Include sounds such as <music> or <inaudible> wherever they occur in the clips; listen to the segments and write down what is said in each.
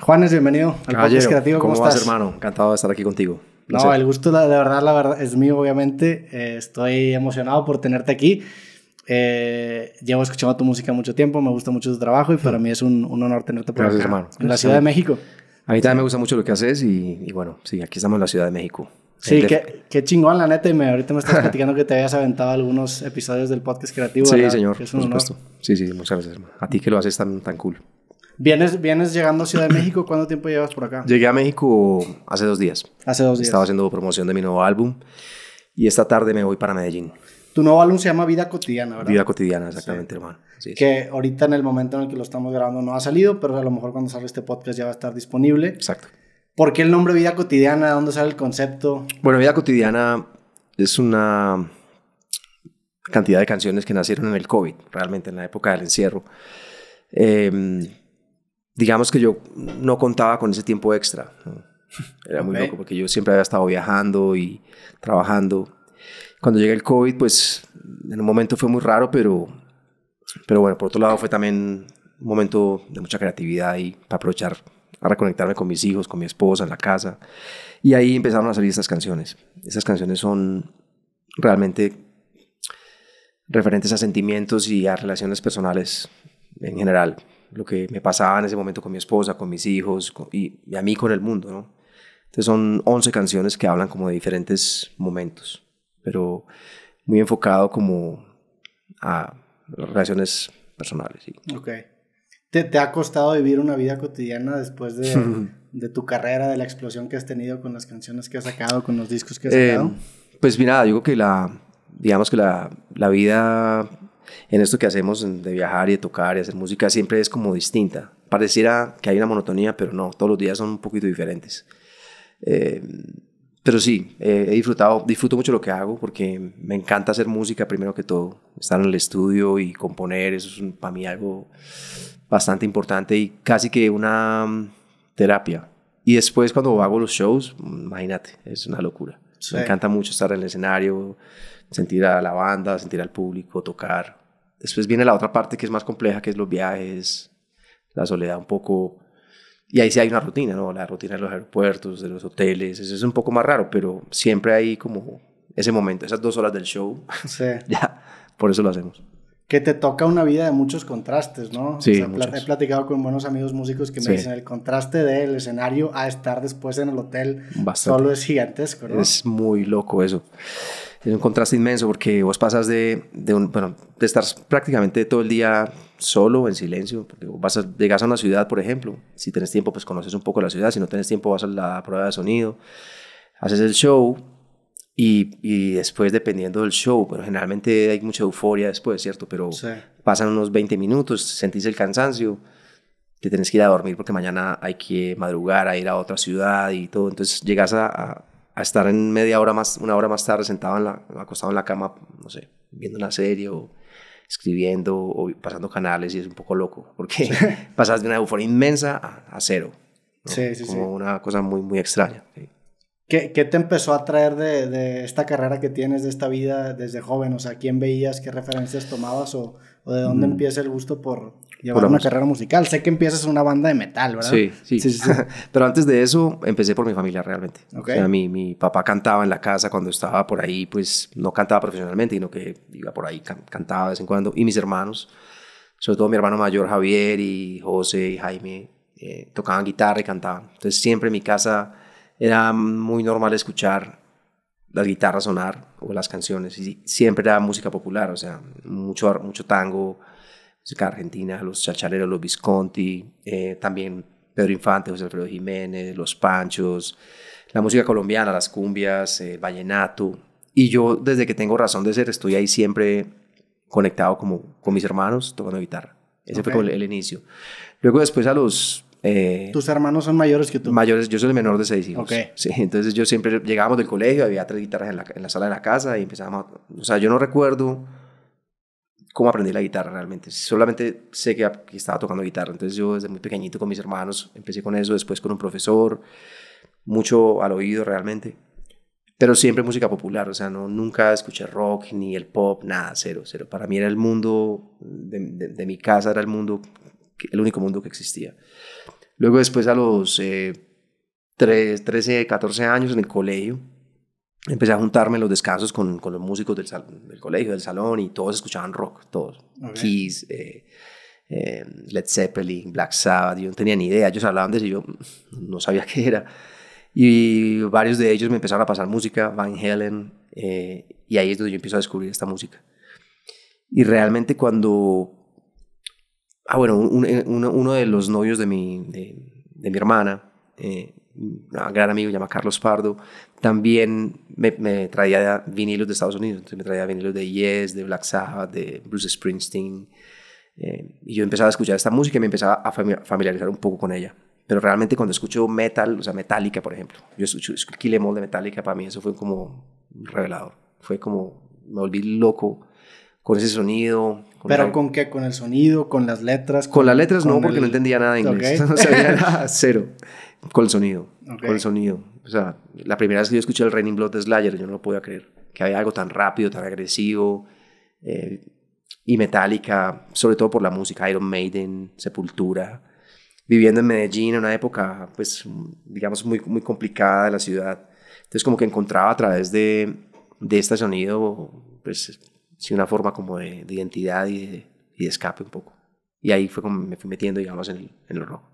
Juanes, bienvenido al Podcast Creativo. ¿Cómo, estás? hermano? Encantado de estar aquí contigo. No, el gusto, la, verdad, la verdad es mío, obviamente. Eh, estoy emocionado por tenerte aquí. Eh, llevo escuchando tu música mucho tiempo, me gusta mucho tu trabajo y para mí es un, honor tenerte por Gracias, acá, hermano. en la Ciudad de México. A mí también me gusta mucho lo que haces y, bueno, sí, aquí estamos en la Ciudad de México. Sí, qué, qué, chingón, la neta. Y me, ahorita me estás <laughs> platicando que te hayas aventado algunos episodios del podcast creativo. Sí, señor. por supuesto. Sí, sí, muchas gracias, hermano. A ti que lo haces tan, tan cool. Vienes, vienes llegando a Ciudad de México, ¿cuánto tiempo llevas por acá? Llegué a México hace dos días. Hace dos días. Estaba haciendo promoción de mi nuevo álbum y esta tarde me voy para Medellín. Tu nuevo álbum se llama Vida Cotidiana, ¿verdad? Vida Cotidiana, exactamente, hermano. Sí, que ahorita en el momento en el que lo estamos grabando no ha salido, pero a lo mejor cuando salga este podcast ya va a estar disponible. Exacto. ¿Por qué el nombre Vida Cotidiana? ¿De dónde sale el concepto? Bueno, Vida Cotidiana es una cantidad de canciones que nacieron en el COVID, realmente en la época del encierro. Eh, digamos que yo no contaba con ese tiempo extra. Era muy loco porque yo siempre había estado viajando y trabajando. Cuando llega el COVID, pues en un momento fue muy raro, pero, pero bueno, por otro lado fue también un momento de mucha creatividad y para aprovechar a reconectarme con mis hijos, con mi esposa, en la casa. Y ahí empezaron a salir estas canciones. esas canciones son realmente referentes a sentimientos y a relaciones personales en general lo que me pasaba en ese momento con mi esposa, con mis hijos y, a mí con el mundo, ¿no? Entonces son 11 canciones que hablan como de diferentes momentos, pero muy enfocado como a relaciones personales. ¿sí? Ok. ¿Te, ha costado vivir una vida cotidiana después <laughs> de, tu carrera, de la explosión que has tenido con las canciones que has sacado, con los discos que has eh, sacado? pues mira, digo que la, digamos que la, la vida en esto que hacemos de viajar y de tocar y hacer música siempre es como distinta. Pareciera que hay una monotonía, pero no, todos los días son un poquito diferentes. Eh, pero sí, eh, he disfrutado, disfruto mucho lo que hago porque me encanta hacer música primero que todo, estar en el estudio y componer, eso es para mí algo bastante importante y casi que una mm, terapia. Y después cuando hago los shows, mm, imagínate, es una locura. Me encanta mucho estar en el escenario, sentir a la banda, sentir al público, tocar. Después viene la otra parte que es más compleja, que es los viajes, la soledad un poco. Y ahí sí hay una rutina, ¿no? La rutina de los aeropuertos, de los hoteles, eso es un poco más raro, pero siempre hay como ese momento, esas dos horas del show. <laughs> Sí. ya, por eso lo hacemos. Que te toca una vida de muchos contrastes, ¿no? Sí, He platicado con buenos amigos músicos que me dicen el contraste del escenario a estar después en el hotel solo es gigantesco, ¿no? Es muy loco eso es un contraste inmenso porque vos pasas de, de, un, bueno, de estar prácticamente todo el día solo, en silencio, porque vas a, llegas a una ciudad, por ejemplo, si tenés tiempo, pues conoces un poco la ciudad, si no tienes tiempo, vas a la prueba de sonido, haces el show y, y después, dependiendo del show, pero generalmente hay mucha euforia después, ¿cierto? Pero pasan unos 20 minutos, sentís el cansancio, te tenés que ir a dormir porque mañana hay que madrugar a ir a otra ciudad y todo, entonces llegas a estar en media hora más, una hora más tarde sentado en la, acostado en la cama, no sé, viendo una serie o escribiendo o pasando canales y es un poco loco, porque <laughs> pasas de una euforia inmensa a, cero. Sí, sí, Como una cosa muy, muy extraña. ¿Qué, ¿Qué, te empezó a traer de, de, esta carrera que tienes, de esta vida desde joven? O sea, ¿quién veías, qué referencias tomabas o, de dónde mm. empieza el gusto por, llevar una carrera musical. Sé que empiezas una banda de metal, ¿verdad? Sí, sí. sí, <laughs> Pero antes de eso, empecé por mi familia realmente. mi, mi, papá cantaba en la casa cuando estaba por ahí, pues no cantaba profesionalmente, sino que iba por ahí, cantaba de vez en cuando. Y mis hermanos, sobre todo mi hermano mayor Javier y José y Jaime, eh, tocaban guitarra y cantaban. Entonces siempre en mi casa era muy normal escuchar las guitarras sonar o las canciones. Y siempre era música popular, o sea, mucho, mucho tango, música argentina, los Chachaleros, los Visconti, eh, también Pedro Infante, José Alfredo Jiménez, los Panchos, la música colombiana, las cumbias, eh, el vallenato. Y yo desde que tengo razón de ser estoy ahí siempre conectado como con mis hermanos tocando guitarra. Ese fue el, inicio. Luego después a los... Eh, ¿Tus hermanos son mayores que tú? Mayores, yo soy el menor de seis hijos. Ok. Sí, entonces yo siempre llegábamos del colegio, había tres guitarras en la, en la sala de la casa y empezábamos... O sea, yo no recuerdo cómo aprendí la guitarra realmente. Solamente sé que, estaba tocando guitarra. Entonces yo desde muy pequeñito con mis hermanos empecé con eso, después con un profesor, mucho al oído realmente. Pero siempre música popular, o sea, no, nunca escuché rock ni el pop, nada, cero, cero. Para mí era el mundo de, mi casa, era el mundo, el único mundo que existía. Luego después a los 3, 13, 14 años en el colegio, empecé a juntarme en los descansos con, con los músicos del, del, colegio, del salón, y todos escuchaban rock, todos. Kiss Keys, eh, eh, Led Zeppelin, Black Sabbath, yo no tenía ni idea, ellos hablaban de eso y yo no sabía <laughs> qué era. Y varios de ellos me empezaron a pasar música, Van Helen, eh, y ahí es donde yo empiezo a descubrir esta música. Y realmente cuando... Ah, bueno, uno de los novios de mi, de, de mi hermana, un gran amigo, llama Carlos Pardo, también me, traía vinilos de Estados Unidos, entonces me traía vinilos de Yes, de Black Sabbath, de Bruce Springsteen, eh, y yo empezaba a escuchar esta música y me empezaba a familiarizar un poco con ella. Pero realmente cuando escucho metal, o sea, Metallica, por ejemplo, yo escucho Kill em de Metallica, para mí eso fue como revelador, fue como, me volví loco con ese sonido. ¿Pero con qué? ¿Con el sonido? ¿Con las letras? Con, las letras no, porque no entendía nada de inglés. <laughs> no sabía nada, <laughs> cero. Con el sonido, con el sonido. O sea, la primera vez que yo escuché el Raining Blood de Slayer, yo no lo podía creer. Que había algo tan rápido, tan agresivo. Eh, y metálica, sobre todo por la música, Iron Maiden, Sepultura. Viviendo en Medellín, en una época, pues, digamos, muy, muy complicada de la ciudad. Entonces, como que encontraba a través de, de este sonido, pues, sí, una forma como de, identidad y de, escape un poco. Y ahí fue como me fui metiendo, digamos, en el, en el rock.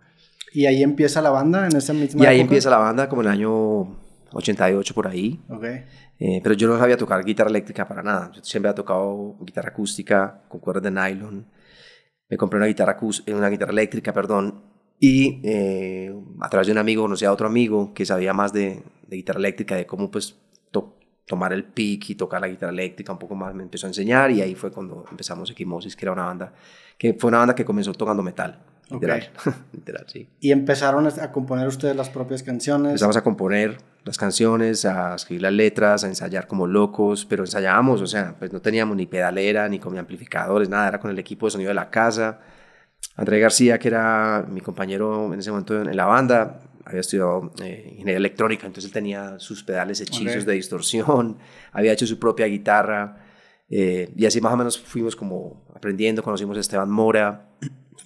¿Y ahí empieza la banda en mismo misma Y ahí empieza la banda como en el año 88 por ahí. Ok. Eh, pero yo no sabía tocar guitarra eléctrica para nada. Yo siempre he tocado guitarra acústica con cuerdas de nylon. Me compré una guitarra, eh, una guitarra eléctrica, perdón, y eh, a través de un amigo conocí a otro amigo que sabía más de, guitarra eléctrica, de cómo pues tomar el pick y tocar la guitarra eléctrica un poco más, me empezó a enseñar y ahí fue cuando empezamos Equimosis, que era una banda, que fue una banda que comenzó tocando metal. <laughs> ¿Y empezaron a componer ustedes las propias canciones? Empezamos a componer las canciones, a escribir las letras, a ensayar como locos, pero ensayábamos, o sea, pues no teníamos ni pedalera, ni con amplificadores, nada, era con el equipo de sonido de la casa. André García, que era mi compañero en ese momento en la banda, había estudiado eh, ingeniería electrónica, entonces él tenía sus pedales hechizos de distorsión, <laughs> había hecho su propia guitarra, eh, y así más o menos fuimos como aprendiendo, conocimos a Esteban Mora,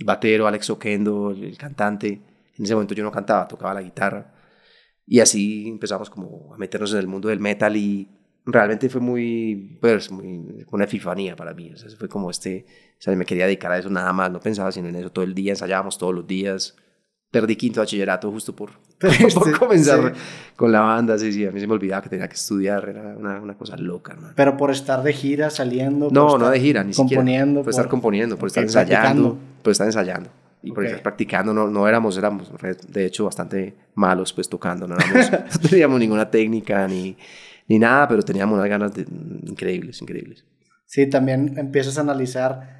y batero Alex Oquendo, el, cantante. En ese momento yo no cantaba, tocaba la guitarra. Y así empezamos como a meternos en el mundo del metal y realmente fue muy, pues, muy una epifanía para mí. fue como este, o sea, me quería dedicar a eso nada más, no pensaba sino en eso todo el día, ensayábamos todos los días, perdí quinto bachillerato justo por, <laughs> comenzar con la banda. Sí, sí, a mí se me olvidaba que tenía que estudiar, era una, cosa loca, hermano. Pero por estar de gira, saliendo. No, no de gira, ni siquiera. Por, por estar componiendo, por estar ensayando, por estar ensayando. Y por estar practicando, no, no éramos, éramos de hecho bastante malos, pues tocando, <laughs> no, teníamos ninguna técnica ni, ni nada, pero teníamos unas ganas increíbles, increíbles. Sí, también empiezas a analizar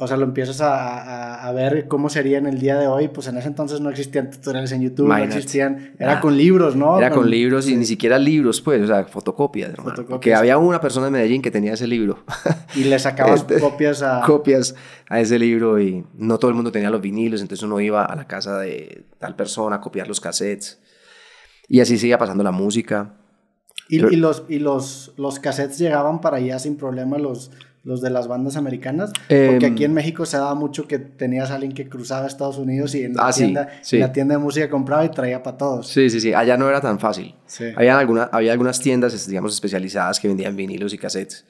o sea, lo empiezas a, ver cómo sería en el día de hoy, pues en ese entonces no existían tutoriales en YouTube, no existían, era ah. con libros, ¿no? Era con, libros y ni siquiera libros, pues, o sea, fotocopias, hermano. Porque había una persona en Medellín que tenía ese libro. <laughs> Y le sacabas este, copias a... Copias a ese libro y no todo el mundo tenía los vinilos, entonces uno iba a la casa de tal persona a copiar los cassettes. Y así seguía pasando la música. Y, los, y los, los cassettes llegaban para allá sin problema los los de las bandas americanas, porque em, aquí en México se daba mucho que tenías a alguien que cruzaba Estados Unidos y en la, ah, tienda, la tienda de música compraba y traía para todos. Sí, sí, sí, allá no era tan fácil. Había, alguna, había algunas tiendas, digamos, especializadas que vendían vinilos y cassettes.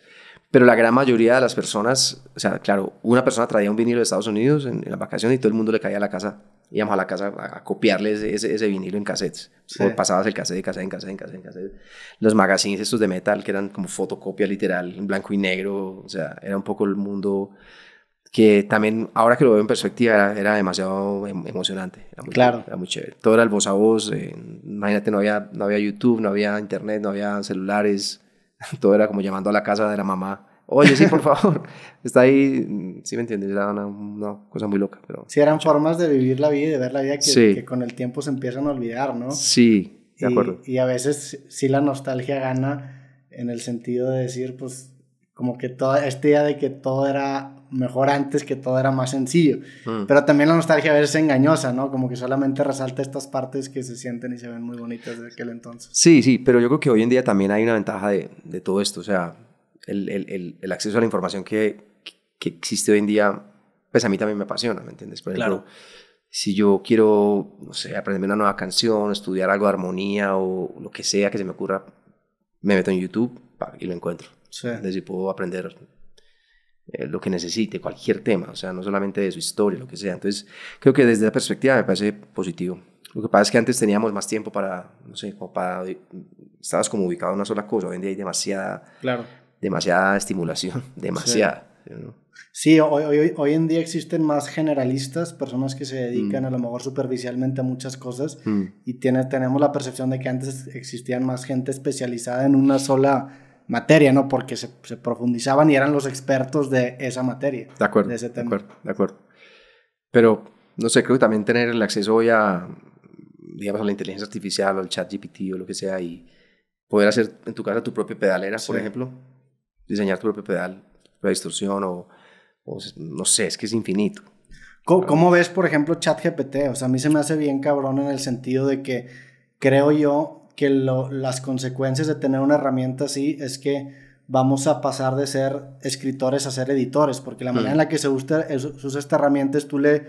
Pero la gran mayoría de las personas, o sea, claro, una persona traía un vinilo de Estados Unidos en, las la vacación y todo el mundo le caía a la casa. Íbamos a la casa a, copiarle ese, vinilo en cassettes. pasabas el cassette de cassette en cassette en cassette cassette. Los magazines estos de metal que eran como fotocopia literal, en blanco y negro. O sea, era un poco el mundo que también, ahora que lo veo en perspectiva, era, demasiado em, emocionante. Era muy, claro. chévere. Todo era el voz a voz. Eh, imagínate, no había, no había YouTube, no había internet, no había celulares <laughs> todo era como llamando a la casa de la mamá. Oye, sí, por favor. <laughs> Está ahí, sí me entiendes, era una, cosa muy loca. Pero... Sí, eran formas de vivir la vida y de ver la vida que, con el tiempo se empiezan a olvidar, ¿no? Sí, de acuerdo. y a veces sí la nostalgia gana en el sentido de decir, pues como que toda esta idea de que todo era mejor antes, que todo era más sencillo. Mm. Pero también la nostalgia a veces es engañosa, ¿no? Como que solamente resalta estas partes que se sienten y se ven muy bonitas de aquel entonces. Sí, sí, pero yo creo que hoy en día también hay una ventaja de, de todo esto, o sea, el, el, el, acceso a la información que, que existe hoy en día, pues a mí también me apasiona, ¿me entiendes? Por ejemplo, claro. si yo quiero, no sé, aprenderme una nueva canción, estudiar algo de armonía o lo que sea que se me ocurra, me meto en YouTube y lo encuentro. Sí. Es puedo aprender eh, lo que necesite, cualquier tema, o sea, no solamente de su historia, lo que sea. Entonces, creo que desde la perspectiva me parece positivo. Lo que pasa es que antes teníamos más tiempo para, no sé, para, eh, estabas como ubicado en una sola cosa, hoy en día hay demasiada, claro. demasiada estimulación, <laughs> demasiada. Sí, hoy, hoy, hoy, en día existen más generalistas, personas que se dedican mm. a lo mejor superficialmente a muchas cosas mm. y tiene, tenemos la percepción de que antes existían más gente especializada en una sola materia, ¿no? Porque se, profundizaban y eran los expertos de esa materia. De acuerdo. De ese tema. De acuerdo, de acuerdo. Pero, no sé, creo que también tener el acceso hoy a, digamos, a la inteligencia artificial o al chat GPT o lo que sea y poder hacer en tu casa tu propia pedalera, por ejemplo, diseñar tu propio pedal, la distorsión o, no sé, es que es infinito. ¿Cómo, ¿Cómo ves, por ejemplo, ChatGPT? O sea, a mí se me hace bien cabrón en el sentido de que creo yo que las consecuencias de tener una herramienta así es que vamos a pasar de ser escritores a ser editores, porque la manera en mm. la que se usa, esta herramienta es tú le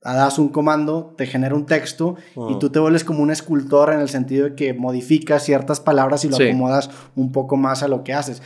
das un comando, te genera un texto y mm. tú te vuelves como un escultor en el sentido de que modificas ciertas palabras y lo acomodas un poco más a lo que haces.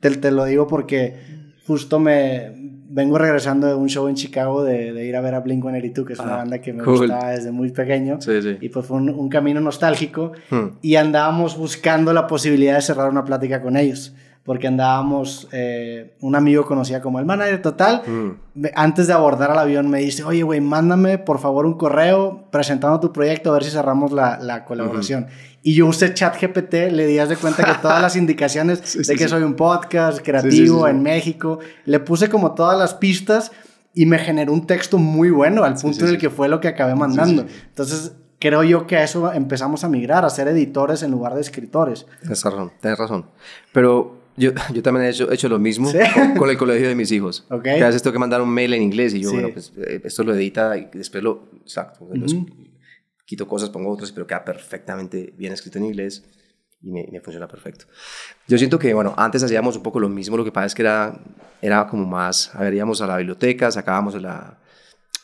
te lo digo porque justo me, vengo regresando de un show en Chicago de, ir a ver a Blink 182, que es una ah, banda que me gustaba desde muy pequeño. Y pues fue un, camino nostálgico. Hmm. Y andábamos buscando la posibilidad de cerrar una plática con ellos porque andábamos, eh, un amigo conocía como el manager total, mm. antes de abordar al avión me dice, oye, güey, mándame por favor un correo presentando tu proyecto a ver si cerramos la, la colaboración. Y yo usé ChatGPT, le di de cuenta que todas las <laughs> indicaciones de que soy un podcast creativo en México, le puse como todas las pistas y me generó un texto muy bueno al punto en el que fue lo que acabé mandando. Entonces, creo yo que a eso empezamos a migrar, a ser editores en lugar de escritores. Tienes razón, tienes razón. Pero yo, <laughs> yo también he hecho, hecho lo mismo con, el colegio de mis hijos. <laughs> Okay. a veces tengo que mandar un mail en inglés y yo, bueno, pues eh, esto lo edita y después lo, exacto, quito cosas, pongo otras, pero queda perfectamente bien escrito en inglés y me, funciona perfecto. Yo siento que, bueno, antes hacíamos un poco lo mismo, lo que pasa es que era, era como más, a ver, íbamos a la biblioteca, sacábamos la,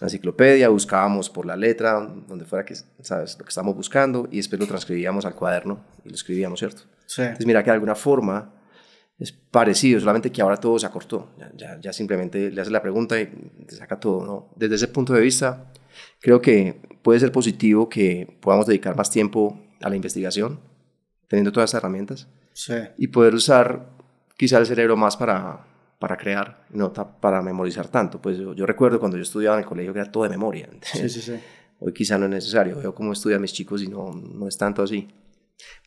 la enciclopedia, buscábamos por la letra, donde fuera que, ¿sabes? Lo que estábamos buscando y después lo transcribíamos al cuaderno y lo escribíamos, ¿cierto? Sí. Entonces, mira que de alguna forma es parecido, solamente que ahora todo se acortó. Ya, simplemente le haces la pregunta y te saca todo. ¿no? Desde ese punto de vista, creo que puede ser positivo que podamos dedicar más tiempo a la investigación, teniendo todas las herramientas, y poder usar quizá el cerebro más para, para crear, no para memorizar tanto. Pues yo, recuerdo cuando yo estudiaba en el colegio que era todo de memoria. Sí, sí, sí. Hoy quizá no es necesario. Veo cómo estudian mis chicos y no, no es tanto así.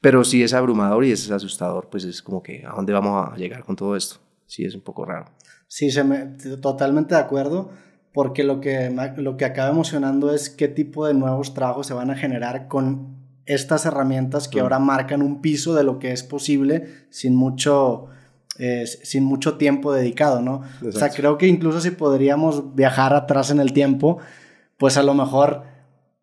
Pero sí es abrumador y es asustador, pues es como que a dónde vamos a llegar con todo esto. Sí, es un poco raro. Sí, se me, totalmente de acuerdo, porque lo que, lo que acaba emocionando es qué tipo de nuevos trabajos se van a generar con estas herramientas que mm. ahora marcan un piso de lo que es posible sin mucho, eh, sin mucho tiempo dedicado, ¿no? O sea, creo que incluso si podríamos viajar atrás en el tiempo, pues a lo mejor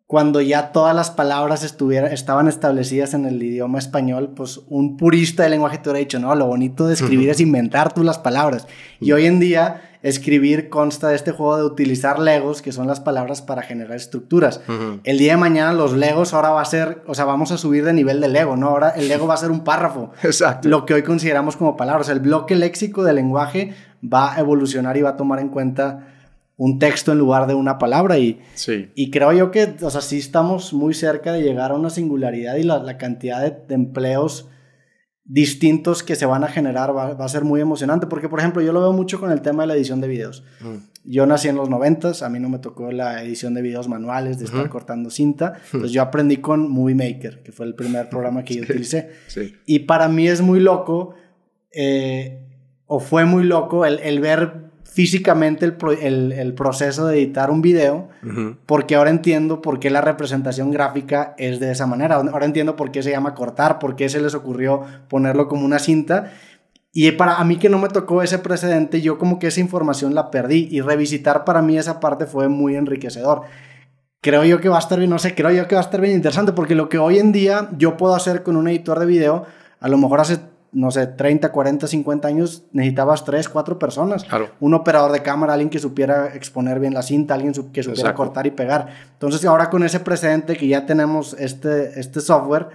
cuando ya todas las palabras estuviera, estaban establecidas en el idioma español, pues un purista de lenguaje te hubiera dicho, no, lo bonito de escribir <laughs> es inventar tú las palabras. Y hoy en día escribir consta de este juego de utilizar legos, que son las palabras para generar estructuras. El día de mañana los legos ahora va a ser, o sea, vamos a subir de nivel de lego, ¿no? Ahora el lego va a ser un párrafo. <laughs> Exacto. Lo que hoy consideramos como palabras. El bloque léxico del lenguaje va a evolucionar y va a tomar en cuenta un texto en lugar de una palabra y, sí. y creo yo que, o sea, sí estamos muy cerca de llegar a una singularidad y la, la cantidad de, empleos distintos que se van a generar va, a ser muy emocionante, porque por ejemplo yo lo veo mucho con el tema de la edición de videos. Mm. Yo nací en los 90, a mí no me tocó la edición de videos manuales, de estar cortando cinta, <laughs> entonces yo aprendí con Movie Maker, que fue el primer programa que yo <laughs> utilicé. Y para mí es muy loco, eh, o fue muy loco el, el ver físicamente el, el, proceso de editar un video, porque ahora entiendo por qué la representación gráfica es de esa manera, ahora entiendo por qué se llama cortar, por qué se les ocurrió ponerlo como una cinta. Y para a mí que no me tocó ese precedente, yo como que esa información la perdí y revisitar para mí esa parte fue muy enriquecedor. Creo yo que va a estar bien, no sé, creo yo que va a estar bien interesante porque lo que hoy en día yo puedo hacer con un editor de video, a lo mejor hace no sé, 30, 40, 50 años, necesitabas 3, 4 personas. Claro. Un operador de cámara, alguien que supiera exponer bien la cinta, alguien que supiera cortar y pegar. Entonces, ahora con ese precedente que ya tenemos este, este software,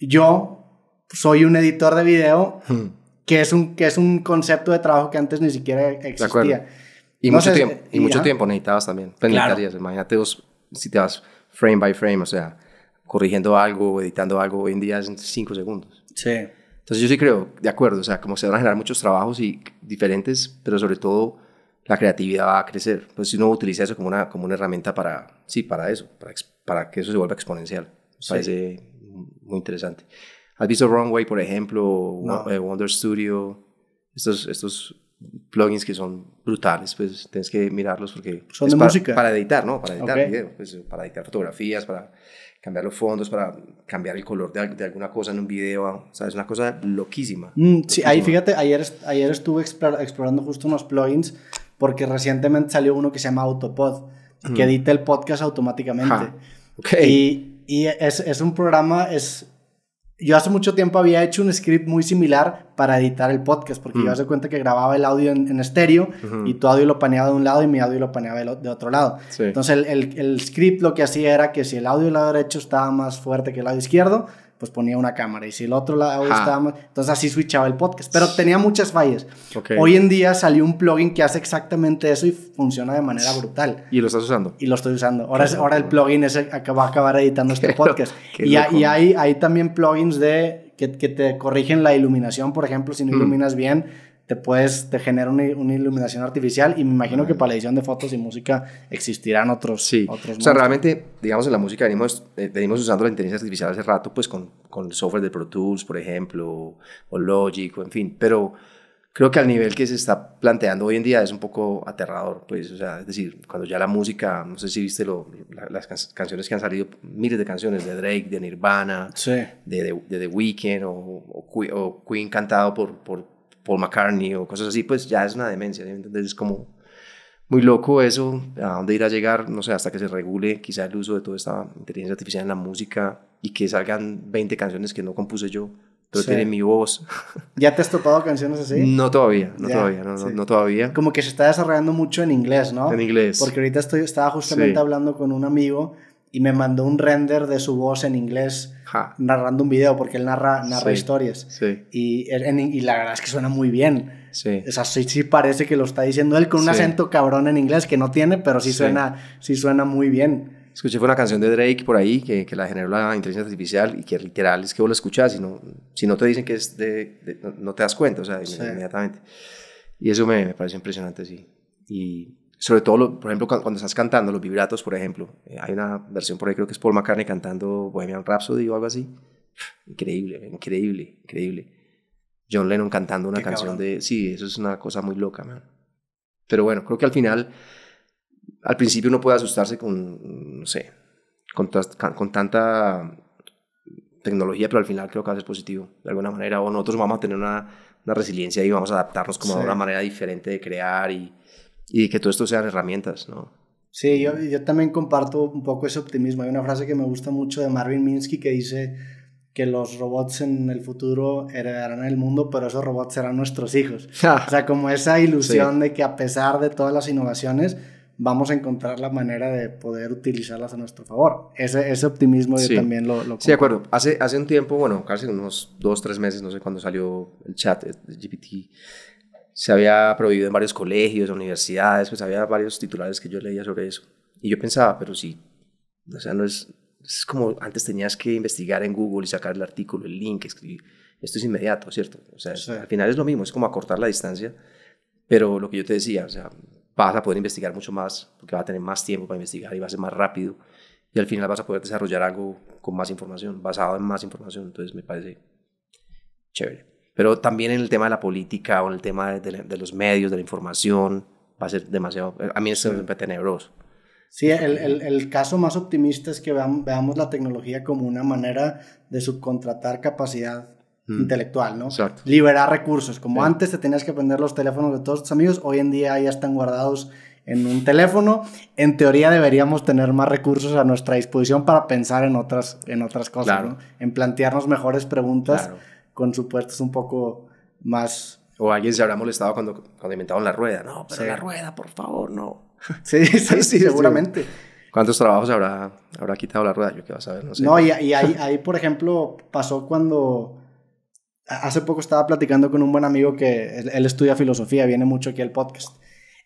yo soy un editor de video, hmm. que, es un, que es un concepto de trabajo que antes ni siquiera existía. Eh, y, mucho, tiempo, y, mucho tiempo necesitabas también. Pues claro. Imagínate si te vas frame by frame, o sea, corrigiendo algo, editando algo, hoy en día es en 5 segundos. Sí. Entonces yo sí creo, de acuerdo, o sea, como se van a generar muchos trabajos y diferentes, pero sobre todo la creatividad va a crecer. Pues si uno utiliza eso como una, como una herramienta para, sí, para eso, para, que eso se vuelva exponencial. Parece muy interesante. ¿Has visto Runway, por ejemplo? Eh, Wonder Studio. Estos, estos plugins que son brutales, pues tienes que mirarlos porque son de para, música. Para editar, ¿no? Para editar pues, para editar fotografías, para cambiar los fondos, para cambiar el color de, alguna cosa en un video, ah, ¿sabes? Una cosa loquísima. Mm, sí, ahí fíjate, ayer, ayer estuve explorando justo unos plugins porque recientemente salió uno que se llama Autopod, que edita el podcast automáticamente. Ok. Okay. Y, y es, es, un programa, es, yo hace mucho tiempo había hecho un script muy similar para editar el podcast, porque yo yo hace cuenta que grababa el audio en, estéreo y tu audio lo paneaba de un lado y mi audio lo paneaba de, otro lado. Entonces el, el, script lo que hacía era que si el audio del lado derecho estaba más fuerte que el lado izquierdo, pues ponía una cámara. Y si el otro lado estaba entonces así switchaba el podcast. Pero tenía muchas fallas. Hoy en día salió un plugin que hace exactamente eso y funciona de manera brutal. ¿Y lo estás usando? Y lo estoy usando. Ahora, ahora el plugin ese... va a acabar editando este <laughs> podcast. y, hay, también plugins de que, te corrigen la iluminación, por ejemplo, si no mm. iluminas bien te puedes, generar una, iluminación artificial y me imagino que para la edición de fotos y música existirán otros. Sí, otros o sea, realmente, digamos, en la música venimos, eh, venimos usando la inteligencia artificial hace rato, pues con, con el software de Pro Tools, por ejemplo, o Logic, o en fin, pero creo que al nivel que se está planteando hoy en día es un poco aterrador, pues, o sea, es decir, cuando ya la música, no sé si viste lo, las canciones que han salido, miles de canciones de Drake, de Nirvana, de, The Weeknd o, Queen cantado por, por Paul McCartney o cosas así, pues ya es una demencia, entonces es como muy loco eso, a dónde irá a llegar, no sé, hasta que se regule quizá el uso de toda esta inteligencia artificial en la música y que salgan 20 canciones que no compuse yo, pero tiene mi voz. <laughs> ¿Ya te has topado canciones así? No todavía, no todavía, no, todavía. Como que se está desarrollando mucho en inglés, ¿no? En inglés. Porque ahorita estoy, estaba justamente hablando con un amigo y me mandó un render de su voz en inglés narrando un video, porque él narra, narra historias. Sí. Y, y, la verdad es que suena muy bien. Sí. O sea, sí, parece que lo está diciendo él con un acento cabrón en inglés que no tiene, pero sí, Suena, sí suena muy bien. Escuché fue una canción de Drake por ahí que, que, la generó la inteligencia artificial y que literal es que vos la escuchás y no, si no te dicen que es de, no, te das cuenta, o sea, inmediatamente. Y eso me, me impresionante, sí. Y sobre todo, por ejemplo, cuando, estás cantando, los vibratos, por ejemplo. Eh, hay una versión por ahí, creo que es Paul McCartney cantando Bohemian Rhapsody o algo así. Increíble, increíble, increíble. John Lennon cantando una canción de... Sí, eso es una cosa muy loca, man. Pero bueno, creo que al final, al principio uno puede asustarse con, no sé, con, tanta tecnología, pero al final creo que va a ser positivo, de alguna manera. O nosotros vamos a tener una, resiliencia y vamos a adaptarnos como a una manera diferente de crear y y que todo esto sean herramientas, ¿no? Sí, yo, yo también comparto un poco ese optimismo. Hay una frase que me gusta mucho de Marvin Minsky que dice que los robots en el futuro heredarán el mundo, pero esos robots serán nuestros hijos. <laughs> o sea, como esa ilusión de que a pesar de todas las innovaciones, vamos a encontrar la manera de poder utilizarlas a nuestro favor. Ese, ese optimismo yo también lo... lo sí, de acuerdo. Hace, hace un tiempo, bueno, casi unos dos, tres meses, no sé cuándo salió el chat de eh, GPT, se había prohibido en varios colegios, universidades, pues había varios titulares que yo leía sobre eso. Y yo pensaba, pero sí, o sea, no es, es como antes tenías que investigar en Google y sacar el artículo, el link, escribir. Esto es inmediato, ¿cierto? O sea, al final es lo mismo, es como acortar la distancia, pero lo que yo te decía, o sea, vas a poder investigar mucho más, porque vas a tener más tiempo para investigar y va a ser más rápido, y al final vas a poder desarrollar algo con más información, basado en más información, entonces me parece chévere. Pero también en el tema de la política o en el tema de, los medios, de la información, va a ser demasiado, eh, a mí eso me es tenebroso. Sí, el, el, caso más optimista es que veamos la tecnología como una manera de subcontratar capacidad mm. intelectual, ¿no? Liberar recursos. Como antes te tenías que aprender los teléfonos de todos tus amigos, hoy en día ya están guardados en un teléfono. En teoría deberíamos tener más recursos a nuestra disposición para pensar en otras, en otras cosas, ¿no? En plantearnos mejores preguntas con supuestos un poco más... O alguien se habrá molestado cuando, cuando inventaron la rueda. No, pero la rueda, por favor, no. <laughs> Sí, sí, sí seguramente. ¿Cuántos trabajos habrá, habrá quitado la rueda? Yo qué vas a ver, no sé. No, y, ahí, por ejemplo, pasó cuando... Hace poco estaba platicando con un buen amigo que él estudia filosofía, viene mucho aquí al podcast,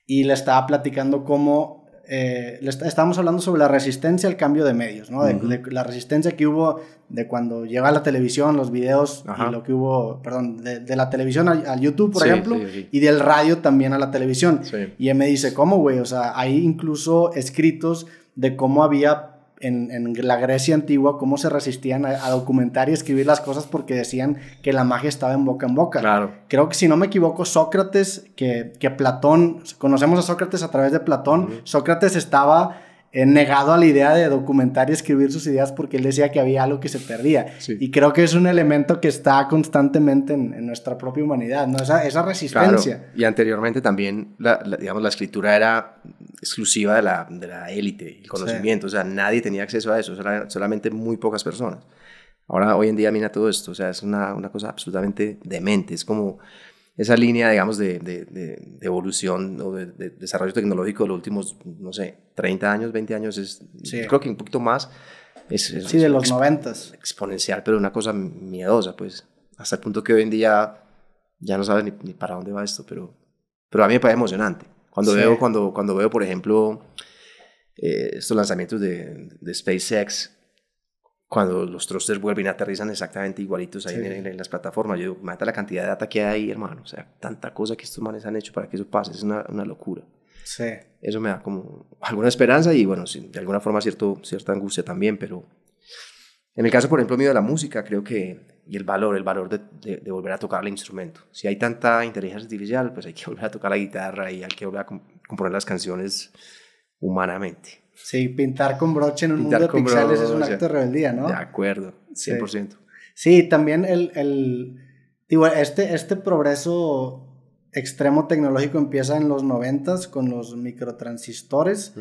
y le estaba platicando cómo eh, estábamos hablando sobre la resistencia al cambio de medios, ¿no? De, la resistencia que hubo de cuando Llega la televisión, los videos y lo que hubo, perdón, de, la televisión al, YouTube, por ejemplo, y del radio también a la televisión. Y él me dice, ¿cómo, güey? O sea, hay incluso escritos de cómo había en, la Grecia antigua cómo se resistían a, documentar y escribir las cosas porque decían que la magia estaba en boca en boca. Claro. Creo que si no me equivoco, Sócrates, que, Platón, conocemos a Sócrates a través de Platón, Sócrates estaba He negado a la idea de documentar y escribir sus ideas porque él decía que había algo que se perdía. Y creo que es un elemento que está constantemente en, nuestra propia humanidad, ¿no? Esa, resistencia. Y anteriormente también, la, digamos, la escritura era exclusiva de la, de la élite, el conocimiento, o sea, nadie tenía acceso a eso, solamente muy pocas personas. Ahora, hoy en día, mira todo esto, o sea, es una, una cosa absolutamente demente, es como esa línea, digamos, de, de, de, evolución o de, desarrollo tecnológico de los últimos, no sé, 30 años, 20 años, es, creo que un poquito más. Es, sí, de los 90. Exponencial, pero una cosa miedosa, pues, hasta el punto que hoy en día ya no sabes ni, para dónde va esto, pero, pero a mí me parece emocionante. Cuando, veo, cuando, cuando veo, por ejemplo, eh, estos lanzamientos de, de SpaceX, cuando los thrusters vuelven y aterrizan exactamente igualitos ahí en, las plataformas. Yo digo, mata la cantidad de data que hay, hermano. O sea, tanta cosa que estos manes han hecho para que eso pase. Es una, una locura. Sí. Eso me da como alguna esperanza y, bueno, de alguna forma cierto, cierta angustia también, pero en el caso, por ejemplo, mío de la música, creo que, y el valor, el valor de, volver a tocar el instrumento. Si hay tanta inteligencia artificial, pues hay que <laughs> volver a tocar la guitarra y hay que volver a componer las canciones humanamente. Sí, pintar con broche en un mundo de pixeles es un acto de rebeldía, ¿no? De acuerdo, 100%. Sí, también el, el, digo, este, este progreso extremo tecnológico empieza en los 90 con los microtransistores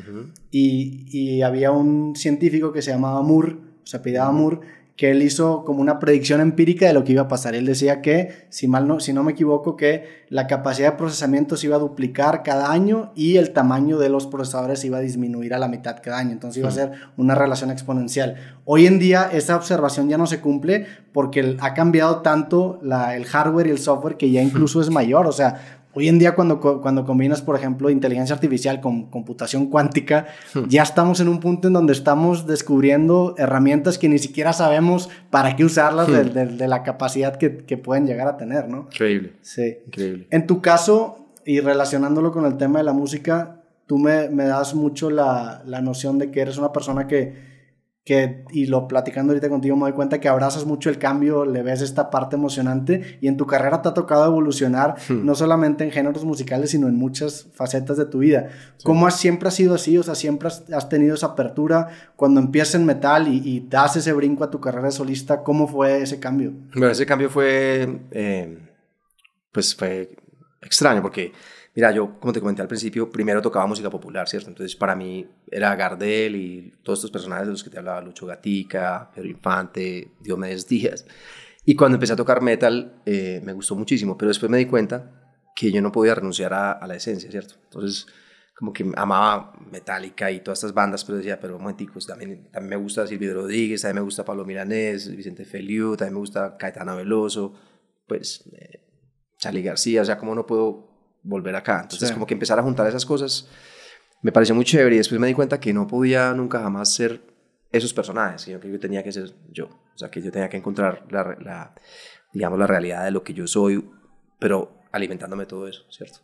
y, y, había un científico que se llamaba Moore, o se apellidaba Moore, que él hizo como una predicción empírica de lo que iba a pasar. Él decía que, si mal no, si no me equivoco, que la capacidad de procesamiento se iba a duplicar cada año y el tamaño de los procesadores iba a disminuir a la mitad cada año. Entonces iba a ser una relación exponencial. Hoy en día esa observación ya no se cumple porque ha cambiado tanto el hardware y el software que ya incluso es mayor. O sea, Hoy en día cuando, cuando combinas, por ejemplo, inteligencia artificial con computación cuántica, hmm. ya estamos en un punto en donde estamos descubriendo herramientas que ni siquiera sabemos para qué usarlas hmm. de, la capacidad que, pueden llegar a tener, ¿no? Increíble. Sí. Increíble. En tu caso, y relacionándolo con el tema de la música, tú me, das mucho la, la noción de que eres una persona que que, y lo platicando ahorita contigo me doy cuenta que abrazas mucho el cambio, le ves esta parte emocionante y en tu carrera te ha tocado evolucionar hmm. no solamente en géneros musicales, sino en muchas facetas de tu vida. ¿Cómo has, siempre has sido así? O sea, siempre has, tenido esa apertura cuando empiezas en metal y, das ese brinco a tu carrera solista, ¿cómo fue ese cambio? Bueno, ese cambio fue, eh, pues fue extraño porque Mira, yo, como te comenté al principio, primero tocaba música popular, ¿cierto? Entonces, para mí era Gardel y todos estos personajes de los que te hablaba, Lucho Gatica, Pedro Infante, Diomedes Díaz. Y cuando empecé a tocar metal, eh, me gustó muchísimo, pero después me di cuenta que yo no podía renunciar a, la esencia, ¿cierto? Entonces, como que amaba Metallica y todas estas bandas, pero decía, pero momenticos, pues, también, también me gusta Silvio Rodríguez, también me gusta Pablo Milanés, Vicente Feliu, también me gusta Caetano Veloso, pues eh, Charlie García, o sea, ¿cómo no puedo volver acá. Entonces, como que empezar a juntar esas cosas me pareció muy chévere y después me di cuenta que no podía nunca jamás ser esos personajes, sino que yo tenía que ser yo. O sea, que yo tenía que encontrar la, digamos, la realidad de lo que yo soy, pero alimentándome todo eso, ¿cierto?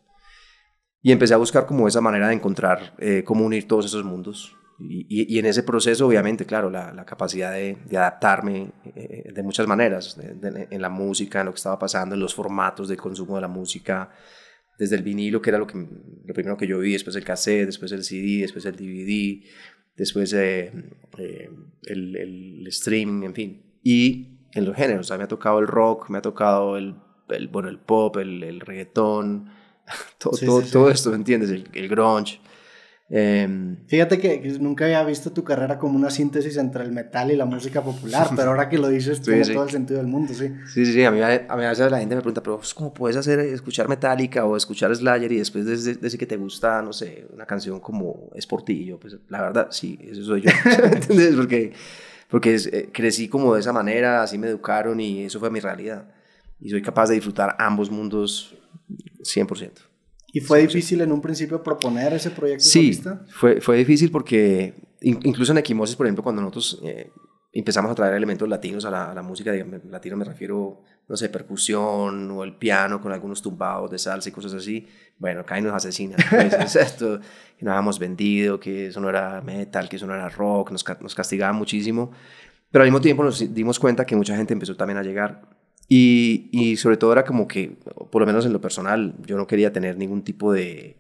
Y empecé a buscar como esa manera de encontrar eh, cómo unir todos esos mundos. Y, en ese proceso, obviamente, claro, la, capacidad de, adaptarme eh, de muchas maneras, en la música, en lo que estaba pasando, en los formatos de consumo de la música, desde el vinilo, que era lo, que, lo primero que yo vi, después el cassette, después el CD, después el DVD, después eh, eh, el, el, streaming, en fin. Y en los géneros, o sea, me ha tocado el rock, me ha tocado el, el bueno, el pop, el, el reggaetón, <laughs> todo, todo, esto, ¿me entiendes? El, grunge. Em, Fíjate que, nunca había visto tu carrera como una síntesis entre el metal y la música popular, pero ahora que lo dices <laughs> tiene todo el sentido del mundo, sí. Sí, sí, a mí, a, veces la gente me pregunta, pero ¿cómo puedes hacer eh, escuchar Metallica o escuchar Slayer y después decir que te gusta, no sé, una canción como Esportillo? Pues la verdad, sí, eso soy yo, <laughs> ¿entendés? Porque, porque eh, crecí como de esa manera, así me educaron y eso fue mi realidad. Y soy capaz de disfrutar ambos mundos 100%. ¿Y fue difícil en un principio proponer ese proyecto? Sí, fue, fue difícil porque incluso en Equimosis, por ejemplo, cuando nosotros eh, empezamos a traer elementos latinos a la, música, latino me refiero, no sé, percusión o el piano con algunos tumbados de salsa y cosas así, bueno, y nos asesina. Pues, es <laughs> esto, que nos habíamos vendido, que eso no era metal, que eso no era rock, nos, nos castigaba muchísimo. Pero al mismo tiempo nos dimos cuenta que mucha gente empezó también a llegar y, y, sobre todo era como que, por lo menos en lo personal, yo no quería tener ningún tipo de,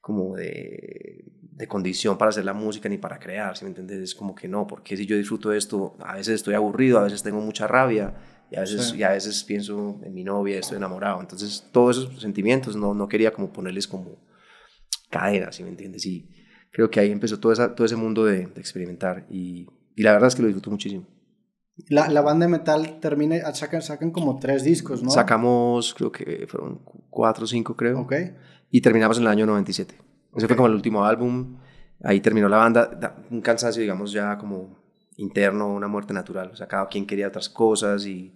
como de, de condición para hacer la música ni para crear, ¿sí me entiendes? Es como que no, porque si yo disfruto esto, a veces estoy aburrido, a veces tengo mucha rabia y a veces, y a veces pienso en mi novia, estoy enamorado. Entonces, todos esos sentimientos no, no quería como ponerles como cadenas, ¿sí me entiendes? Y creo que ahí empezó todo, todo ese mundo de, de experimentar y, y la verdad es que lo disfruto muchísimo. La, banda de metal termina, sacan, sacan como tres discos, ¿no? Sacamos, creo que fueron cuatro o cinco, creo. Ok. Y terminamos en el año 97. Ese fue como el último álbum. Ahí terminó la banda. Un cansancio, digamos, ya como interno, una muerte natural. O sea, quien quería otras cosas y...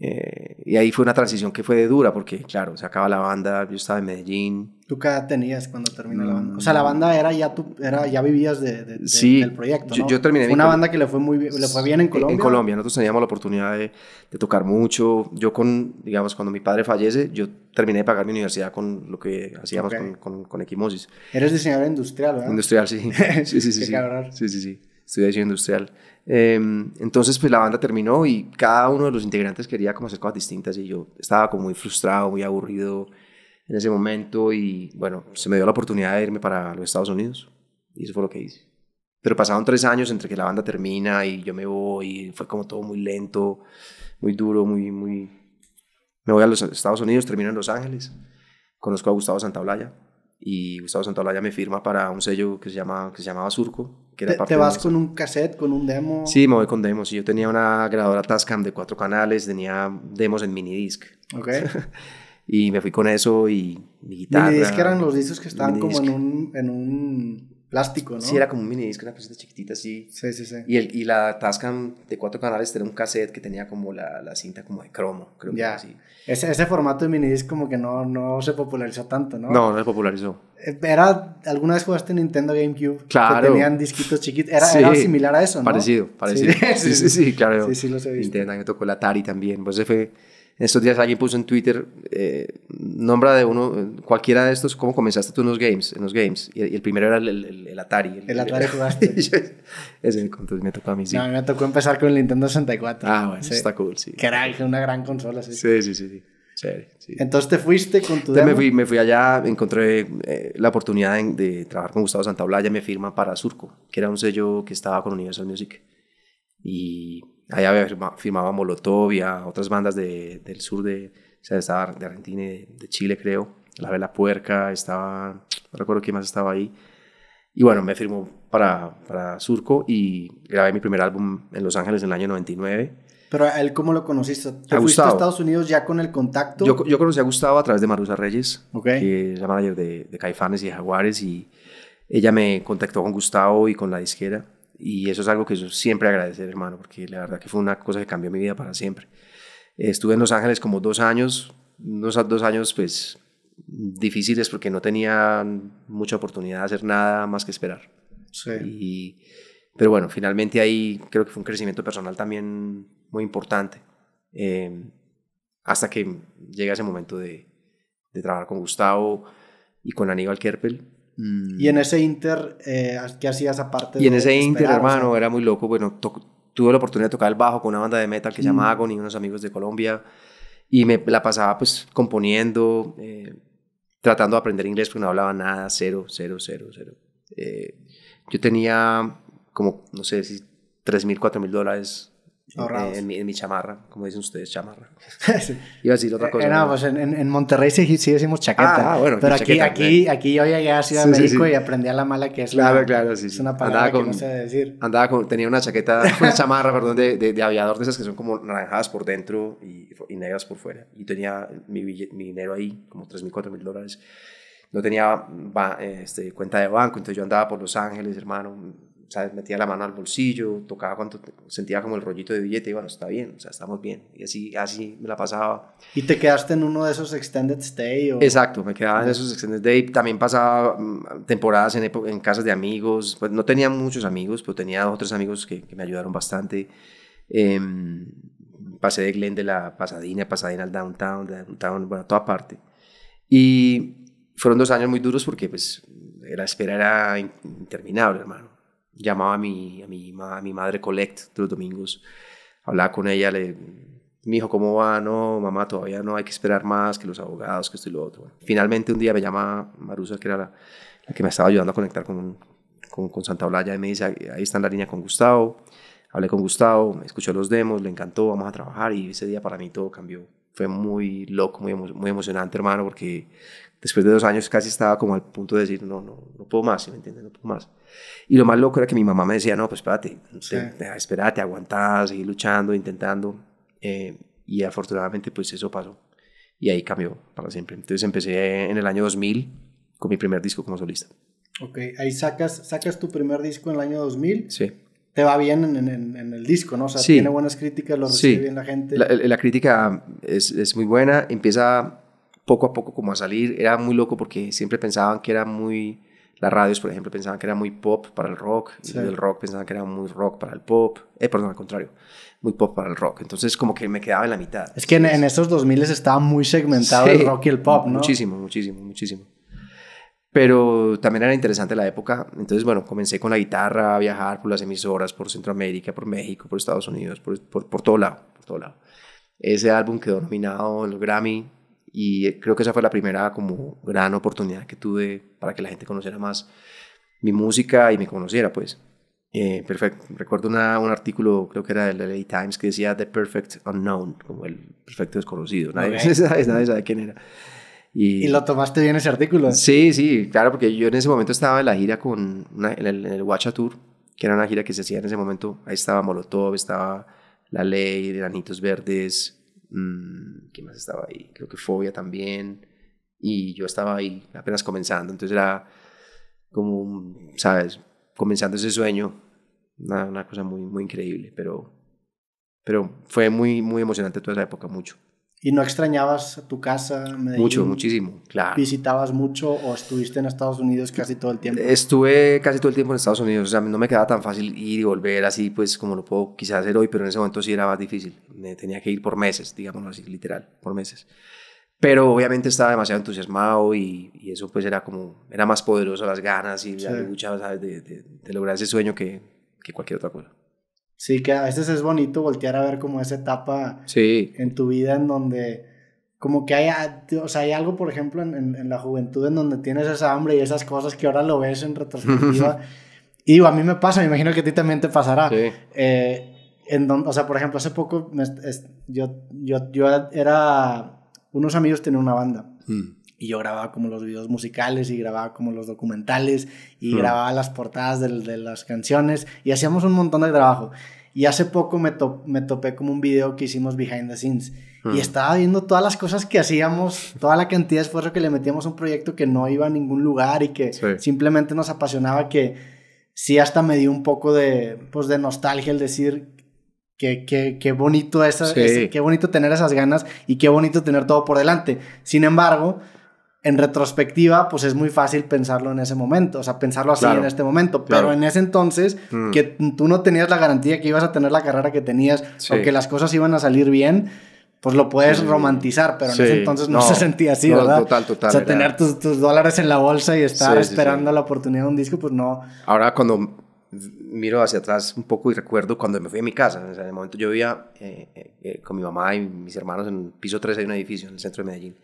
Eh, y ahí fue una transición que fue de dura porque, claro, se acaba la banda, yo estaba en Medellín, ¿Tú qué tenías cuando terminó la banda? O sea, la mm. banda era ya tú, era, ya vivías de, del proyecto. ¿no? Yo, terminé. una banda que le fue muy le fue bien en Colombia. En Colombia, nosotros teníamos la oportunidad de, de, tocar mucho. Yo con, digamos, cuando mi padre fallece, yo terminé de pagar mi universidad con lo que hacíamos con, con, equimosis. Eres diseñador industrial, ¿verdad? Industrial, sí. <laughs> sí, sí, sí. sí. sí, sí, sí. Estudié diseño industrial. Em, entonces, pues la banda terminó y cada uno de los integrantes quería como hacer cosas distintas y yo estaba como muy frustrado, muy aburrido en ese momento y bueno, se me dio la oportunidad de irme para los Estados Unidos y eso fue lo que hice. Pero pasaron tres años entre que la banda termina y yo me voy, y fue como todo muy lento, muy duro, muy, muy... Me voy a los Estados Unidos, termino en Los Ángeles, conozco a Gustavo Santaolalla y Gustavo Santaolalla me firma para un sello que se, llama, que se llamaba Surco. Que ¿Te, vas con un cassette, con un demo? Sí, me voy con demos. Yo tenía una grabadora Tascam de cuatro canales, tenía demos en minidisc. Ok. <laughs> Y me fui con eso y mi guitarra. Mini que eran los discos que estaban como en un, en un plástico, ¿no? Sí, era como un mini disco, una cosita chiquitita así. Sí, sí, sí. Y, el, y la Tascam de cuatro canales tenía un cassette que tenía como la, la cinta como de cromo, creo que así. Ese, ese formato de mini como que no, no se popularizó tanto, ¿no? No, no se popularizó. Eh, era, ¿alguna vez jugaste Nintendo GameCube? Claro. Que tenían disquitos chiquitos. Era, sí. era similar a eso, ¿no? Parecido, parecido. Sí, <laughs> sí, sí, sí, sí claro. Sí, sí, los he Nintendo, me tocó la Atari también. Pues ese fue en estos días alguien puso en Twitter, eh, nombra de uno, cualquiera de estos, ¿cómo comenzaste tú en los games? En los games. Y, el primero era el, el, el Atari. El, Atari <laughs> jugaste. <laughs> ese entonces me tocó a mí, sí. No, a mí me tocó empezar con el Nintendo 64. Ah, bueno, sí. está cool, sí. Que era una gran consola, sí. Sí, sí, sí. sí. Entonces te fuiste con tu... Me, fui, me fui allá, encontré eh, la oportunidad de, trabajar con Gustavo Santaolalla, me firma para Surco, que era un sello que estaba con Universal Music. Y Allá firma, firmaba Molotov y a otras bandas de, del sur de, de Argentina y de, Chile, creo. La Vela Puerca, estaba, no recuerdo quién más estaba ahí. Y bueno, me firmó para, para Surco y grabé mi primer álbum en Los Ángeles en el año 99. Pero a él, ¿cómo lo conociste? ¿Te fuiste a Estados Unidos ya con el contacto? Yo, conocí a Gustavo a través de Marusa Reyes, que es la manager de, Caifanes y Jaguares, y ella me contactó con Gustavo y con la disquera. Y eso es algo que yo siempre agradecer, hermano, porque la verdad que fue una cosa que cambió mi vida para siempre. Estuve en Los Ángeles como dos años, unos dos años pues difíciles porque no tenía mucha oportunidad de hacer nada más que esperar. pero bueno, finalmente ahí creo que fue un crecimiento personal también muy importante. Eh, hasta que llega ese momento de, de trabajar con Gustavo y con Aníbal Kerpel, Mm. Y en ese Inter, eh, ¿qué hacías aparte? Y en ese Inter, hermano, era muy loco. Bueno, tuve la oportunidad de tocar el bajo con una banda de metal que se llama mm. y unos amigos de Colombia. Y me la pasaba pues componiendo, eh, tratando de aprender inglés porque no hablaba nada, cero, cero, cero, cero. Eh, yo tenía como, no sé si 3 mil, cuatro mil dólares en mi, mi, chamarra, como dicen ustedes, chamarra. <laughs> Iba a decir otra eh, cosa. Eh, no, pues en, en Monterrey sí, decimos chaqueta. Ah, bueno, pero aquí, aquí, aquí yo llegué a Ciudad de México y aprendí a la mala que es. Claro, una, claro, sí. Es una palabra que no sé decir. Andaba con, tenía una chaqueta, una <laughs> chamarra, perdón, de, de, aviador, de esas que son como naranjadas por dentro y, negras por fuera. Y tenía mi, mi dinero ahí, como 3 mil, 4 mil dólares. No tenía este, cuenta de banco, entonces yo andaba por Los Ángeles, hermano, ¿sabes? Metía la mano al bolsillo, tocaba cuando sentía como el rollito de billete y bueno, está bien, o sea, estamos bien. Y así, así me la pasaba. ¿Y te quedaste en uno de esos extended stay? Exacto, me quedaba en esos extended stay. También pasaba mm, temporadas en, en casas de amigos. Pues no tenía muchos amigos, pero tenía otros amigos que, que me ayudaron bastante. Em, pasé de Glen de la Pasadena, Pasadena al downtown, downtown, bueno, a toda parte. Y fueron dos años muy duros porque pues la espera era interminable, hermano llamaba a mi, a mi, a mi madre Collect de los domingos, hablaba con ella, le, mi hijo, ¿cómo va? No, mamá, todavía no, hay que esperar más que los abogados, que esto y lo otro. Finalmente un día me llama Marusa, que era la, que me estaba ayudando a conectar con, con, Santa Olalla, y me dice, ahí está en la línea con Gustavo. Hablé con Gustavo, escuchó los demos, le encantó, vamos a trabajar y ese día para mí todo cambió. Fue muy loco, muy, muy emocionante, hermano, porque después de dos años casi estaba como al punto de decir, no, no, no puedo más, ¿sí ¿me entiendes? No puedo más. Y lo más loco era que mi mamá me decía, no, pues espérate, espérate, aguanta, seguir luchando, intentando. Eh, y afortunadamente, pues eso pasó. Y ahí cambió para siempre. Entonces empecé en el año 2000 con mi primer disco como solista. Ok, ahí sacas, sacas tu primer disco en el año 2000. Sí. Te va bien en, el disco, ¿no? O sea, tiene buenas críticas, lo recibe bien la gente. La, la crítica es, es muy buena, empieza poco a poco como a salir. Era muy loco porque siempre pensaban que era muy las radios, por ejemplo, pensaban que era muy pop para el rock, y el rock pensaban que era muy rock para el pop, eh, perdón, al contrario, muy pop para el rock. Entonces, como que me quedaba en la mitad. Es que en, estos 2000 estaba muy segmentado el rock y el pop, ¿no? Muchísimo, muchísimo, muchísimo. Pero también era interesante la época. Entonces, bueno, comencé con la guitarra a viajar por las emisoras, por Centroamérica, por México, por Estados Unidos, por, por, por todo lado, por todo lado. Ese álbum quedó nominado en los Grammy y eh, creo que esa fue la primera como gran oportunidad que tuve para que la gente conociera más mi música y me conociera, pues. Eh, perfecto. Recuerdo un artículo, creo que era del LA Times, que decía The Perfect Unknown, como el perfecto desconocido. Nadie, <laughs> sabe, nadie sabe quién era. Y, lo tomaste bien ese artículo. Sí, sí, claro, porque yo en ese momento estaba en la gira con en, el, Watcha Tour, que era una gira que se hacía en ese momento. Ahí estaba Molotov, estaba La Ley, Granitos Verdes, Mm, ¿qué más estaba ahí? Creo que Fobia también. Y yo estaba ahí apenas comenzando. Entonces era como, ¿sabes? Comenzando ese sueño. Una, una cosa muy, muy increíble. Pero, pero fue muy, muy emocionante toda esa época, mucho. ¿Y no extrañabas tu casa? Medellín? Mucho, muchísimo, claro. ¿Visitabas mucho o estuviste en Estados Unidos casi todo el tiempo? Estuve casi todo el tiempo en Estados Unidos, o sea, no me quedaba tan fácil ir y volver así, pues como lo puedo quizás hacer hoy, pero en ese momento sí era más difícil. Me tenía que ir por meses, digámoslo así, literal, por meses. Pero obviamente estaba demasiado entusiasmado y, eso pues era como, era más poderoso las ganas y la lucha, ¿sabes? De, de lograr ese sueño que, que cualquier otra cosa. Sí, que a veces es bonito voltear a ver como esa etapa en tu vida en donde como que hay, ah, o sea, hay algo, por ejemplo, en, en, la juventud en donde tienes esa hambre y esas cosas que ahora lo ves en retrospectiva. <laughs> y a mí me pasa, me imagino que a ti también te pasará. Eh, en o sea, por ejemplo, hace poco yo, yo, yo, era... Unos amigos tenían una banda. Mm y yo grababa como los videos musicales y grababa como los documentales y mm. grababa las portadas de, las canciones y hacíamos un montón de trabajo. Y hace poco me, me topé como un video que hicimos behind the scenes y mm. estaba viendo todas las cosas que hacíamos, toda la cantidad de esfuerzo que le metíamos a un proyecto que no iba a ningún lugar y que simplemente nos apasionaba que sí hasta me dio un poco de, pues, de nostalgia el decir que qué, bonito esa, qué bonito tener esas ganas y qué bonito tener todo por delante. Sin embargo, en retrospectiva, pues es muy fácil pensarlo en ese momento, o sea, pensarlo así en este momento, pero en ese entonces, mm. que tú no tenías la garantía que ibas a tener la carrera que tenías o que las cosas iban a salir bien, pues lo puedes romantizar, pero en ese entonces no, se sentía así, ¿verdad? Total, total. O sea, tener tus, dólares en la bolsa y estar esperando la oportunidad de un disco, pues no. Ahora cuando miro hacia atrás un poco y recuerdo cuando me fui a mi casa, en el momento yo vivía eh, eh, eh, con mi mamá y mis hermanos en el piso 3 de un edificio en el centro de Medellín.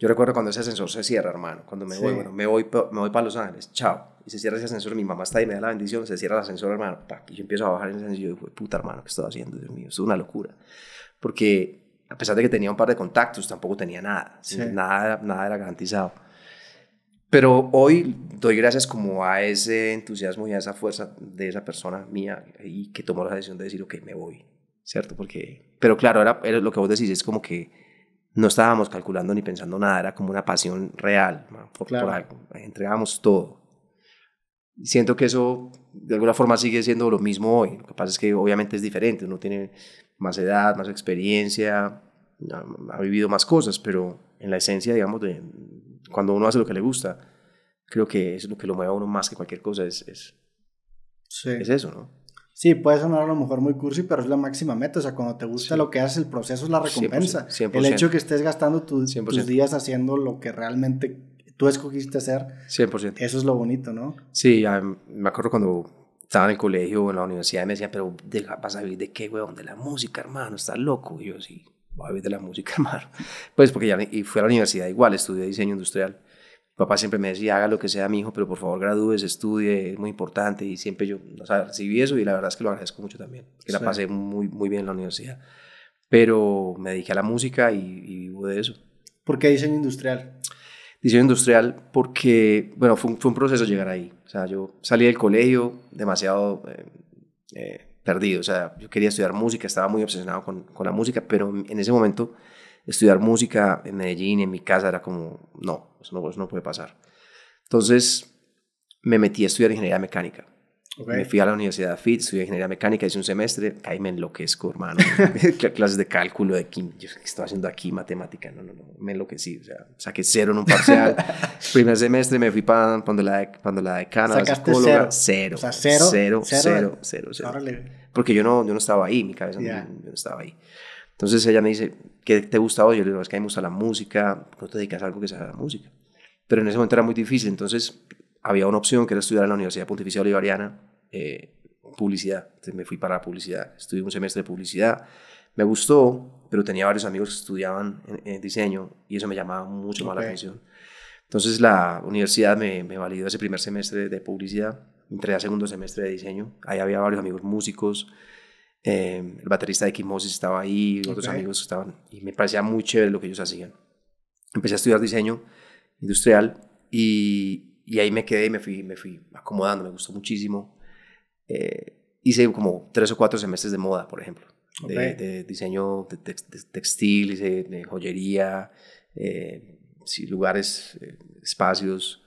Yo recuerdo cuando ese ascensor se cierra, hermano, cuando me voy, bueno, me voy, me voy para Los Ángeles, chao. Y se cierra ese ascensor, mi mamá está ahí, me da la bendición, se cierra el ascensor, hermano, y yo empiezo a bajar en ese ascensor, y digo, puta, hermano, ¿qué estoy haciendo? Dios mío, es una locura. Porque a pesar de que tenía un par de contactos, tampoco tenía nada, nada, nada era garantizado. Pero hoy doy gracias como a ese entusiasmo y a esa fuerza de esa persona mía y que tomó la decisión de decir, ok, me voy, ¿cierto? Porque, pero claro, era lo que vos decís, es como que no estábamos calculando ni pensando nada, era como una pasión real por, algo, entregábamos todo. Siento que eso de alguna forma sigue siendo lo mismo hoy, lo que pasa es que obviamente es diferente, uno tiene más edad, más experiencia, ha, vivido más cosas, pero en la esencia, digamos, de cuando uno hace lo que le gusta, creo que es lo que lo mueve a uno más que cualquier cosa, es, es, es eso, ¿no? Sí, puede sonar a lo mejor muy cursi, pero es la máxima meta. O sea, cuando te gusta lo que haces, el proceso es la recompensa. El hecho de que estés gastando tus días haciendo lo que realmente tú escogiste hacer. Eso es lo bonito, ¿no? Sí, me acuerdo cuando estaba en el colegio o en la universidad me decían, pero deja, ¿vas a vivir de qué, weón? De la música, hermano, estás loco. Y yo, sí, voy a vivir de la música, <laughs> hermano. Pues porque ya, y fui a la universidad igual, estudié diseño industrial papá siempre me decía, haga lo que sea, mi hijo, pero por favor gradúes, estudie, es muy importante. Y siempre yo o sea, recibí eso y la verdad es que lo agradezco mucho también, que la pasé muy, muy bien en la universidad. Pero me dediqué a la música y, vivo de eso. ¿Por qué diseño industrial? Diseño industrial porque, bueno, fue un, proceso llegar ahí. O sea, yo salí del colegio demasiado eh, eh, perdido. O sea, yo quería estudiar música, estaba muy obsesionado con, con la música, pero en ese momento estudiar música en Medellín, en mi casa, era como, no, eso no, no puede pasar. Entonces me metí a estudiar ingeniería mecánica. Me fui a la Universidad de FIT, estudié ingeniería mecánica, hice un semestre, lo me enloquezco, hermano. <laughs> Clases de cálculo, de química, yo estaba haciendo aquí matemática, no, no, no, me enloquecí, o sea, saqué cero en un parcial. <laughs> Primer semestre me fui para cuando la, cuando la decana, Sacaste cero. cero. O sea, cero, cero, cero, cero, eh. Porque yo no, yo no estaba ahí, mi cabeza no estaba ahí. Entonces ella me dice, ¿qué te gusta hoy? Yo le digo, es que a mí me gusta la música, no te dedicas a algo que sea la música. Pero en ese momento era muy difícil, entonces había una opción que era estudiar en la Universidad Pontificia Bolivariana eh, publicidad. Entonces me fui para la publicidad, estudié un semestre de publicidad, me gustó, pero tenía varios amigos que estudiaban en, diseño y eso me llamaba mucho más la atención. Entonces la universidad me, validó ese primer semestre de publicidad, entré al segundo semestre de diseño, ahí había varios amigos músicos, Em, el baterista de Kimosis estaba ahí, otros amigos estaban, y me parecía muy chévere lo que ellos hacían. Empecé a estudiar diseño industrial y, y ahí me quedé y me fui, me fui acomodando, me gustó muchísimo. Eh, hice como tres o cuatro semestres de moda, por ejemplo, de, diseño de, textil, de joyería, eh, lugares, eh, espacios.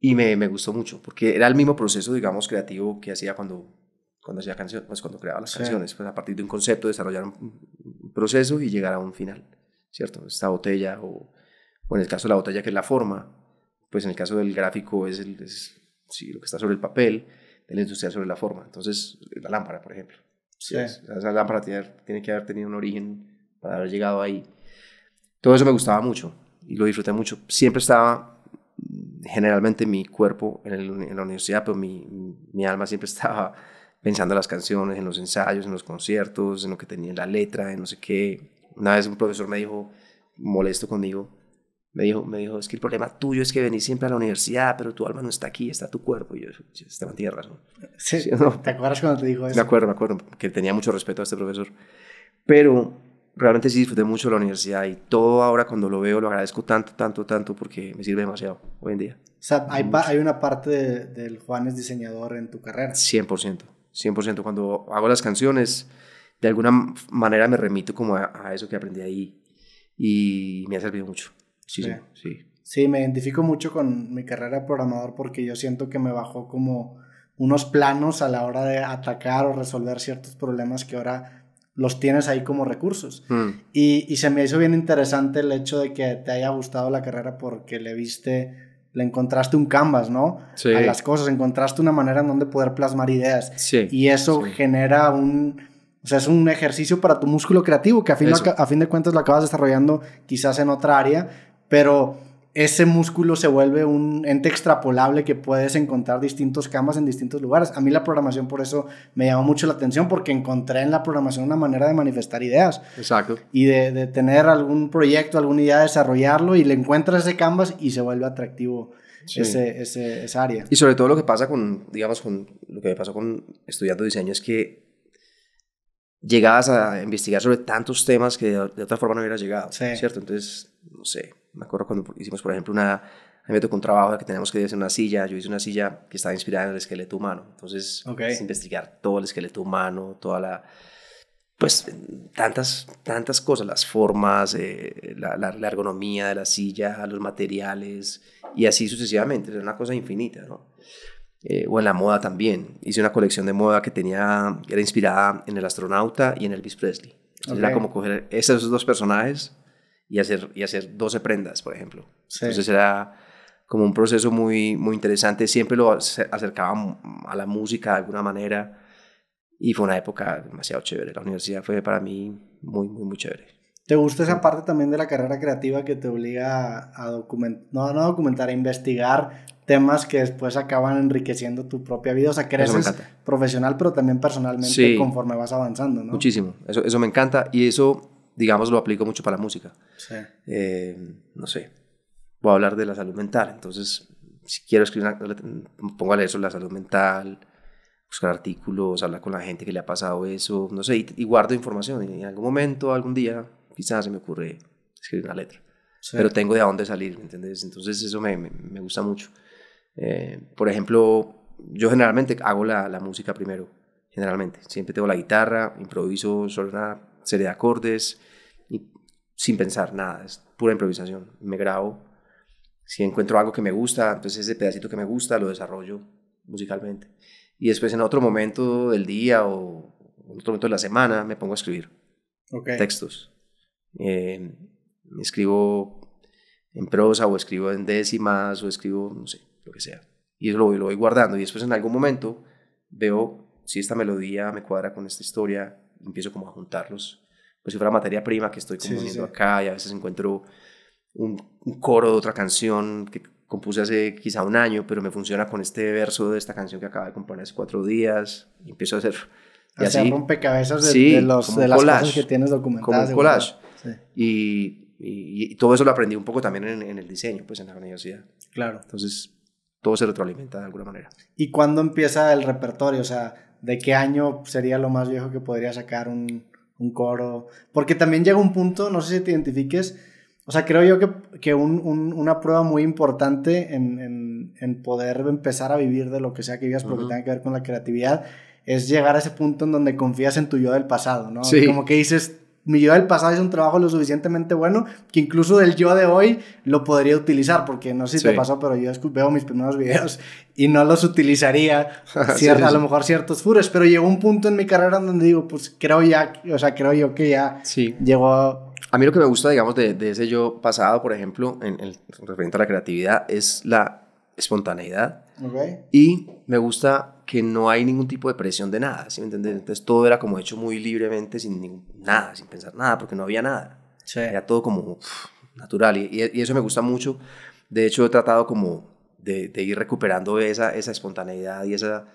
y me, me gustó mucho, porque era el mismo proceso, digamos, creativo que hacía cuando cuando hacía canciones, pues cuando creaba las canciones, pues a partir de un concepto desarrollar un proceso y llegar a un final, ¿cierto? Esta botella o, en el caso de la botella que es la forma, pues en el caso del gráfico es, el, lo que está sobre el papel, de la industria sobre la forma. Entonces, la lámpara, por ejemplo. Sí. Pues, esa lámpara tiene, que haber tenido un origen para haber llegado ahí. Todo eso me gustaba mucho y lo disfruté mucho. Siempre estaba generalmente mi cuerpo en, en la universidad, pero mi, mi alma siempre <laughs> estaba pensando en las canciones, en los ensayos, en los conciertos, en lo que tenía en la letra, en no sé qué. Una vez un profesor me dijo, molesto conmigo, me dijo, me dijo, es que el problema tuyo es que venís siempre a la universidad, pero tu alma no está aquí, está tu cuerpo. Y yo, este man razón. ¿Te acuerdas cuando te dijo eso? Me acuerdo, me acuerdo, que tenía mucho respeto a este profesor. Pero realmente sí disfruté mucho de la universidad y todo ahora cuando lo veo lo agradezco tanto, tanto, tanto porque me sirve demasiado hoy en día. O sea, hay, una parte del Juan es diseñador en tu carrera. 100%. 100%. Cuando hago las canciones, de alguna manera me remito como a, eso que aprendí ahí y me ha servido mucho. Sí, sí, sí. me identifico mucho con mi carrera de programador porque yo siento que me bajó como unos planos a la hora de atacar o resolver ciertos problemas que ahora los tienes ahí como recursos. Mm. Y, y se me hizo bien interesante el hecho de que te haya gustado la carrera porque le viste le encontraste un canvas, ¿no? Sí. A las cosas, encontraste una manera en donde poder plasmar ideas. Sí. Y eso genera un... O sea, es un ejercicio para tu músculo creativo que a fin, a fin de cuentas lo acabas desarrollando quizás en otra área, pero ese músculo se vuelve un ente extrapolable que puedes encontrar distintos camas en distintos lugares. A mí la programación por eso me llamó mucho la atención porque encontré en la programación una manera de manifestar ideas. Exacto. Y de, tener algún proyecto, alguna idea, desarrollarlo y le encuentras ese canvas y se vuelve atractivo. esa área. Y sobre todo lo que pasa con, digamos, con lo que me pasó con estudiando diseño es que llegabas a investigar sobre tantos temas que de, otra forma no hubieras llegado, sí. ¿cierto? Entonces, no sé, me acuerdo cuando hicimos, por ejemplo, una, a mí me tocó un trabajo que teníamos que hacer una silla, yo hice una silla que estaba inspirada en el esqueleto humano, entonces investigar todo el esqueleto humano, toda la, pues tantas, tantas cosas, las formas, eh, la, la, ergonomía de la silla, los materiales y así sucesivamente, es una cosa infinita, ¿no? Eh, o en la moda también. Hice una colección de moda que tenía, era inspirada en el astronauta y en Elvis Presley. Era como coger esos dos personajes y hacer, y hacer 12 prendas, por ejemplo. Entonces era como un proceso muy, muy interesante, siempre lo acercaba a la música de alguna manera y fue una época demasiado chévere. La universidad fue para mí muy, muy, muy chévere. ¿Te gusta esa mm. parte también de la carrera creativa que te obliga a, documentar, no, no a documentar, a investigar temas que después acaban enriqueciendo tu propia vida? O sea, creces profesional, pero también personalmente conforme vas avanzando, ¿no? Muchísimo, eso, eso me encanta y eso digamos, lo aplico mucho para la música. Eh, no sé, voy a hablar de la salud mental, entonces, si quiero escribir, una, pongo a leer sobre la salud mental, buscar artículos, hablar con la gente que le ha pasado eso, no sé, y, guardo información. Y en algún momento, algún día, quizás se me ocurre escribir una letra. Pero tengo de a dónde salir, ¿me entiendes? Entonces eso me, me, gusta mucho. Eh, por ejemplo, yo generalmente hago la, la, música primero, generalmente. Siempre tengo la guitarra, improviso sobre una serie de acordes y sin pensar nada, es pura improvisación. Me grabo, si encuentro algo que me gusta, entonces pues ese pedacito que me gusta lo desarrollo musicalmente. Y después en otro momento del día o en otro momento de la semana me pongo a escribir textos. Eh, escribo en prosa o escribo en décimas o escribo, no sé, lo que sea. Y lo, lo voy guardando. Y después en algún momento veo si esta melodía me cuadra con esta historia, empiezo como a juntarlos, pues si fuera materia prima que estoy componiendo acá y a veces encuentro un, coro de otra canción que compuse hace quizá un año, pero me funciona con este verso de esta canción que acabo de componer hace cuatro días y empiezo a hacer... Y así, rompecabezas de, de los, de las que tienes documentadas. Como un collage. Y, todo eso lo aprendí un poco también en, en el diseño, pues en la universidad. Claro. Entonces, todo se retroalimenta de alguna manera. ¿Y cuándo empieza el repertorio? O sea, de qué año sería lo más viejo que podría sacar un, coro. Porque también llega un punto, no sé si te identifiques, o sea, creo yo que, una prueba muy importante en, poder empezar a vivir de lo que sea que vivas, porque tenga que ver con la creatividad, es llegar a ese punto en donde confías en tu yo del pasado, ¿no? Como que dices, mi yo del pasado es un trabajo lo suficientemente bueno que incluso del yo de hoy lo podría utilizar, porque no sé si te pasó, pero yo veo mis primeros videos y no los utilizaría, <laughs> a lo mejor ciertos furos pero llegó un punto en mi carrera donde digo, pues creo ya, o sea, creo yo que ya llegó... A... mí lo que me gusta, digamos, de, de ese yo pasado, por ejemplo, en, el referente a la creatividad, es la espontaneidad. Y me gusta que no hay ningún tipo de presión de nada, ¿sí Entonces todo era como hecho muy libremente, sin nada, sin pensar nada, porque no había nada. Era todo como natural y, eso me gusta mucho. De hecho, he tratado como de, ir recuperando esa, esa espontaneidad y esa,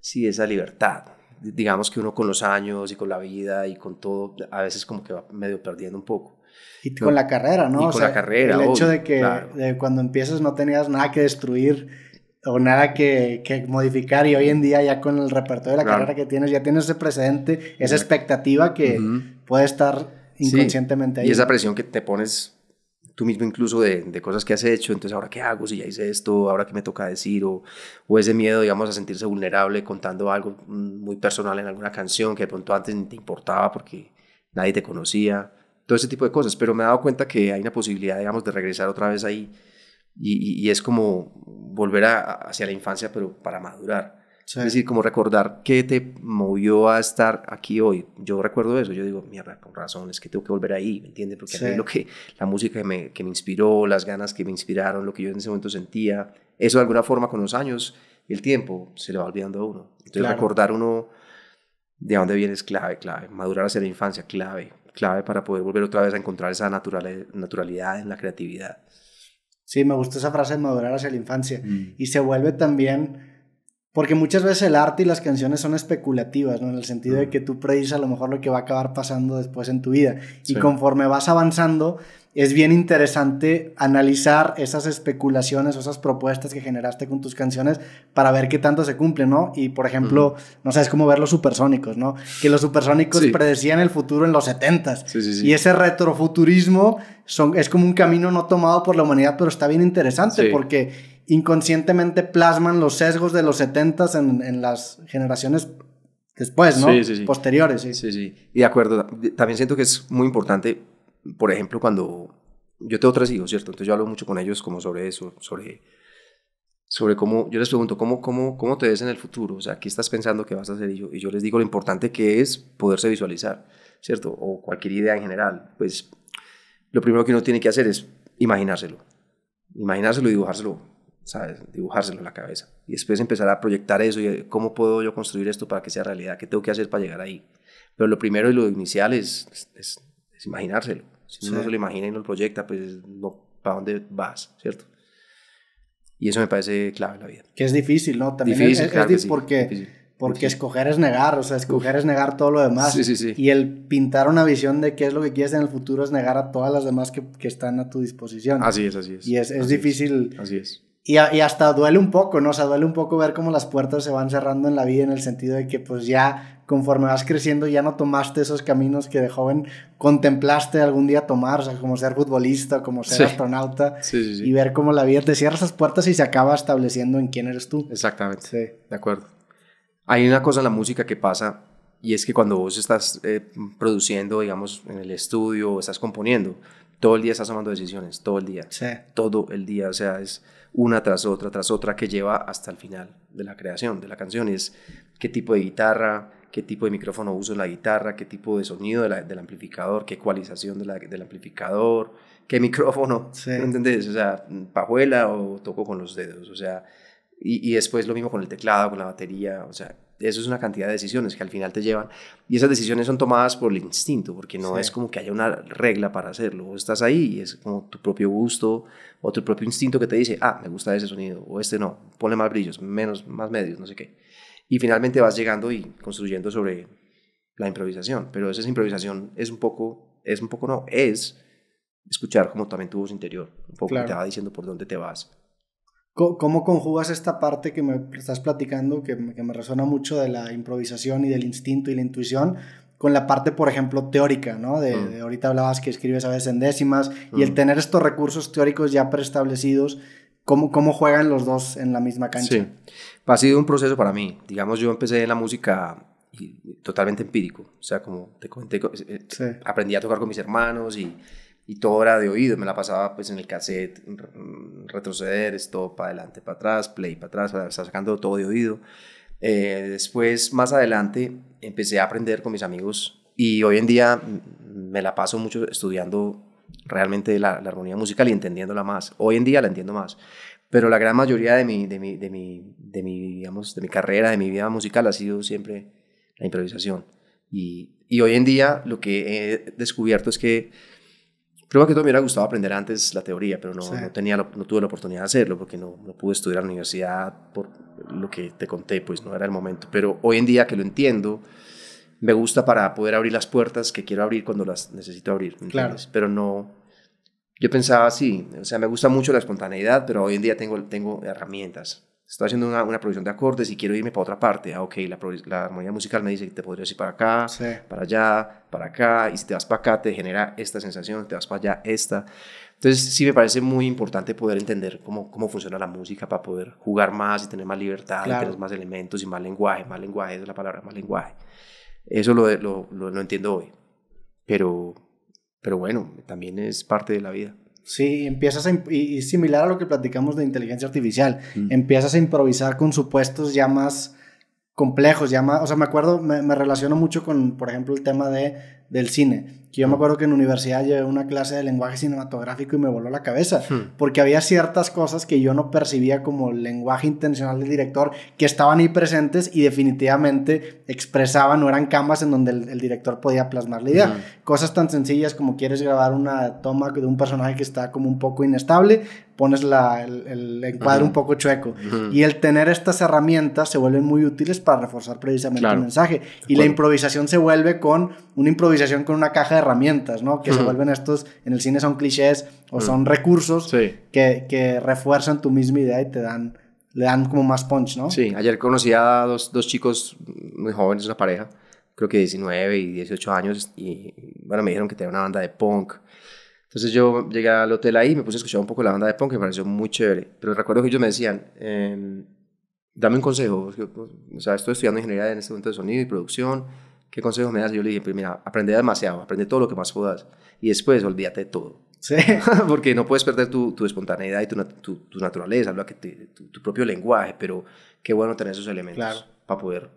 sí, esa libertad. Digamos que uno con los años y con la vida y con todo, a veces como que va medio perdiendo un poco. Y con la carrera, ¿no? con la carrera. El hecho de que cuando empiezas no tenías nada que destruir o nada que, modificar y hoy en día ya con el repertorio de la carrera que tienes, ya tienes ese precedente, esa expectativa que puede estar inconscientemente sí. ahí. Y esa presión que te pones tú mismo incluso de, cosas que has hecho, entonces ahora qué hago si ya hice esto, ahora qué me toca decir, o, o, ese miedo, digamos, a sentirse vulnerable contando algo mm, muy personal en alguna canción que de pronto antes ni te importaba porque nadie te conocía, todo ese tipo de cosas, pero me he dado cuenta que hay una posibilidad, digamos, de regresar otra vez ahí y, es como volver hacia la infancia, pero para madurar. Es decir, como recordar qué te movió a estar aquí hoy. Yo recuerdo eso, yo digo, mierda, con razón, es que tengo que volver ahí, ¿me entiendes? Porque lo que, la música que me, inspiró, las ganas que me inspiraron, lo que yo en ese momento sentía, eso de alguna forma con los años el tiempo se le va olvidando a uno. Entonces recordar uno de dónde viene es clave, clave. Madurar hacia la infancia, clave, clave para poder volver otra vez a encontrar esa naturalidad en la creatividad. Sí, me gustó esa frase de madurar hacia la infancia. Mm. Y se vuelve también... Porque muchas veces el arte y las canciones son especulativas, ¿no? En el sentido de mm. que tú predices a lo mejor lo que va a acabar pasando después en tu vida. Y conforme vas avanzando, es bien interesante analizar esas especulaciones o esas propuestas que generaste con tus canciones para ver qué tanto se cumplen, ¿no? Y por ejemplo, no sabes cómo ver los supersónicos, ¿no? Que los supersónicos predecían el futuro en los 70s. y ese retrofuturismo son, es como un camino no tomado por la humanidad, pero está bien interesante porque inconscientemente plasman los sesgos de los 70 en, en, las generaciones después, ¿no? sí, sí. Posteriores, sí. Sí, sí. Y de acuerdo, también siento que es muy importante por ejemplo, cuando yo tengo tres hijos, ¿cierto? Entonces yo hablo mucho con ellos como sobre eso, sobre, sobre cómo, yo les pregunto, ¿cómo, cómo, cómo te ves en el futuro? O sea, ¿qué estás pensando que vas a hacer? Y yo, y yo les digo lo importante que es poderse visualizar, ¿cierto? O cualquier idea en general. Pues lo primero que uno tiene que hacer es imaginárselo. Imaginárselo y dibujárselo, ¿sabes? Dibujárselo en la cabeza. Y después empezar a proyectar eso y cómo puedo yo construir esto para que sea realidad, qué tengo que hacer para llegar ahí. Pero lo primero y lo inicial es, es imaginárselo. Si no uno se lo imagina y no lo proyecta, pues no, ¿para dónde vas? ¿Cierto? Y eso me parece clave en la vida. Que es difícil, ¿no? También difícil, es, difícil porque, porque escoger es negar, o sea, escoger es negar todo lo demás. Sí, sí, sí. Y el pintar una visión de qué es lo que quieres en el futuro es negar a todas las demás que, que están a tu disposición. Así es, así es. Y es, es difícil. Así es. Y, y, hasta duele un poco, ¿no? O sea, duele un poco ver cómo las puertas se van cerrando en la vida en el sentido de que pues ya conforme vas creciendo ya no tomaste esos caminos que de joven contemplaste algún día tomar, o sea, como ser futbolista, como ser astronauta, y ver cómo la vida te cierra esas puertas y se acaba estableciendo en quién eres tú. Exactamente. Sí. De acuerdo. Hay una cosa en la música que pasa y es que cuando vos estás eh, produciendo, digamos, en el estudio o estás componiendo, todo el día estás tomando decisiones, todo el día. Sí. Todo el día, o sea, es una tras otra, tras otra, que lleva hasta el final de la creación de la canción. Es qué tipo de guitarra, qué tipo de micrófono uso en la guitarra, qué tipo de sonido del amplificador, qué ecualización de la, del amplificador, qué micrófono, ¿entendés? O sea, pajuela o toco con los dedos, o sea, y, después lo mismo con el teclado, con la batería, o sea, eso es una cantidad de decisiones que al final te llevan y esas decisiones son tomadas por el instinto, porque no es como que haya una regla para hacerlo, estás ahí y es como tu propio gusto o tu propio instinto que te dice, ah, me gusta ese sonido o este no, ponle más brillos, menos, más medios, no sé qué. Y finalmente vas llegando y construyendo sobre la improvisación. Pero esa improvisación es un poco, es un poco no, es escuchar como también tu voz interior, un poco te va diciendo por dónde te vas. ¿Cómo conjugas esta parte que me estás platicando, que, me resuena mucho de la improvisación y del instinto y la intuición, con la parte, por ejemplo, teórica, ¿no? De, mm. ahorita hablabas que escribes a veces en décimas y el mm. tener estos recursos teóricos ya preestablecidos, ¿cómo, cómo juegan los dos en la misma cancha? Sí. Pues, ha sido un proceso para mí. Digamos, yo empecé en la música totalmente empírico. O sea, como te comenté, eh, aprendí a tocar con mis hermanos y, y, todo era de oído. Me la pasaba pues en el cassette, mm, retroceder, stop, para adelante, para atrás, play, para atrás, sacando todo de oído. Eh, después, más adelante, empecé a aprender con mis amigos y hoy en día me la paso mucho estudiando realmente la, la, armonía musical y entendiéndola más. Hoy en día la entiendo más pero la gran mayoría de mi, de mi, de mi, digamos, de mi carrera, de mi vida musical ha sido siempre la improvisación. Y, hoy en día lo que he descubierto es que creo que me hubiera gustado aprender antes la teoría, pero no, tenía, no tuve la oportunidad de hacerlo porque no, pude estudiar en la universidad por lo que te conté, pues no era el momento. Pero hoy en día que lo entiendo, me gusta para poder abrir las puertas que quiero abrir cuando las necesito abrir. Claro. Pero no, yo pensaba así, o sea, me gusta mucho la espontaneidad, pero hoy en día tengo, tengo herramientas. Estoy haciendo una, una producción de acordes y quiero irme para otra parte. Ah, ok, la, armonía musical me dice que te podrías ir para acá, para allá, para acá, y si te vas para acá te genera esta sensación, te vas para allá esta. Entonces sí me parece muy importante poder entender cómo, funciona la música para poder jugar más y tener más libertad, tener más elementos y más lenguaje, más lenguaje, es la palabra, más lenguaje. Eso lo, lo, lo entiendo hoy. Pero, pero bueno, también es parte de la vida. Sí, empiezas a, y, similar a lo que platicamos de inteligencia artificial, empiezas a improvisar con supuestos ya más complejos, ya más, o sea, me acuerdo, me, me relaciono mucho con, por ejemplo, el tema de, del cine yo me acuerdo que en universidad llevé una clase de lenguaje cinematográfico y me voló la cabeza, hmm. porque había ciertas cosas que yo no percibía como el lenguaje intencional del director, que estaban ahí presentes y definitivamente expresaban o eran camas en donde el, director podía plasmar la idea. Hmm. Cosas tan sencillas como quieres grabar una toma de un personaje que está como un poco inestable, pones el, el, encuadre un poco chueco. Hmm. Y el tener estas herramientas se vuelven muy útiles para reforzar precisamente el mensaje. Y la improvisación se vuelve con una improvisación con una caja de herramientas, ¿no? Que se vuelven estos, en el cine son clichés o son recursos que, refuerzan tu misma idea y te dan, le dan como más punch, ¿no? Sí, ayer conocí a dos, dos chicos muy jóvenes, una pareja, creo que 19 y 18 años, y bueno, me dijeron que tenía una banda de punk. Entonces yo llegué al hotel ahí, me puse a escuchar un poco la banda de punk, que me pareció muy chévere. Pero recuerdo que ellos me decían, em, dame un consejo. Pues, o sea, estoy estudiando ingeniería en este momento de sonido y producción ¿qué consejos me das? yo le dije, pues, mira, aprende demasiado, aprende todo lo que más puedas y después olvídate de todo. <laughs> Porque no puedes perder tu, tu espontaneidad y tu, tu, tu naturaleza, que tu, propio lenguaje, pero qué bueno tener esos elementos para poder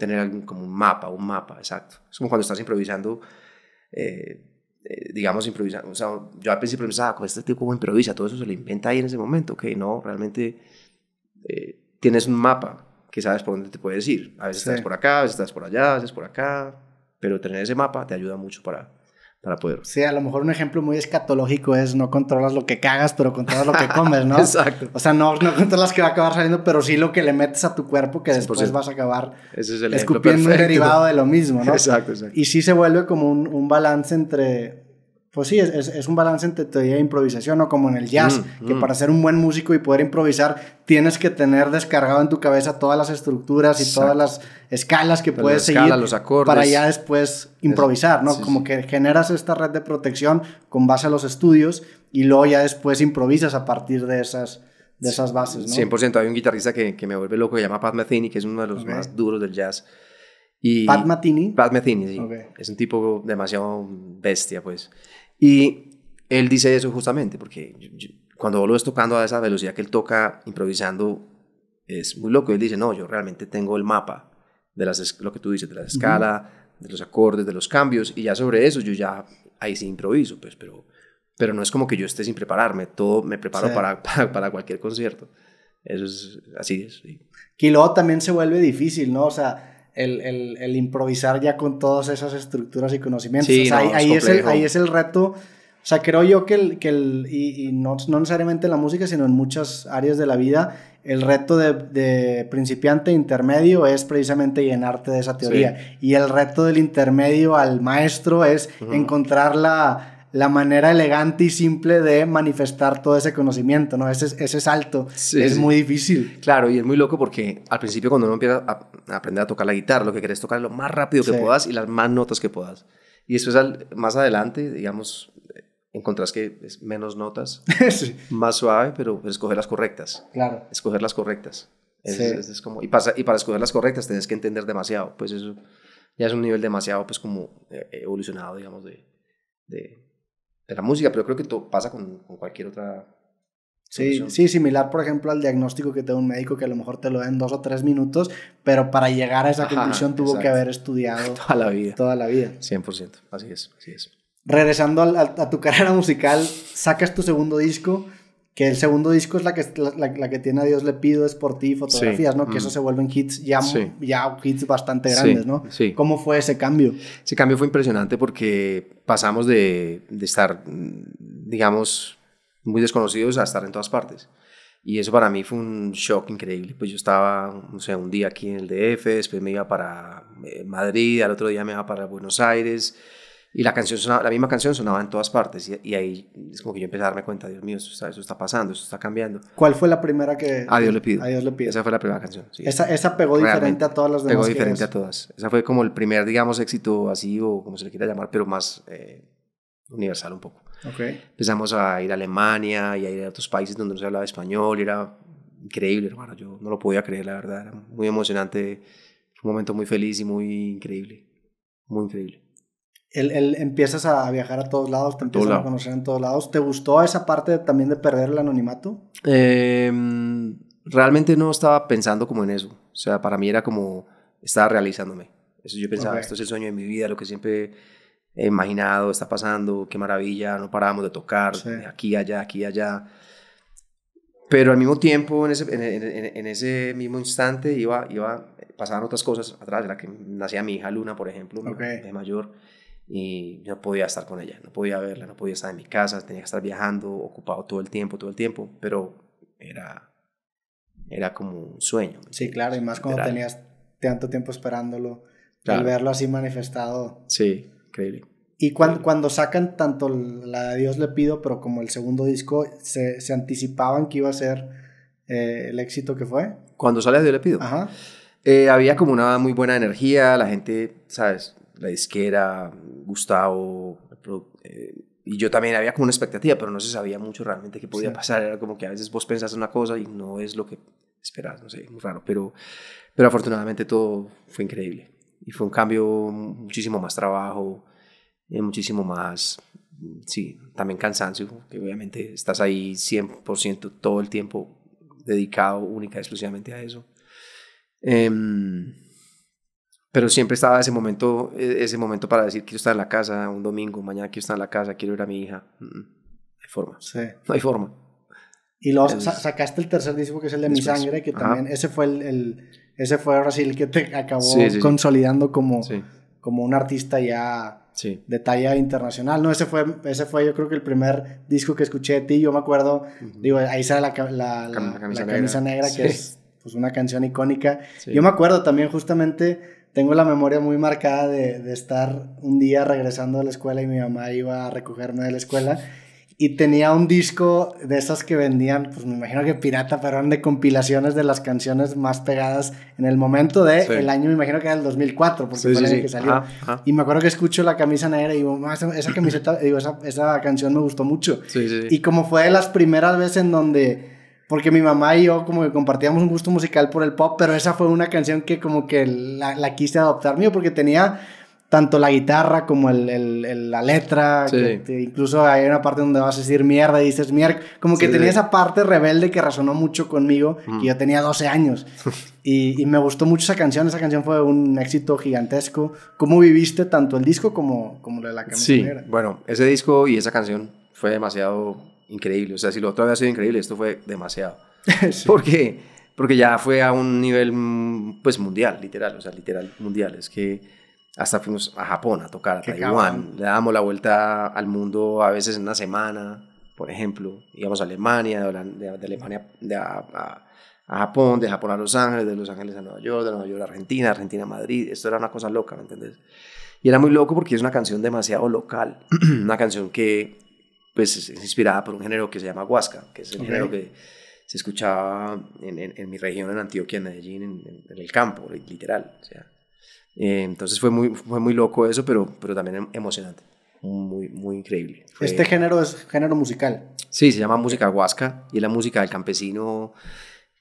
tener algún, como un mapa, un mapa, exacto. Es como cuando estás improvisando, eh, eh, digamos, improvisando. O sea, yo al principio pensaba, ah, con este tipo como improvisa, todo eso se lo inventa ahí en ese momento, que no, realmente eh, tienes un mapa que sabes por dónde te puedes ir. A veces estás por acá, a veces estás por allá, a veces por acá, pero tener ese mapa te ayuda mucho para, para poder. Sí, a lo mejor un ejemplo muy escatológico es no controlas lo que cagas, pero controlas lo que comes, ¿no? <laughs> Exacto. O sea, no, no controlas que va a acabar saliendo, pero sí lo que le metes a tu cuerpo que después vas a acabar el escupiendo un derivado de lo mismo, ¿no? <laughs> Exacto, exacto. Y sí se vuelve como un, un balance entre pues sí, es, un balance entre teoría e improvisación, ¿no? como en el jazz, mm, que mm. para ser un buen músico y poder improvisar tienes que tener descargado en tu cabeza todas las estructuras y todas las escalas que puedes seguir los acordes. para ya después improvisar, ¿no? como que generas esta red de protección con base a los estudios y luego ya después improvisas a partir de esas de esas bases, ¿no? 100%. Hay un guitarrista que, me vuelve loco que se llama Pat Metheny, que es uno de los más duros del jazz. Y Pat Metheny. Pat Metheny, sí. Es un tipo demasiado bestia, pues. Y él dice eso justamente, porque cuando lo ves tocando a esa velocidad que él toca improvisando, es muy loco. Él dice, no, yo realmente tengo el mapa de las, lo que tú dices, de la escala, de los acordes, de los cambios, y ya sobre eso yo ya ahí sí improviso, pues, pero, pero no es como que yo esté sin prepararme, todo me preparo <laughs> para, para, cualquier concierto. Eso es, así es. Sí. luego también se vuelve difícil, ¿no? O sea, el, el, improvisar ya con todas esas estructuras y conocimientos. ahí, es ahí, es el, reto. O sea, creo yo que el, que el y, no, no, necesariamente en la música, sino en muchas áreas de la vida, el reto de, principiante e intermedio es precisamente llenarte de esa teoría. Y el reto del intermedio al maestro es encontrar la, la manera elegante y simple de manifestar todo ese conocimiento, ¿no? Ese, ese salto es muy difícil. Claro, y es muy loco porque al principio cuando uno empieza a, aprender a tocar la guitarra, lo que querés tocar es lo más rápido que puedas y las más notas que puedas. Y después al, más adelante, digamos, encontrás que es menos notas, <laughs> más suave, pero escoger las correctas. Claro. Escoger las correctas. Es, como, y, y para escoger las correctas tenés que entender demasiado, pues eso ya es un nivel demasiado, pues como eh, evolucionado, digamos, de de la música, pero creo que todo pasa con, cualquier otra. Sí, similar, por ejemplo, al diagnóstico que te da un médico que a lo mejor te lo da en dos o tres minutos, pero para llegar a esa conclusión tuvo que haber estudiado <laughs> toda la vida. Toda la vida. 100%, así es, así es. Regresando a tu <laughs> carrera musical, sacas tu segundo disco, que el segundo disco es la que, la, que tiene a Dios le pido, es por ti, fotografías, ¿no? Que mm. eso se vuelven hits, ya, ya hits bastante grandes, ¿no? Sí. ¿Cómo fue ese cambio? Ese cambio fue impresionante porque pasamos de, de estar, digamos, muy desconocidos a estar en todas partes. Y eso para mí fue un shock increíble. Pues yo estaba, no sé, un día aquí en el DF, después me iba para eh, Madrid, al otro día me iba para Buenos Aires y la, canción sonaba, la misma canción sonaba en todas partes. Y, ahí es como que yo empecé a darme cuenta, Dios mío, eso está, eso está pasando, eso está cambiando. ¿Cuál fue la primera que... A Dios le pido. A Dios le pido. Esa fue la primera canción. Esa, esa pegó diferente a todas las demás. Pegó diferente a todas. Esa fue como el primer, digamos, éxito así o como se le quiera llamar, pero más eh, universal un poco. Okay. Empezamos a ir a Alemania y a ir a otros países donde no se hablaba español. Y era increíble, hermano. Yo no lo podía creer, la verdad. Era muy emocionante. Fue un momento muy feliz y muy increíble. Muy increíble el, empiezas a viajar a todos lados, te empiezas a conocer en todos lados. ¿Te gustó esa parte también de perder el anonimato? Em, realmente no estaba pensando como en eso. O sea, para mí era como, estaba realizándome. Eso yo pensaba, esto es el sueño de mi vida, lo que siempre he imaginado, está pasando, qué maravilla, no paramos de tocar, aquí, allá, aquí, allá. Pero al mismo tiempo, en ese, en, ese mismo instante, iba, iba, pasaban otras cosas atrás, de la que nacía mi hija Luna, por ejemplo, de mayor y yo no podía estar con ella, no podía verla, no podía estar en mi casa, tenía que estar viajando, ocupado todo el tiempo, todo el tiempo, pero era, era como un sueño. Sí, claro, y más cuando tenías tanto tiempo esperándolo, al verlo así manifestado. Sí, increíble. Y cuando, cuando sacan tanto la de Dios le pido, pero como el segundo disco, ¿se, se anticipaban que iba a ser eh, el éxito que fue? Cuando sale Dios le pido. Ajá. Eh, había como una muy buena energía, la gente, ¿sabes? La disquera, Gustavo, eh, y yo también había como una expectativa, pero no se sabía mucho realmente qué podía pasar. Era como que a veces vos pensás una cosa y no es lo que esperás, no sé, muy raro. Pero, pero afortunadamente todo fue increíble. Y fue un cambio, muchísimo más trabajo, eh, muchísimo más, sí, también cansancio, que obviamente estás ahí 100% todo el tiempo dedicado única y exclusivamente a eso. Eh, pero siempre estaba ese momento, e, ese momento para decir, quiero estar en la casa un domingo, mañana quiero estar en la casa, quiero ir a mi hija. Mm, mm, no hay forma. Sí. No hay forma. Y luego sacaste el tercer disco que es el de Mi Sangre, que también, ese fue el, ese fue ahora el que te acabó consolidando como, como un artista ya de talla internacional. No, ese fue, ese fue yo creo que el primer disco que escuché de ti, yo me acuerdo, digo, ahí sale la, la, camisa, negra, camisa negra que es pues, una canción icónica. Yo me acuerdo también justamente tengo la memoria muy marcada de, estar un día regresando a la escuela y mi mamá iba a recogerme de la escuela y tenía un disco de esas que vendían, pues me imagino que pirata, pero eran de compilaciones de las canciones más pegadas en el momento de el año, me imagino que era el 2004, porque sí, el que salió. Y me acuerdo que escucho la camisa negra y digo, ah, esa, camiseta, digo, esa, esa, canción me gustó mucho. Y como fue de las primeras veces en donde porque mi mamá y yo como que compartíamos un gusto musical por el pop, pero esa fue una canción que como que la, la quise adoptar mío porque tenía tanto la guitarra como el, el, la letra, sí. incluso hay una parte donde vas a decir mierda y dices mierda, como que tenía esa parte rebelde que resonó mucho conmigo, mm. que yo tenía 12 años <laughs> y, y, me gustó mucho esa canción, esa canción fue un éxito gigantesco. ¿Cómo viviste tanto el disco como, como la canción? la Sí, bueno, ese disco y esa canción fue demasiado increíble. O sea, si lo otro había sido increíble, esto fue demasiado. ¿Por <laughs> Porque, porque ya fue a un nivel pues mundial, literal. O sea, literal mundial. Es que hasta fuimos a Japón a tocar, a Taiwán. Le damos la vuelta al mundo a veces en una semana, por ejemplo. Íbamos a Alemania, de, Alemania a, a, Japón, de Japón a Los Ángeles, de Los Ángeles a Nueva York, de Nueva York a Argentina, Argentina a Madrid. Esto era una cosa loca, ¿me entendés? Y era muy loco porque es una canción demasiado local, <clears throat> una canción que pues es inspirada por un género que se llama huasca, que es el género que se escuchaba en, en, mi región, en Antioquia, en Medellín, en, el campo, literal. O sea, eh, entonces fue muy, fue muy loco eso, pero, pero también em, emocionante, muy, muy increíble. este género es género musical. Sí, se llama música huasca y es la música del campesino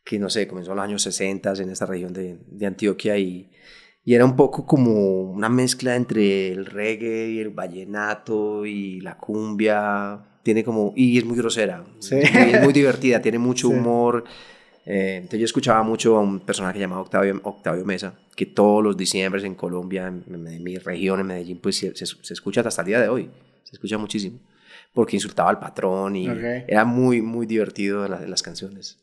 que, no sé, comenzó en los años 60 en esta región de, de Antioquia y y era un poco como una mezcla entre el reggae y el vallenato y la cumbia. Tiene como. Y es muy grosera. es muy divertida, tiene <laughs> mucho humor. Eh, entonces yo escuchaba mucho a un personaje llamado Octavio, Octavio Mesa, que todos los diciembre en Colombia, en, mi región, en Medellín, pues se, escucha hasta el día de hoy, se escucha muchísimo, porque insultaba al patrón y era muy, muy divertido las canciones.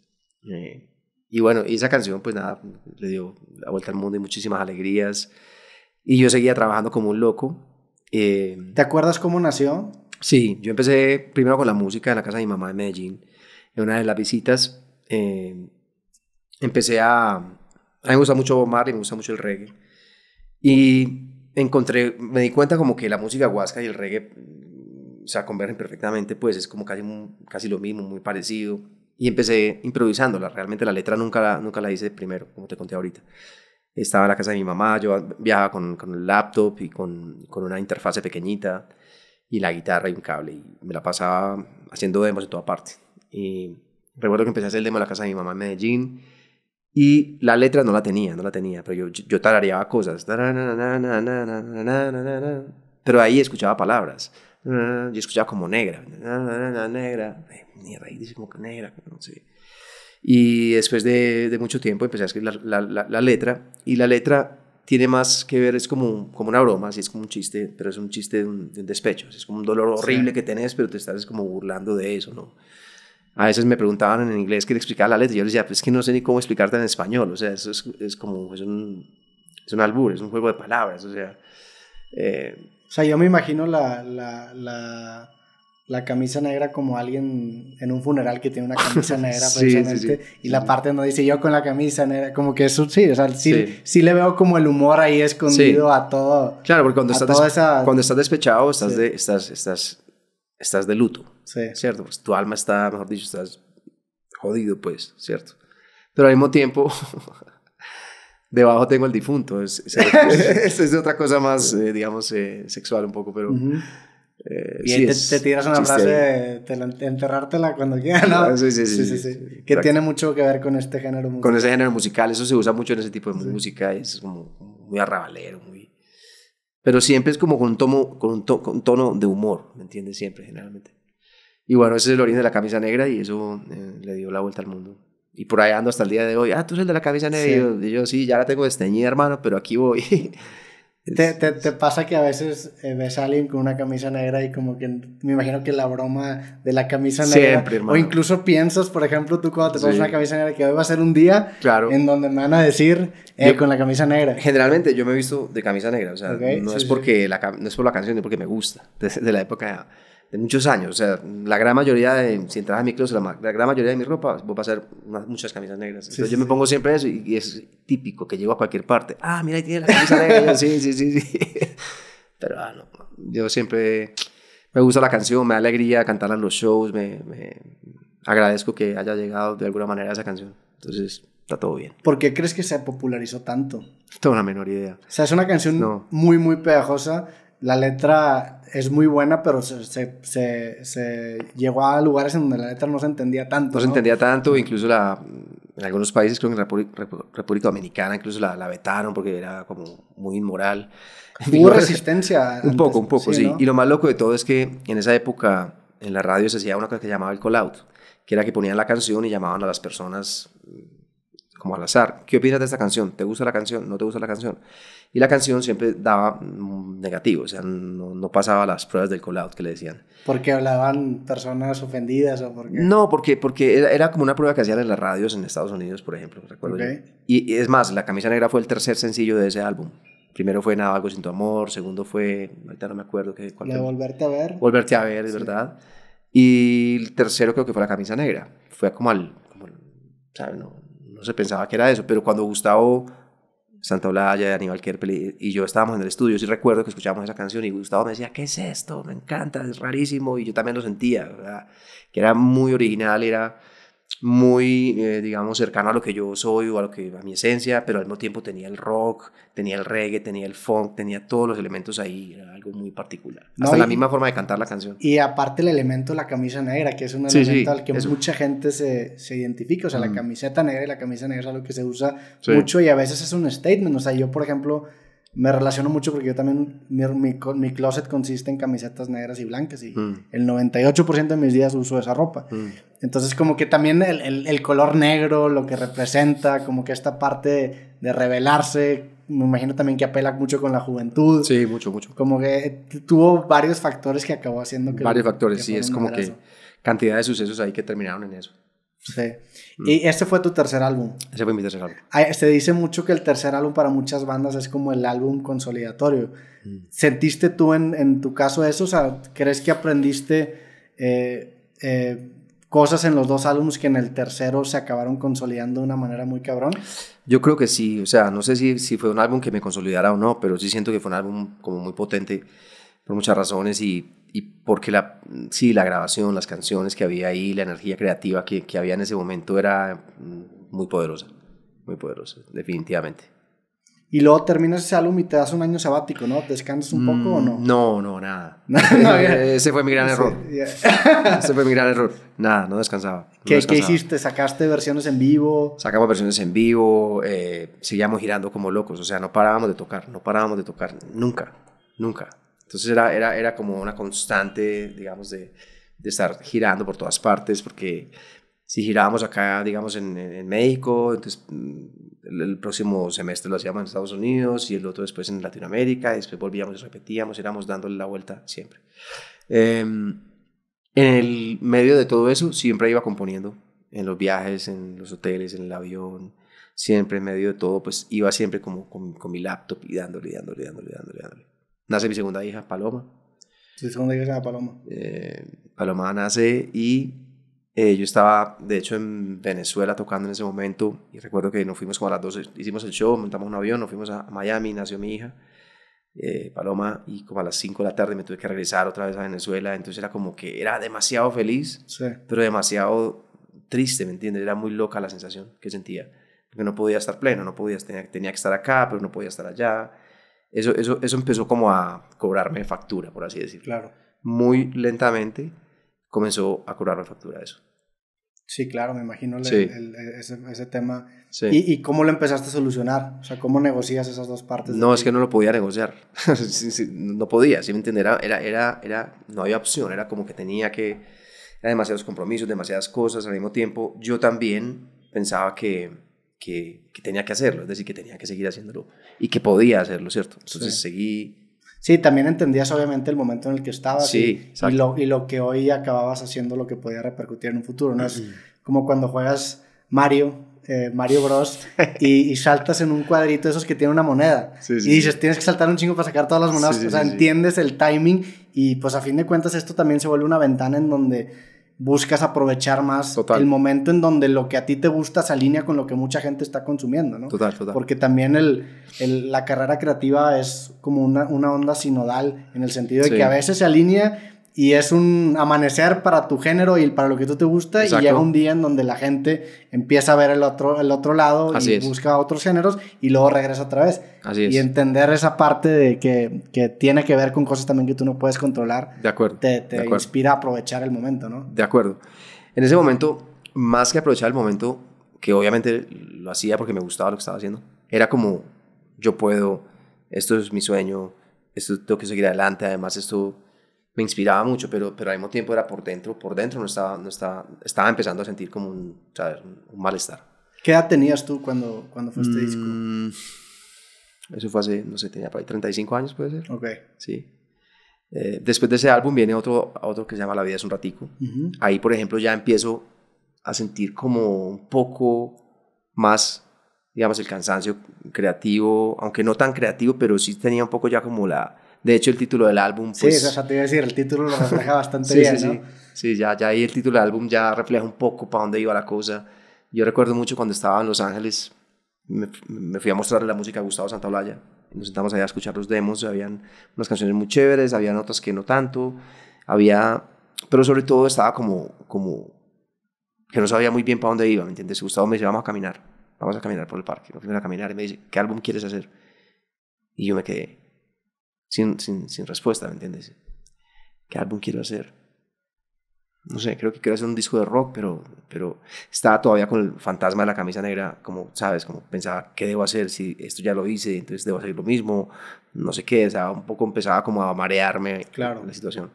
Eh, y bueno, y esa canción pues nada, le dio la vuelta al mundo y muchísimas alegrías. Y yo seguía trabajando como un loco. Em, ¿Te acuerdas cómo nació? Sí, yo empecé primero con la música en la casa de mi mamá en Medellín. En una de las visitas em, empecé a... A mí me gusta mucho Omar y me gusta mucho el reggae. Y encontré, me di cuenta como que la música huasca y el reggae o mm, convergen perfectamente, pues es como casi, casi lo mismo, muy parecido y empecé improvisándola. Realmente la letra nunca, nunca la hice primero, como te conté ahorita. Estaba en la casa de mi mamá, yo viajaba con, con laptop y con, con, una interfase pequeñita y la guitarra y un cable. Y me la pasaba haciendo demos en toda parte. Y recuerdo que empecé a hacer el demo en la casa de mi mamá en Medellín y la letra no la tenía, no la tenía, pero yo, yo tarareaba cosas. Pero ahí escuchaba palabras. Ah, yo escuchaba como negra, ah, ah, negra, ni eh, rey dice como que negra, no sé. Y después de, mucho tiempo empecé a escribir la, letra y la letra tiene más que ver, es como, como una broma, así es como un chiste, pero es un chiste de despecho, es como un dolor horrible que tenés, pero te estás como burlando de eso, ¿no? A veces me preguntaban en inglés que le explicaba la letra, yo les decía, pues es que no sé ni cómo explicarte en español, o sea, eso es, es como, es un, es un albur, es un juego de palabras, o sea... Eh, o sea, yo me imagino la, la, la, la camisa negra como alguien en un funeral que tiene una camisa <laughs> negra precisamente. y la parte donde dice yo con la camisa negra, como que eso sí, o sea, sí, le veo como el humor ahí escondido a todo. Claro, porque cuando, estás, cuando estás despechado, estás, de, estás, estás, estás de luto. ¿Cierto? Pues tu alma está, mejor dicho, estás jodido, pues, ¿cierto? Pero al mismo tiempo, <laughs> debajo tengo el difunto. Es, es, <laughs> otra cosa más, eh, digamos, eh, sexual un poco, pero... Eh, y te, tiras una frase de, enterrártela cuando quieras, ¿no? Ah, sí, sí, sí. sí, sí que tiene mucho que ver con este género musical. Con ese género musical, eso se usa mucho en ese tipo de música, es como muy arrabalero, muy... Pero siempre es como con tomo, con con un tono de humor, ¿me entiendes? Siempre, generalmente. Y bueno, ese es el origen de la camisa negra y eso le dio la vuelta al mundo. Y por ahí ando hasta el día de hoy. Ah, tú eres el de la camisa negra. Y, yo, sí, ya la tengo desteñida, hermano, pero aquí voy. <laughs> ¿Te, te, pasa que a veces me eh, salen con una camisa negra y como que me imagino que la broma de la camisa negra? Siempre, hermano. O incluso piensas, por ejemplo, tú cuando te pones una camisa negra que hoy va a ser un día claro. en donde me van a decir eh, con la camisa negra. Generalmente yo me he visto de camisa negra, o sea, no, es porque La, no es por la canción, es porque me gusta, desde <laughs> de la época de muchos años. O sea, la gran mayoría de, si entras a mi closet, la, gran mayoría de mi ropa, voy a ser muchas camisas negras. Entonces yo me pongo siempre eso y, es típico que llego a cualquier parte. Ah, mira, ahí tiene la <laughs> camisa negra. sí, sí, sí, sí. <laughs> Pero ah, no, yo siempre me gusta la canción, me da alegría cantarla en los shows, me, agradezco que haya llegado de alguna manera esa canción. Entonces, está todo bien. ¿Por qué crees que se popularizó tanto? Tengo una menor idea. O sea, es una canción muy, muy pegajosa. La letra es muy buena, pero se, se, llegó a lugares en donde la letra no se entendía tanto. No, se entendía tanto, incluso en algunos países, creo que en República, República Dominicana, incluso la, la, vetaron porque era como muy inmoral. <laughs> Hubo resistencia. <laughs> un poco, un poco, sí. Y lo más loco de todo es que en esa época en la radio se hacía una cosa que llamaba el call out, que era que ponían la canción y llamaban a las personas mm, como al azar. ¿Qué opinas de esta canción? ¿Te gusta la canción? ¿No te gusta la canción? Y la canción siempre daba mm, negativo, o sea, no, no pasaba las pruebas del call-out que le decían. qué hablaban personas ofendidas o por qué? No, porque, porque era, como una prueba que hacían en las radios en Estados Unidos, por ejemplo, recuerdo Y, es más, La Camisa Negra fue el tercer sencillo de ese álbum. Primero fue Nada Algo Sin Tu Amor, segundo fue, ahorita no me acuerdo qué... Volverte a Ver. Volverte a Ver, es verdad. Y el tercero creo que fue La Camisa Negra. Fue como al... Como, ¿sabes? No, no se pensaba que era eso, pero cuando Gustavo Santa Olalla, Aníbal Kerpel y, yo estábamos en el estudio. y recuerdo que escuchábamos esa canción y Gustavo me decía, ¿qué es esto? Me encanta, es rarísimo. Y yo también lo sentía, Que era muy original, era muy, eh, digamos, cercano a lo que yo soy o a, lo que, a mi esencia, pero al mismo tiempo tenía el rock, tenía el reggae, tenía el funk, tenía todos los elementos ahí, algo muy particular. No, Hasta la misma forma de cantar la canción. Y aparte el elemento de la camisa negra, que es un elemento al que mucha gente se, se, identifica, o sea, la mm. camiseta negra y la camisa negra es algo que se usa mucho y a veces es un statement, o sea, yo por ejemplo me relaciono mucho porque yo también, mi, mi, closet consiste en camisetas negras y blancas y mm. el 98% de mis días uso esa ropa. Mm. Entonces como que también el, color negro, lo que representa, como que esta parte de revelarse, me imagino también que apela mucho con la juventud. Sí, mucho, mucho. Como que tuvo varios factores que acabó haciendo que... Varios factores, sí, es como que cantidad de sucesos ahí que terminaron en eso. Sí. Mm. Y este fue tu tercer álbum. Ese fue mi tercer álbum. Ah, se este dice mucho que el tercer álbum para muchas bandas es como el álbum consolidatorio. Mm. ¿Sentiste tú en, en, tu caso eso? sea, ¿crees que aprendiste eh, eh, cosas en los dos álbumes que en el tercero se acabaron consolidando de una manera muy cabrón? Yo creo que sí. O sea, no sé si, si fue un álbum que me consolidara o no, pero sí siento que fue un álbum como muy potente por muchas razones y y porque la, sí, la grabación, las canciones que había ahí, la energía creativa que, que había en ese momento era mm, muy poderosa, muy poderosa, definitivamente. Y luego terminas ese álbum y te das un año sabático, ¿no? ¿Descansas un poco o mm, no? No, no, nada. <laughs> ese fue mi gran error. <laughs> ese fue mi gran error. Nada, no descansaba, ¿Qué, hiciste? ¿Sacaste versiones en vivo? Sacamos versiones en vivo, eh, seguíamos girando como locos, o sea, no parábamos de tocar, no parábamos de tocar, nunca, nunca. Entonces era, era, era como una constante, digamos, de, estar girando por todas partes, porque si girábamos acá, digamos, en, México, entonces mm, el, próximo semestre lo hacíamos en Estados Unidos y el otro después en Latinoamérica, después volvíamos y repetíamos, éramos dándole la vuelta siempre. Em, en el medio de todo eso, siempre iba componiendo, en los viajes, en los hoteles, en el avión, siempre en medio de todo, pues iba siempre como con, con mi laptop y dándole, dándole, dándole, dándole, dándole nace mi segunda hija, Paloma. ¿Tu segunda hija Paloma? Eh, Paloma nace y eh, yo estaba, de hecho, en Venezuela tocando en ese momento y recuerdo que nos fuimos como a las 12, hicimos el show, montamos un avión, nos fuimos a Miami, nació mi hija. Eh, Paloma y como a las 5 de la tarde me tuve que regresar otra vez a Venezuela, entonces era como que era demasiado feliz, pero demasiado triste, ¿me entiendes? Era muy loca la sensación que sentía, porque no podía estar pleno, no podía, tenía, tenía que estar acá, pero no podía estar allá, eso, eso, eso empezó como a cobrarme factura, por así decirlo. Claro. Muy lentamente comenzó a cobrarme factura eso. Sí, claro, me imagino ese, tema. ¿Y, cómo lo empezaste a solucionar? O sea, ¿cómo negocias esas dos partes? No, es que no lo podía negociar. <laughs> no podía, ¿sí me entenderá? Era, era, era, no había opción, era como que tenía que... Era demasiados compromisos, demasiadas cosas al mismo tiempo. Yo también pensaba que que, tenía que hacerlo, es decir, que tenía que seguir haciéndolo y que podía hacerlo, ¿cierto? Entonces seguí Sí, también entendías obviamente el momento en el que estabas y, lo, que hoy acababas haciendo, lo que podía repercutir en un futuro, ¿no? Es como cuando juegas Mario, eh, Mario Bros, <laughs> y, saltas en un cuadrito esos que tiene una moneda. y dices, tienes que saltar un chingo para sacar todas las monedas. o sea, entiendes el timing y pues a fin de cuentas esto también se vuelve una ventana en donde buscas aprovechar más el momento en donde lo que a ti te gusta se alinea con lo que mucha gente está consumiendo, ¿no? Total, total. Porque también el, la carrera creativa es como una, onda sinodal, en el sentido de que a veces se alinea y es un amanecer para tu género y para lo que tú te gusta y llega un día en donde la gente empieza a ver el otro, el otro lado y busca otros géneros y luego regresa otra vez. Y entender esa parte de que, tiene que ver con cosas también que tú no puedes controlar. De acuerdo. Te, te inspira a aprovechar el momento, ¿no? De acuerdo. En ese momento, más que aprovechar el momento, que obviamente lo hacía porque me gustaba lo que estaba haciendo, era como, yo puedo, esto es mi sueño, esto tengo que seguir adelante, además esto me inspiraba mucho, pero, pero al mismo tiempo era por dentro, por dentro no estaba, no estaba, estaba empezando a sentir como un, ¿sabes? un malestar. ¿Qué edad tenías tú cuando, cuando fue este mm, disco? Eso fue hace, no sé, tenía por ahí 35 años, puede ser. Ok. Sí. Eh, después de ese álbum viene otro, otro que se llama La vida es un ratico. Ahí, por ejemplo, ya empiezo a sentir como un poco más, digamos, el cansancio creativo, aunque no tan creativo, pero sí tenía un poco ya como la, de hecho, el título del álbum... sí, pues, eso te iba a decir, el título lo refleja bastante <laughs> bien, sí, sí. sí, ya, ya ahí el título del álbum ya refleja un poco para dónde iba la cosa. Yo recuerdo mucho cuando estaba en Los Ángeles, me, fui a mostrarle la música a Gustavo Santaolalla. Nos sentamos allá a escuchar los demos, había unas canciones muy chéveres, había otras que no tanto, había... Pero sobre todo estaba como, como que no sabía muy bien para dónde iba, ¿me entiendes? Gustavo me dice, vamos a caminar, vamos a caminar por el parque. Nos fuimos a caminar y me dice, ¿qué álbum quieres hacer? Y yo me quedé, sin, respuesta, ¿me entiendes? ¿Qué álbum quiero hacer? no sé, creo que quiero hacer un disco de rock, pero, pero estaba todavía con el fantasma de la camisa negra, como, ¿sabes? Como pensaba, ¿qué debo hacer si esto ya lo hice? Entonces debo hacer lo mismo, no sé qué, o sea, un poco empezaba como a marearme claro. la situación.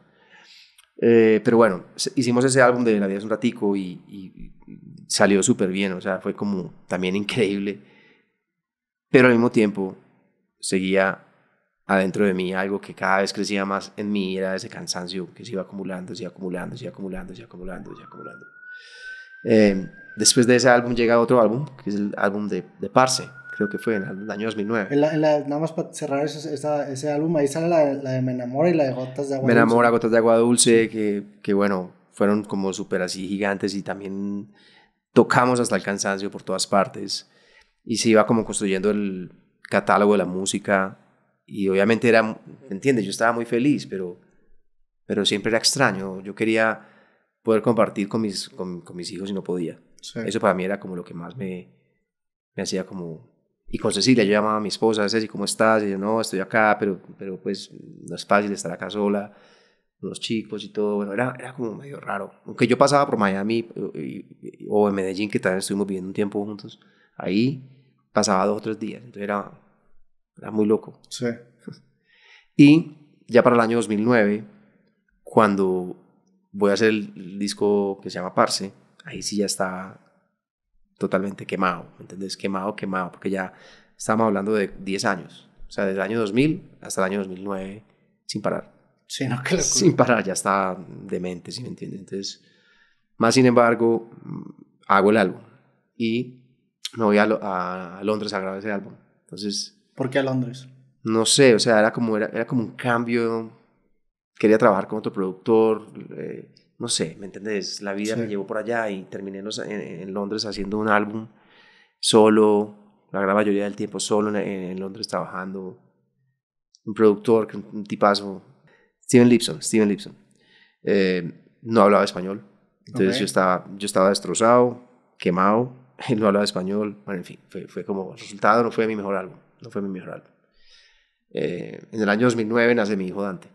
Eh, pero bueno, hicimos ese álbum de La vida es un ratico y, y salió súper bien, o sea, fue como también increíble, pero al mismo tiempo seguía adentro de mí, algo que cada vez crecía más en mí era ese cansancio que se iba acumulando, se iba acumulando, se iba acumulando, se iba acumulando, se iba acumulando. Em, después de ese álbum llega otro álbum, que es el álbum de, Parse, creo que fue en el año 2009. la, nada más para cerrar ese álbum, ahí sale la, la, de Me Enamora y la de Gotas de Agua Dulce. Me Enamora, Gotas de Agua Dulce, que, que bueno, fueron como súper así gigantes y también tocamos hasta el cansancio por todas partes. Y se iba como construyendo el catálogo de la música y obviamente era, entiendes? Yo estaba muy feliz, pero, pero siempre era extraño. Yo quería poder compartir con mis, con, mis hijos y no podía. Eso para mí era como lo que más me, me hacía como... Y con Cecilia, yo llamaba a mi esposa, Ceci, ¿cómo estás? Y yo, no, estoy acá, pero, pero pues no es fácil estar acá sola, con los chicos y todo. Bueno, era, era como medio raro. Aunque yo pasaba por Miami eh, o en Medellín, que también estuvimos viviendo un tiempo juntos, ahí pasaba dos o tres días. Entonces era era muy loco. Sí. <laughs> Y ya para el año 2009, cuando voy a hacer el disco que se llama Parse, ahí sí ya está totalmente quemado, entendés? Quemado, quemado, porque ya estábamos hablando de 10 años, o sea, desde el año 2000 hasta el año 2009, sin parar. Sí, no, Sin parar, ya está demente, si me entiendes? Entonces, más sin embargo, hago el álbum y me voy a, a Londres a grabar ese álbum. Entonces, ¿Por qué a Londres? No sé, o sea, era como, era, era como un cambio. Quería trabajar con otro productor. Eh, no sé, ¿me entiendes? La vida me llevó por allá y terminé en, Londres haciendo un álbum solo, la gran mayoría del tiempo solo en, Londres trabajando. Un productor, un tipazo, Steven Lipson, Steven Lipson. Eh, no hablaba español, entonces yo, estaba, yo estaba destrozado, quemado, <laughs> él no hablaba español, bueno, en fin, fue, fue como resultado, no fue mi mejor álbum no fue mi mejor álbum. Eh, en el año 2009 nace mi hijo Dante.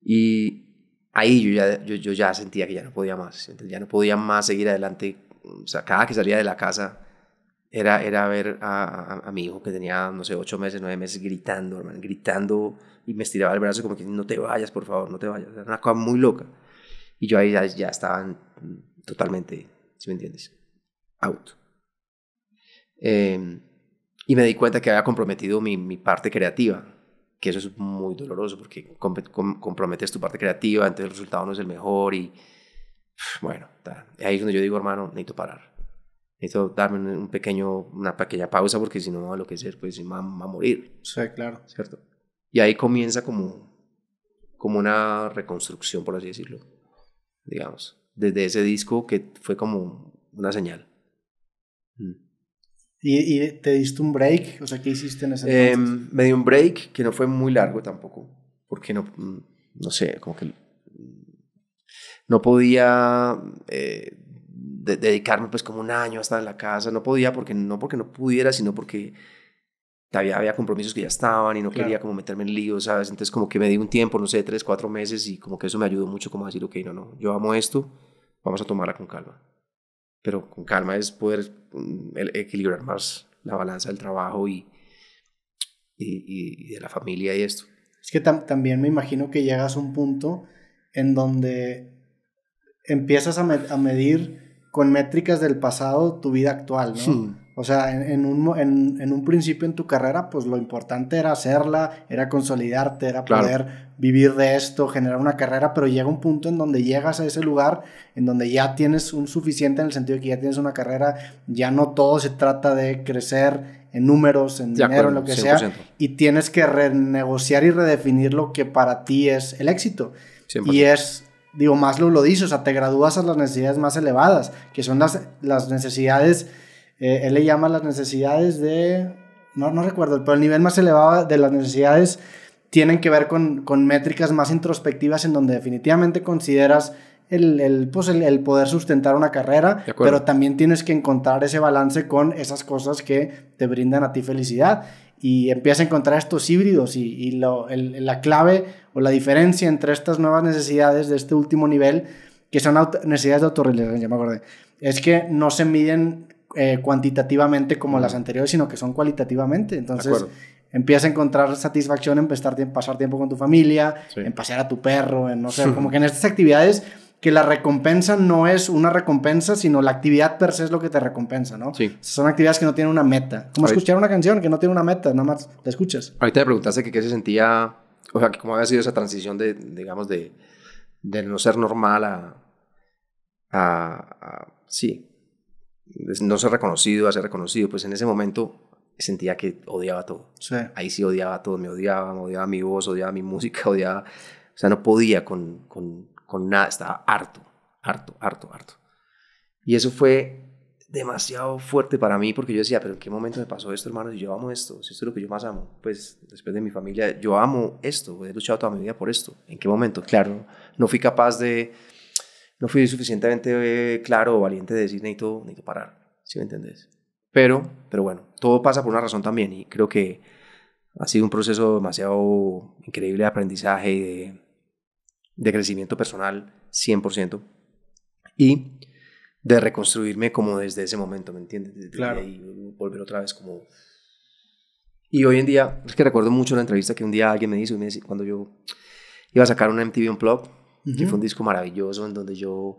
Y ahí yo ya, yo, ya sentía que ya no podía más, ya no podía más seguir adelante. O sea, cada que salía de la casa era, era ver a, mi hijo que tenía, no sé, ocho meses, nueve meses gritando, hermano, gritando y me estiraba el brazo como que no te vayas, por favor, no te vayas. Era una cosa muy loca. Y yo ahí ya, estaba totalmente, si me entiendes, out. Eh, y me di cuenta que había comprometido mi, mi parte creativa, que eso es muy doloroso porque comprometes tu parte creativa, entonces el resultado no es el mejor y bueno, ahí es donde yo digo, hermano, necesito parar. Necesito darme un pequeño, una pequeña pausa porque si no me va a enloquecer, pues me va, a morir. Sí, claro. ¿Cierto? Y ahí comienza como, como una reconstrucción, por así decirlo, digamos, desde ese disco que fue como una señal. Mm. ¿Y, te diste un break? O sea, ¿qué hiciste en ese eh, me di un break que no fue muy largo tampoco, porque no, mm, no sé, como que mm, no podía eh, dedicarme pues como un año a estar en la casa, no podía porque no porque no pudiera, sino porque todavía había compromisos que ya estaban y no quería como meterme en lío, ¿sabes? Entonces como que me di un tiempo, no sé, tres, cuatro meses y como que eso me ayudó mucho como a decir, ok, no, no, yo amo esto, vamos a tomarla con calma pero con calma es poder mm, equilibrar más la balanza del trabajo y, y, de la familia y esto. Es que también me imagino que llegas a un punto en donde empiezas a, medir con métricas del pasado tu vida actual, ¿no? Hmm. O sea, en, un, un, principio en tu carrera, pues lo importante era hacerla, era consolidarte, era poder vivir de esto, generar una carrera, pero llega un punto en donde llegas a ese lugar, en donde ya tienes un suficiente en el sentido de que ya tienes una carrera, ya no todo se trata de crecer en números, en dinero, en lo que sea, y tienes que renegociar y redefinir lo que para ti es el éxito. Y es digo, más lo dice, o sea, te gradúas a las necesidades más elevadas, que son las, las necesidades eh, él le llama las necesidades de, no, no recuerdo, pero el nivel más elevado de las necesidades tienen que ver con, métricas más introspectivas en donde definitivamente consideras el, el, pues, poder sustentar una carrera, pero también tienes que encontrar ese balance con esas cosas que te brindan a ti felicidad y empiezas a encontrar estos híbridos y, la clave o la diferencia entre estas nuevas necesidades de este último nivel, que son necesidades de autorrealización, ya me acordé, es que no se miden eh, cuantitativamente como las anteriores, sino que son cualitativamente. Entonces, empieza a encontrar satisfacción en pasar, pasar tiempo con tu familia, en pasear a tu perro, en no sé, <laughs> como que en estas actividades que la recompensa no es una recompensa, sino la actividad per se es lo que te recompensa, ¿no? Son actividades que no tienen una meta. Como escuchar una canción que no tiene una meta, nada más la escuchas. Ahorita te preguntaste que qué se sentía, o sea, cómo había sido esa transición de, digamos, de, de no ser normal a, a sí, no ser reconocido, a ser reconocido, pues en ese momento sentía que odiaba todo. Ahí sí odiaba todo, me odiaba, me odiaba mi voz, odiaba mi música, <laughs> odiaba... O sea, no podía con, con, con nada, estaba harto, harto, harto, harto. Y eso fue demasiado fuerte para mí porque yo decía, pero ¿en qué momento me pasó esto, hermano? Si yo amo esto, si esto es lo que yo más amo, pues después de mi familia, yo amo esto, he luchado toda mi vida por esto. ¿En qué momento? Claro, no fui capaz de no fui suficientemente eh, claro o valiente de decir necesito, parar, si me entendés? Pero, pero bueno, todo pasa por una razón también y creo que ha sido un proceso demasiado increíble de aprendizaje y de, de crecimiento personal 100% y de reconstruirme como desde ese momento, ¿me entiendes? Y volver otra vez como... Y hoy en día, es que recuerdo mucho la entrevista que un día alguien me hizo, cuando yo iba a sacar una MTV Unplugged, que fue un disco maravilloso en donde yo,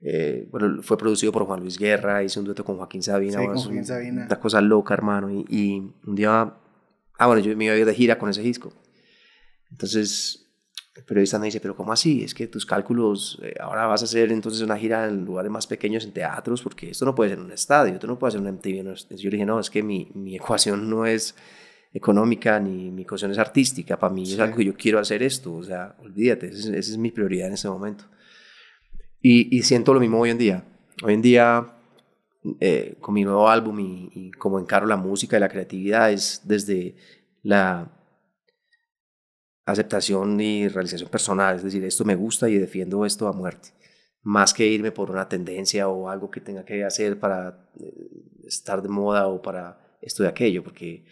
eh, bueno, fue producido por Juan Luis Guerra, hice un dueto con Joaquín Sabina. Una cosa loca, hermano. Y, un día, ah, bueno, yo me iba a ir de gira con ese disco. Entonces, el periodista me dice, pero ¿cómo así? Es que tus cálculos, eh, ahora vas a hacer entonces una gira en lugares más pequeños, en teatros, porque esto no puede ser en un estadio, esto no puedes hacer un MTV. yo le dije, no, es que mi, mi ecuación no es económica ni mi cuestión es artística. Para mí es algo que yo quiero hacer esto. O sea, olvídate, esa es, mi prioridad en este momento. Y, siento lo mismo hoy en día. Hoy en día, eh, con mi nuevo álbum y, y como encaro la música y la creatividad, es desde la aceptación y realización personal. Es decir, esto me gusta y defiendo esto a muerte. Más que irme por una tendencia o algo que tenga que hacer para eh, estar de moda o para esto y aquello, porque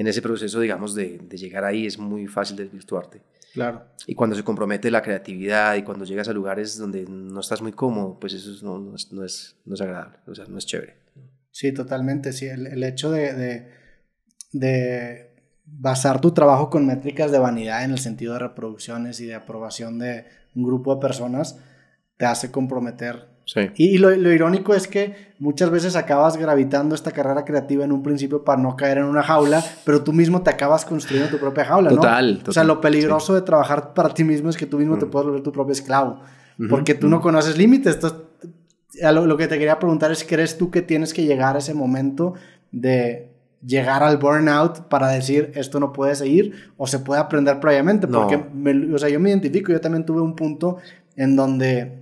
en ese proceso, digamos, de, llegar ahí es muy fácil desvirtuarte. Claro. Y cuando se compromete la creatividad y cuando llegas a lugares donde no estás muy cómodo, pues eso no, es, agradable, o sea, no es chévere. Sí, totalmente, sí. El, hecho de, de, basar tu trabajo con métricas de vanidad en el sentido de reproducciones y de aprobación de un grupo de personas te hace comprometer y, lo, lo, irónico es que muchas veces acabas gravitando esta carrera creativa en un principio para no caer en una jaula, pero tú mismo te acabas construyendo tu propia jaula, total, ¿no? Total. O sea, lo peligroso de trabajar para ti mismo es que tú mismo te mm. puedes volver tu propio esclavo, porque tú no mm. conoces límites. Entonces, lo, lo que te quería preguntar es, ¿crees tú que tienes que llegar a ese momento de llegar al burnout para decir esto no puede seguir o se puede aprender previamente. Porque, o sea, yo me identifico, yo también tuve un punto en donde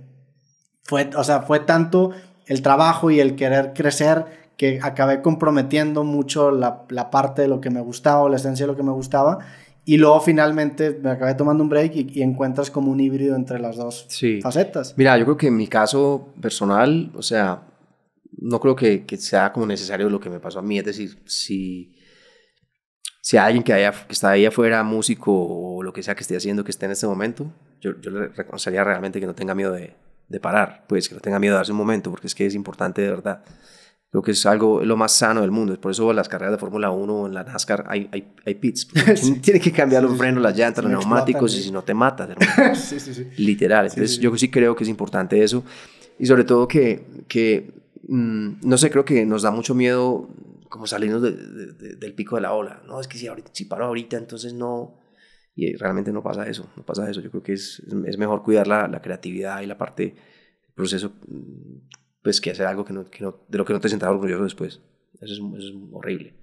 fue, o sea, fue tanto el trabajo y el querer crecer que acabé comprometiendo mucho la, parte de lo que me gustaba o la esencia de lo que me gustaba. Y luego finalmente me acabé tomando un break y, encuentras como un híbrido entre las dos facetas. Mira, yo creo que en mi caso personal, o sea, no creo que, sea como necesario lo que me pasó a mí. Es decir, si, si alguien que, está ahí afuera, músico o lo que sea que esté haciendo, que esté en este momento, yo, yo le recomendaría realmente que no tenga miedo de, de parar, pues que no tenga miedo a darse un momento, porque es que es importante de verdad. Creo que es algo lo más sano del mundo. Por eso en las carreras de Fórmula 1 o en la NASCAR hay, hay, pits. <laughs> Tiene que cambiar los frenos, las llantas, los neumáticos y si no te matas, <laughs> sí, sí, Literal. Entonces yo sí creo que es importante eso. Y sobre todo que, que mm, no sé, creo que nos da mucho miedo como salirnos del pico de la ola. No, es que si, ahorita, si paro ahorita, entonces no, y realmente no pasa eso, no pasa eso. Yo creo que es, es mejor cuidar la, la, creatividad y la parte, del proceso, mm, pues que hacer algo que no, que no, de lo que no te sientas orgulloso después. Eso es, horrible.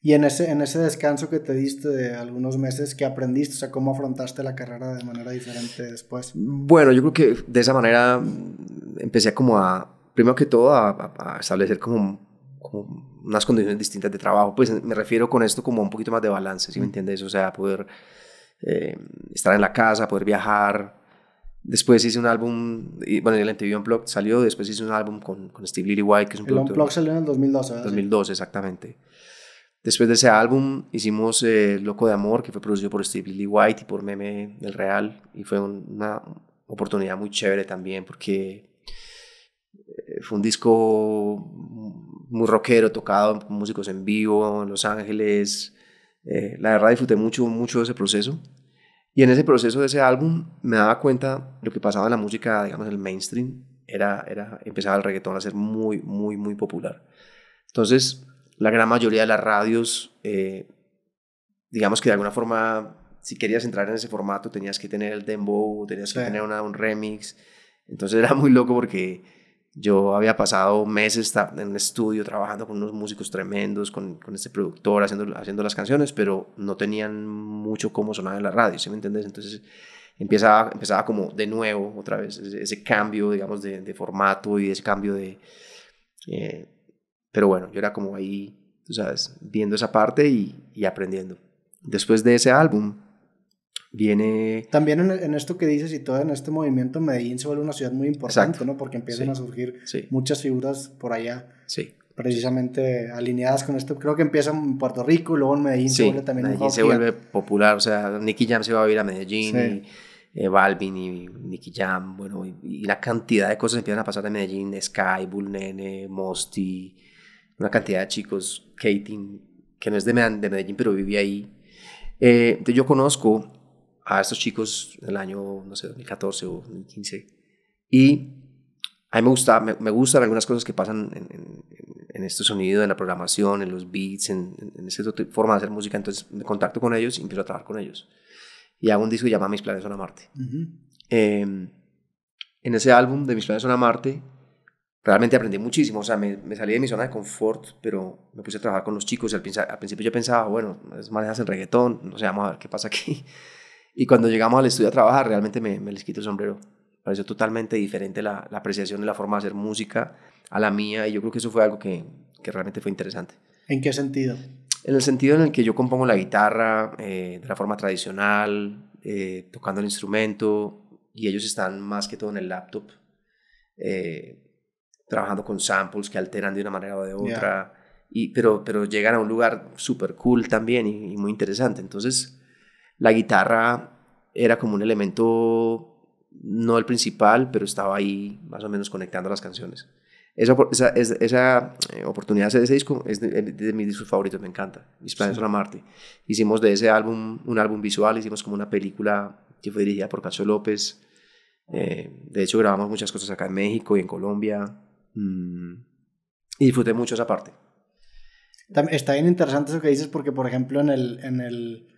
Y en ese, en ese descanso que te diste de algunos meses, ¿qué aprendiste? O sea, ¿cómo afrontaste la carrera de manera diferente después? Bueno, yo creo que de esa manera mm, empecé como a, primero que todo, a, a, establecer como, como unas condiciones distintas de trabajo. Pues me refiero con esto como un poquito más de balance, si me mm. entiendes? O sea, poder eh, estar en la casa, poder viajar. Después hice un álbum, y, bueno, el MTV Unplugged salió, después hice un álbum con, Steve Lillywhite, White, que es un productor. salió en el 2012. exactamente. Después de ese álbum hicimos eh, Loco de Amor, que fue producido por Steve Lillywhite White y por Meme El Real, y fue una oportunidad muy chévere también, porque eh, fue un disco muy rockero, tocado con músicos en vivo en Los Ángeles, eh, la verdad disfruté mucho, mucho de ese proceso. Y en ese proceso de ese álbum me daba cuenta lo que pasaba en la música, digamos, el mainstream. Era, era, empezaba el reggaetón a ser muy, muy, muy popular. Entonces, la gran mayoría de las radios, eh, digamos que de alguna forma, si querías entrar en ese formato, tenías que tener el dembow, tenías que tener un remix. Entonces era muy loco porque yo había pasado meses en el estudio trabajando con unos músicos tremendos, con, este productor, haciendo, haciendo las canciones, pero no tenían mucho cómo sonar en la radio, ¿sí me entendés? Entonces empezaba, empezaba como de nuevo, otra vez, ese, cambio, digamos, de, formato y ese cambio de... Eh, pero bueno, yo era como ahí, tú sabes, viendo esa parte y aprendiendo. Después de ese álbum, viene... También en, en, esto que dices y todo en este movimiento, Medellín se vuelve una ciudad muy importante, ¿no? Porque empiezan a surgir muchas figuras por allá. Precisamente alineadas con esto. Creo que empieza en Puerto Rico, luego en Medellín se vuelve también Medellín se vuelve popular, o sea, Nicky Jam se va a vivir a Medellín y eh, Balvin y Nicky Jam, bueno, y, la cantidad de cosas empiezan a pasar en Medellín, Sky, Bull Nene, Mosti, una cantidad de chicos, Kating, que no es de Medellín, pero vive ahí. Eh, yo conozco a estos chicos en el año, no sé, 2014 o 2015. Y a mí me, gusta, me, gustan algunas cosas que pasan en, en, en, este sonido, en la programación, en los beats, en, en forma de hacer música. Entonces me contacto con ellos y empiezo a trabajar con ellos. Y hago un disco llamado Mis planes son a Marte. Em, en ese álbum de Mis planes son a Marte, realmente aprendí muchísimo. O sea, me, me, salí de mi zona de confort, pero me puse a trabajar con los chicos. al, al principio yo pensaba, bueno, es manejas el reggaetón, no sé, vamos a ver qué pasa aquí. Y cuando llegamos al estudio a trabajar, realmente me, me les quito el sombrero. Pareció totalmente diferente la, apreciación de la forma de hacer música a la mía y yo creo que eso fue algo que, que realmente fue interesante. ¿En qué sentido? En el sentido en el que yo compongo la guitarra eh, de la forma tradicional, eh, tocando el instrumento, y ellos están más que todo en el laptop, eh, trabajando con samples que alteran de una manera o de otra, y, pero, pero llegan a un lugar súper cool también y, muy interesante. Entonces, la guitarra era como un elemento, no el principal, pero estaba ahí más o menos conectando las canciones. Esa, esa, eh, oportunidad de hacer ese disco es de, mis discos favoritos, me encanta. Mis planes son a Marte. Hicimos de ese álbum un álbum visual, hicimos como una película que fue dirigida por Cacho López. Eh, de hecho, grabamos muchas cosas acá en México y en Colombia. Mm. Y disfruté mucho esa parte. Está bien interesante eso que dices porque, por ejemplo, en el, en el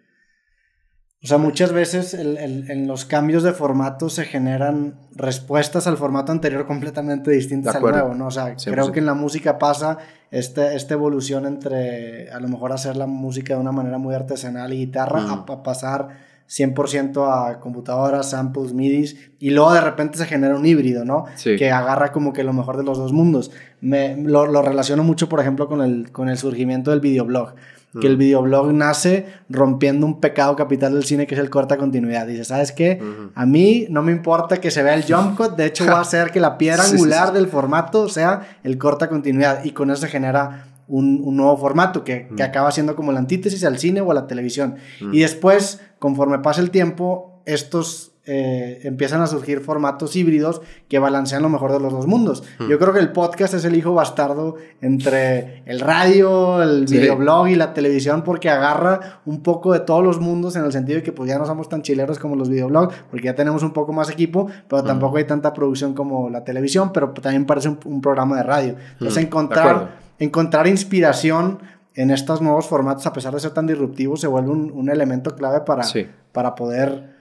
o sea, muchas veces en los cambios de formato se generan respuestas al formato anterior completamente distintas al nuevo, ¿no? O sea, creo que en la música pasa este, esta evolución entre a lo mejor hacer la música de una manera muy artesanal y guitarra mm. a, pasar 100% a computadoras, samples, midis y luego de repente se genera un híbrido, ¿no? Que agarra como que lo mejor de los dos mundos. lo, lo, relaciono mucho, por ejemplo, con el, con el surgimiento del videoblog que el videoblog nace rompiendo un pecado capital del cine que es el corta continuidad. Dice, ¿sabes qué? A mí no me importa que se vea el jump cut, de hecho va a ser que la piedra <laughs> angular del formato sea el corta continuidad y con eso se genera un, nuevo formato que, acaba siendo como la antítesis al cine o a la televisión. Y después, conforme pasa el tiempo, estos eh, empiezan a surgir formatos híbridos que balancean lo mejor de los dos mundos. Hmm. Yo creo que el podcast es el hijo bastardo entre el radio, el videoblog y la televisión porque agarra un poco de todos los mundos en el sentido de que pues ya no somos tan chileros como los videoblogs porque ya tenemos un poco más equipo, pero hmm. tampoco hay tanta producción como la televisión, pero también parece un, programa de radio. Hmm. Entonces encontrar, inspiración en estos nuevos formatos, a pesar de ser tan disruptivos, se vuelve un, elemento clave para, para poder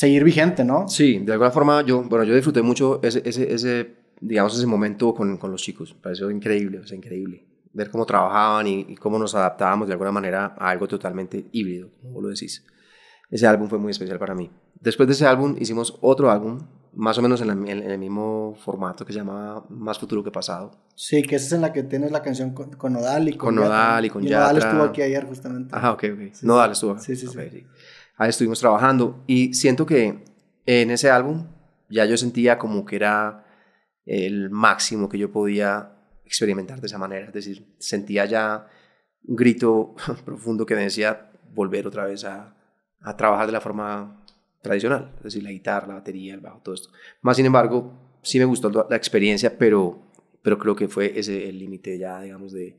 seguir vigente, ¿no? Sí, de alguna forma yo, bueno, yo disfruté mucho ese, digamos, ese momento con, los chicos. Me pareció increíble, o sea, increíble. Ver cómo trabajaban y, cómo nos adaptábamos de alguna manera a algo totalmente híbrido, como lo decís. Ese álbum fue muy especial para mí. Después de ese álbum hicimos otro álbum, más o menos en, el mismo formato que se llamaba Más Futuro que Pasado. Sí, que esa es en la que tienes la canción con, Nodal y con, con Nodal con y Nodal estuvo aquí ayer justamente. Ah, ok, ok. Nodal estuvo. Sí, sí. sí ahí estuvimos trabajando y siento que en ese álbum ya yo sentía como que era el máximo que yo podía experimentar de esa manera, es decir, sentía ya un grito <laughs> profundo que me decía volver otra vez a, trabajar de la forma tradicional, es decir, la guitarra, la batería, el bajo, todo esto. Más sin embargo, sí me gustó la experiencia, pero, pero creo que fue ese el límite ya, digamos, de,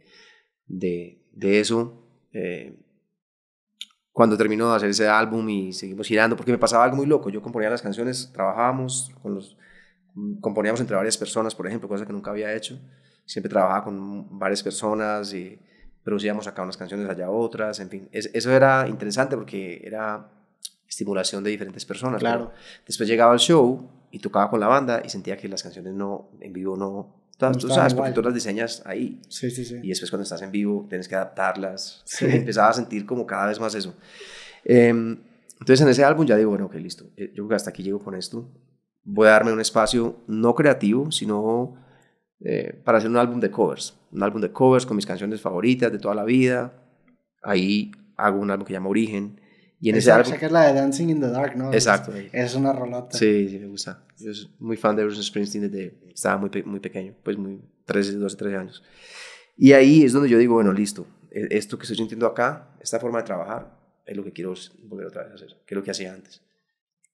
de eso. Eh, cuando terminó de hacer ese álbum y seguimos girando, porque me pasaba algo muy loco. Yo componía las canciones, trabajábamos con los, componíamos entre varias personas, por ejemplo, cosas que nunca había hecho. Siempre trabajaba con varias personas y producíamos acá unas canciones, allá otras, en fin. eso era interesante porque era estimulación de diferentes personas. Claro. después llegaba al show y tocaba con la banda y sentía que las canciones no, en vivo no, tú sabes, porque tú las diseñas ahí. Sí, sí, sí. Y después cuando estás en vivo, tienes que adaptarlas. <laughs> Empezaba a sentir como cada vez más eso. Em, entonces en ese álbum ya digo, bueno, ok, listo. Eh, yo creo que hasta aquí llego con esto. Voy a darme un espacio no creativo, sino eh, para hacer un álbum de covers. Un álbum de covers con mis canciones favoritas de toda la vida. Ahí hago un álbum que llama Origen y en que es la de Dancing in the Dark, ¿no? Exacto. Es, una rolota. Sí, sí, me gusta. Yo soy muy fan de Bruce Springsteen desde... Estaba muy, muy pequeño, pues muy 13, 12, 13 años. Y ahí es donde yo digo, bueno, listo. E, esto que estoy sintiendo acá, esta forma de trabajar, es lo que quiero volver otra vez a hacer, que es lo que hacía antes.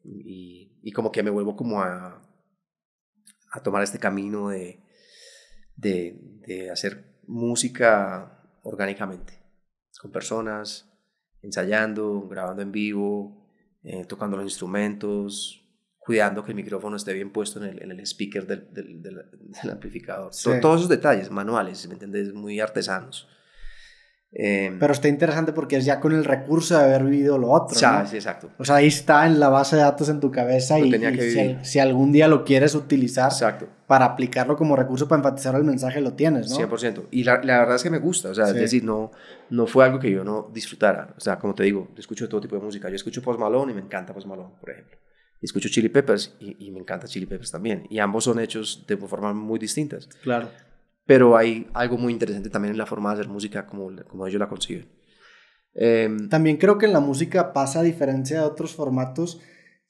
Y, y como que me vuelvo como a, a tomar este camino de, de, de hacer música orgánicamente, con personas, ensayando, grabando en vivo, eh, tocando los instrumentos, cuidando que el micrófono esté bien puesto en el, speaker del, amplificador. Todos esos detalles manuales, ¿me Muy artesanos. Em, Pero está interesante porque es ya con el recurso de haber vivido lo otro. O sea, sí, exacto. O sea, ahí está en la base de datos en tu cabeza y, si, algún día lo quieres utilizar exacto. para aplicarlo como recurso para enfatizar el mensaje, lo tienes, ¿no? 100%. Y la, la verdad es que me gusta, o sea, es decir, no, no fue algo que yo no disfrutara. O sea, como te digo, escucho todo tipo de música. Yo escucho Post Malone y me encanta Post Malone, por ejemplo. Escucho Chili Peppers y, y me encanta Chili Peppers también. Y ambos son hechos de formas muy distintas. Claro pero hay algo muy interesante también en la forma de hacer música como, como ellos la consiguen. Em, también creo que en la música pasa a diferencia de otros formatos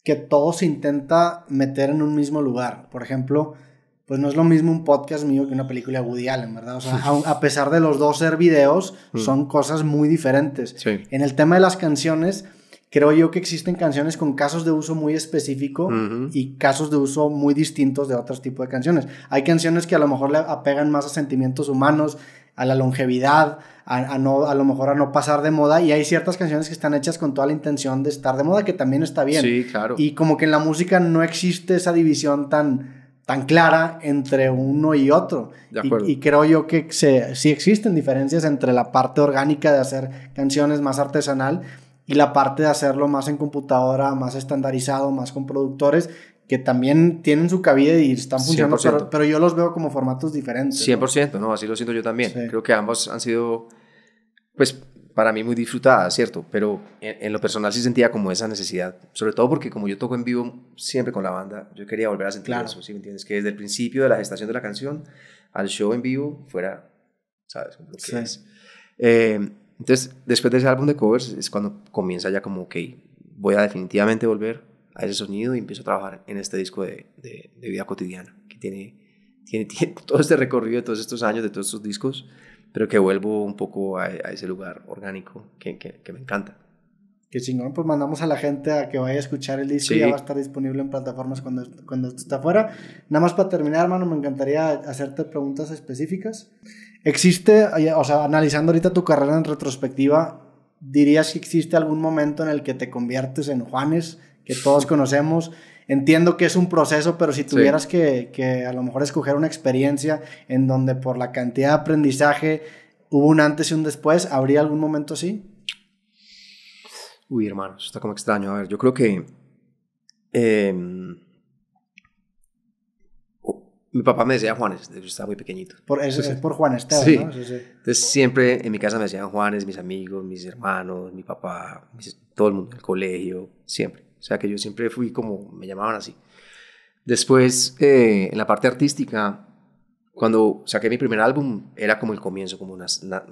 que todo se intenta meter en un mismo lugar. Por ejemplo, pues no es lo mismo un podcast mío que una película de Woody Allen, ¿verdad? a, pesar de los dos ser videos, mm. son cosas muy diferentes. En el tema de las canciones, creo yo que existen canciones con casos de uso muy específico y casos de uso muy distintos de otros tipos de canciones. Hay canciones que a lo mejor le apegan más a sentimientos humanos, a la longevidad, a, no, a lo mejor a no pasar de moda. Y hay ciertas canciones que están hechas con toda la intención de estar de moda, que también está bien. Sí, claro. Y como que en la música no existe esa división tan tan clara entre uno y otro. De y, y, creo yo que se, sí existen diferencias entre la parte orgánica de hacer canciones más artesanal y la parte de hacerlo más en computadora, más estandarizado, más con productores, que también tienen su cabida y están funcionando, pero, yo los veo como formatos diferentes. 100%, ¿no? Así lo siento yo también. Creo que ambos han sido, pues, para mí muy disfrutadas, ¿cierto? Pero en, lo personal sí sentía como esa necesidad, sobre todo porque como yo toco en vivo siempre con la banda, yo quería volver a sentir eso, ¿sí me entiendes? Que desde el principio de la gestación de la canción al show en vivo fuera, ¿sabes? Entonces, después de ese álbum de covers es cuando comienza ya como, ok, voy a definitivamente volver a ese sonido y empiezo a trabajar en este disco de, vida cotidiana, que tiene, <laughs> tiene, todo este recorrido de todos estos años, de todos estos discos, pero que vuelvo un poco a, ese lugar orgánico que, me encanta. Que si no, pues mandamos a la gente a que vaya a escuchar el disco y ya va a estar disponible en plataformas cuando, cuando está afuera. Nada más para terminar, hermano, me encantaría hacerte preguntas específicas. ¿Existe, eh, o sea, analizando ahorita tu carrera en retrospectiva, dirías que existe algún momento en el que te conviertes en Juanes, que todos conocemos? Entiendo que es un proceso, pero si tuvieras que, a lo mejor escoger una experiencia en donde por la cantidad de aprendizaje hubo un antes y un después, ¿habría algún momento así? Uy, hermano, eso está como extraño. A ver, yo creo que em, mi papá me decía Juanes, yo estaba muy pequeñito. Por, Juanes, por ¿no? Sí, sí. Entonces siempre en mi casa me decían Juanes, mis amigos, mis hermanos, mi papá, todo el mundo, el colegio, siempre. O sea que yo siempre fui como me llamaban así. Después, eh, en la parte artística, cuando saqué mi primer álbum, era como el comienzo, como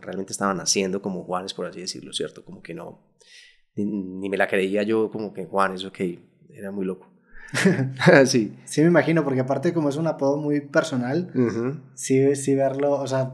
realmente estaban naciendo como Juanes, por así decirlo, ¿cierto? Como que no, ni, ni me la creía yo como que Juanes, ok, era muy loco. <laughs> sí. Sí, me imagino, porque aparte, como es un apodo muy personal, sí, sí verlo, o sea,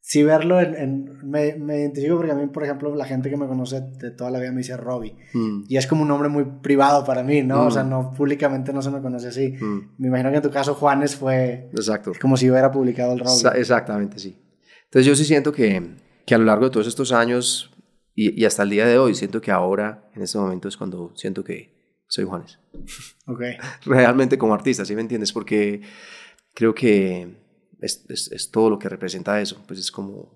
sí verlo en. me, me, identifico porque a mí, por ejemplo, la gente que me conoce de toda la vida me dice Robbie. Mm. Y es como un nombre muy privado para mí, ¿no? O sea, mm. no, públicamente no se me conoce así. Mm. Me imagino que en tu caso, Juanes fue. Exacto. Como si hubiera publicado el Robbie. Exactamente, sí. Entonces, yo sí siento que, que a lo largo de todos estos años y, y hasta el día de hoy, siento que ahora, en este momento, es cuando siento que soy Juanes. <laughs> Okay. <laughs> Realmente como artista, ¿sí me entiendes? Porque creo que es, es, todo lo que representa eso. Pues es como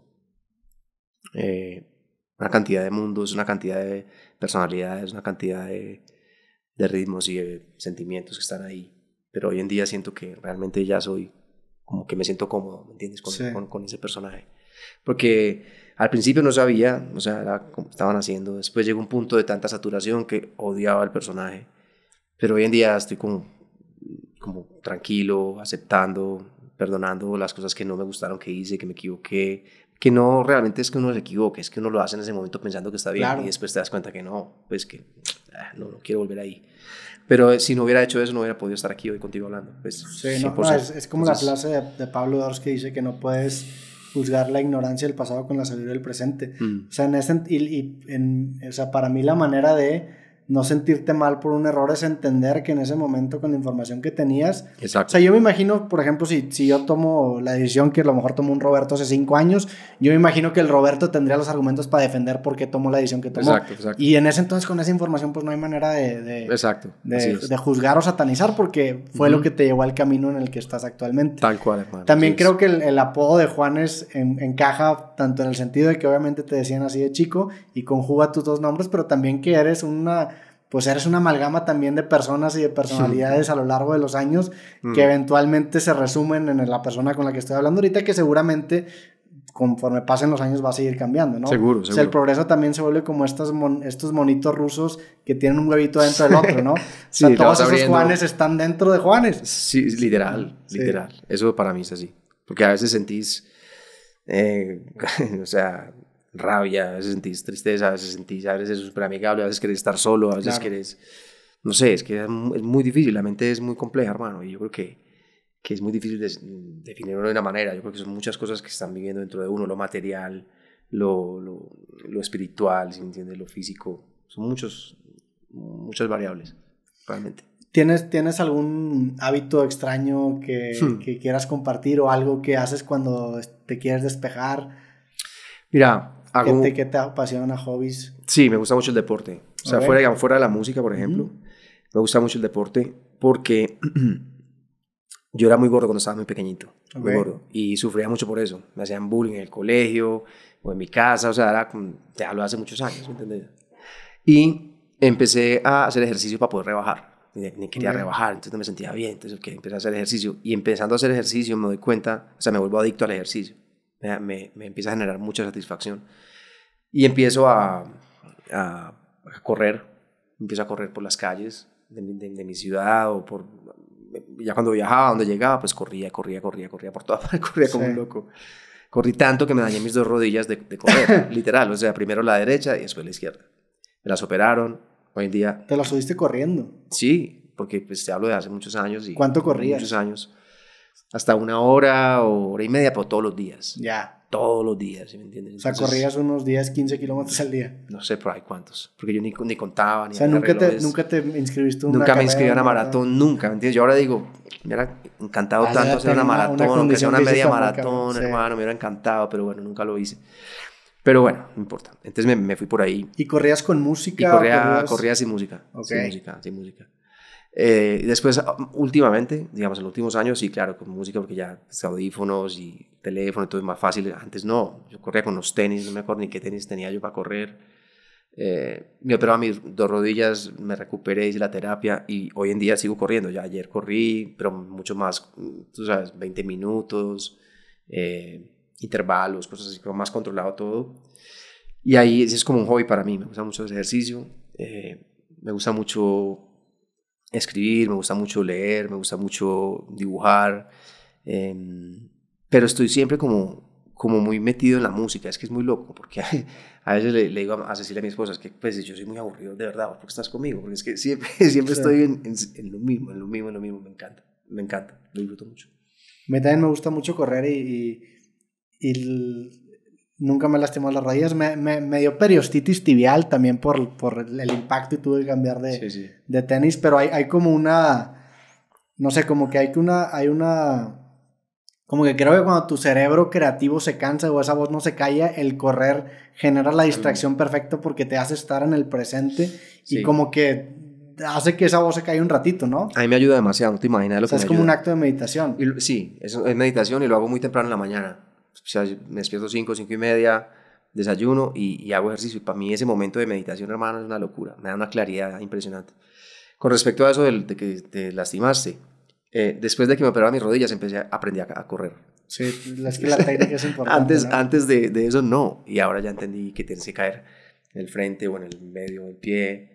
eh, una cantidad de mundos, una cantidad de personalidades, una cantidad de, de ritmos y de sentimientos que están ahí. Pero hoy en día siento que realmente ya soy, como que me siento cómodo, ¿me entiendes? Con, con, con ese personaje. Porque al principio no sabía, o sea, era estaban haciendo. Después llegó un punto de tanta saturación que odiaba al personaje. Pero hoy en día estoy como, como tranquilo, aceptando, perdonando las cosas que no me gustaron que hice, que me equivoqué. Que no realmente es que uno se equivoque, es que uno lo hace en ese momento pensando que está bien y después te das cuenta que no, pues que ah, no, no quiero volver ahí. Pero eh, si no hubiera hecho eso, no hubiera podido estar aquí hoy contigo hablando. Pues, es, como la frase de, Pablo Dors que dice que no puedes juzgar la ignorancia del pasado con la salud del presente. Mm. O sea, en ese, y, y en, o sea, para mí la manera de no sentirte mal por un error es entender que en ese momento con la información que tenías. Exacto. O sea, yo me imagino, por ejemplo, si, si yo tomo la decisión que a lo mejor tomó un Roberto hace cinco años, yo me imagino que el Roberto tendría los argumentos para defender por qué tomó la decisión que tomó. Exacto, exacto. Y en ese entonces con esa información pues no hay manera de, de, exacto, de, juzgar o satanizar porque fue lo que te llevó al camino en el que estás actualmente. Tal cual, También creo que el, apodo de Juanes en, encaja tanto en el sentido de que obviamente te decían así de chico y conjuga tus dos nombres, pero también que eres una pues eres una amalgama también de personas y de personalidades a lo largo de los años que mm. eventualmente se resumen en la persona con la que estoy hablando ahorita, que seguramente conforme pasen los años va a seguir cambiando, ¿no? Seguro, seguro. el progreso también se vuelve como estos monitos rusos que tienen un huevito dentro del otro, ¿no? <laughs> sí, o todos esos Juanes están dentro de Juanes. Sí, literal, literal. Eso para mí es así. Porque a veces sentís, eh, <laughs> o sea, rabia, a veces sentís tristeza, a veces sentís, a veces es súper amigable, a veces querés estar solo, a veces querés, no sé, es que es muy difícil, la mente es muy compleja, hermano, y yo creo que, que es muy difícil definirlo de una manera, yo creo que son muchas cosas que están viviendo dentro de uno, lo material, lo, lo, lo espiritual, si me entiendes, lo físico, son muchos, muchas variables, realmente. ¿Tienes, ¿Tienes algún hábito extraño que, hmm. que quieras compartir o algo que haces cuando te quieres despejar? Mira, Hago... Ah, ¿Qué, te, te, apasiona, hobbies? Sí, me gusta mucho el deporte. O sea, fuera, fuera de la música, por ejemplo, me gusta mucho el deporte porque <clears throat> yo era muy gordo cuando estaba muy pequeñito. Muy gordo. Y sufría mucho por eso. Me hacían bullying en el colegio o en mi casa. O sea, era, te hablo hace muchos años, ¿entendés? Y empecé a hacer ejercicio para poder rebajar. Ni quería rebajar, entonces no me sentía bien. Entonces empecé a hacer ejercicio. Y empezando a hacer ejercicio me doy cuenta, o sea, me vuelvo adicto al ejercicio. me empieza a generar mucha satisfacción. Y empiezo a, correr, empiezo a correr por las calles de, mi ciudad o por... Ya cuando viajaba, donde llegaba, pues corría, corría, corría, corría por toda <laughs> parte, corría como un loco. Corrí tanto que me dañé mis dos rodillas de, correr, <laughs> literal. O sea, primero la derecha y después la izquierda. Me las operaron, hoy en día... ¿Te las subiste corriendo? Sí, porque pues te hablo de hace muchos años. Y ¿Cuánto corrías? Muchos años. Hasta una hora o hora y media, por todos los días. Ya todos los días, ¿sí me entiendes. o sea, corrías unos días 15 kilómetros al día. No sé, pero hay cuántos, porque yo ni, ni contaba, ni O sea, nunca te, nunca te inscribiste Nunca me inscribí a una maratón, nunca, ¿me entiendes? Yo ahora digo, me hubiera encantado ah, tanto hacer una maratón, aunque sea una media maratón, hermano, me hubiera encantado, pero bueno, nunca lo hice. Pero bueno, no importa. Entonces me, fui por ahí. ¿Y corrías con música? Y corría, corrías... sin música. Sin música, sin música. Eh, después, ah, últimamente, digamos en los últimos años, sí, claro, con música, porque ya pues, audífonos y teléfono, todo es más fácil. Antes no, yo corría con los tenis, no me acuerdo ni qué tenis tenía yo para correr. Eh, me operaba mis dos rodillas, me recuperé, hice la terapia y hoy en día sigo corriendo. Ya ayer corrí, pero mucho más, mm, tú sabes, 20 minutos, eh, intervalos, cosas así, como más controlado todo. Y ahí es como un hobby para mí, me gusta mucho el ejercicio, eh, me gusta mucho escribir, me gusta mucho leer, me gusta mucho dibujar, em, pero estoy siempre como, como muy metido en la música, es que es muy loco, porque <laughs> a, veces le, digo a, Cecilia, a mi esposa, es que pues yo soy muy aburrido, de verdad, porque estás conmigo, porque es que siempre, <laughs> siempre estoy en, lo mismo, en lo mismo, en lo mismo, me encanta, me encanta, lo disfruto mucho. A también me gusta mucho correr y, y, y Nunca me lastimó las rodillas. Me, me, me dio periostitis tibial también por, por, el impacto y tuve que cambiar de, de tenis. Pero hay, hay, como una. No sé, como que hay una. Hay una. Como que creo que cuando tu cerebro creativo se cansa o esa voz no se calla, el correr genera la distracción perfecta porque te hace estar en el presente y como que hace que esa voz se caiga un ratito, ¿no? A mí me ayuda demasiado, te imaginas Es como un acto de meditación. Y, sí, es meditación y lo hago muy temprano en la mañana o sea, me despierto 5, 5 y media, desayuno y, y hago ejercicio. Y para mí ese momento de meditación, hermano, es una locura, me da una claridad impresionante. Con respecto a eso de, de que lastimaste, eh, después de que me operaba mis rodillas, empecé a, aprendí a, correr. Sí, la técnica es <laughs> importante. antes antes de, de, eso no, y ahora ya entendí que tienes que caer en el frente o en el medio del pie,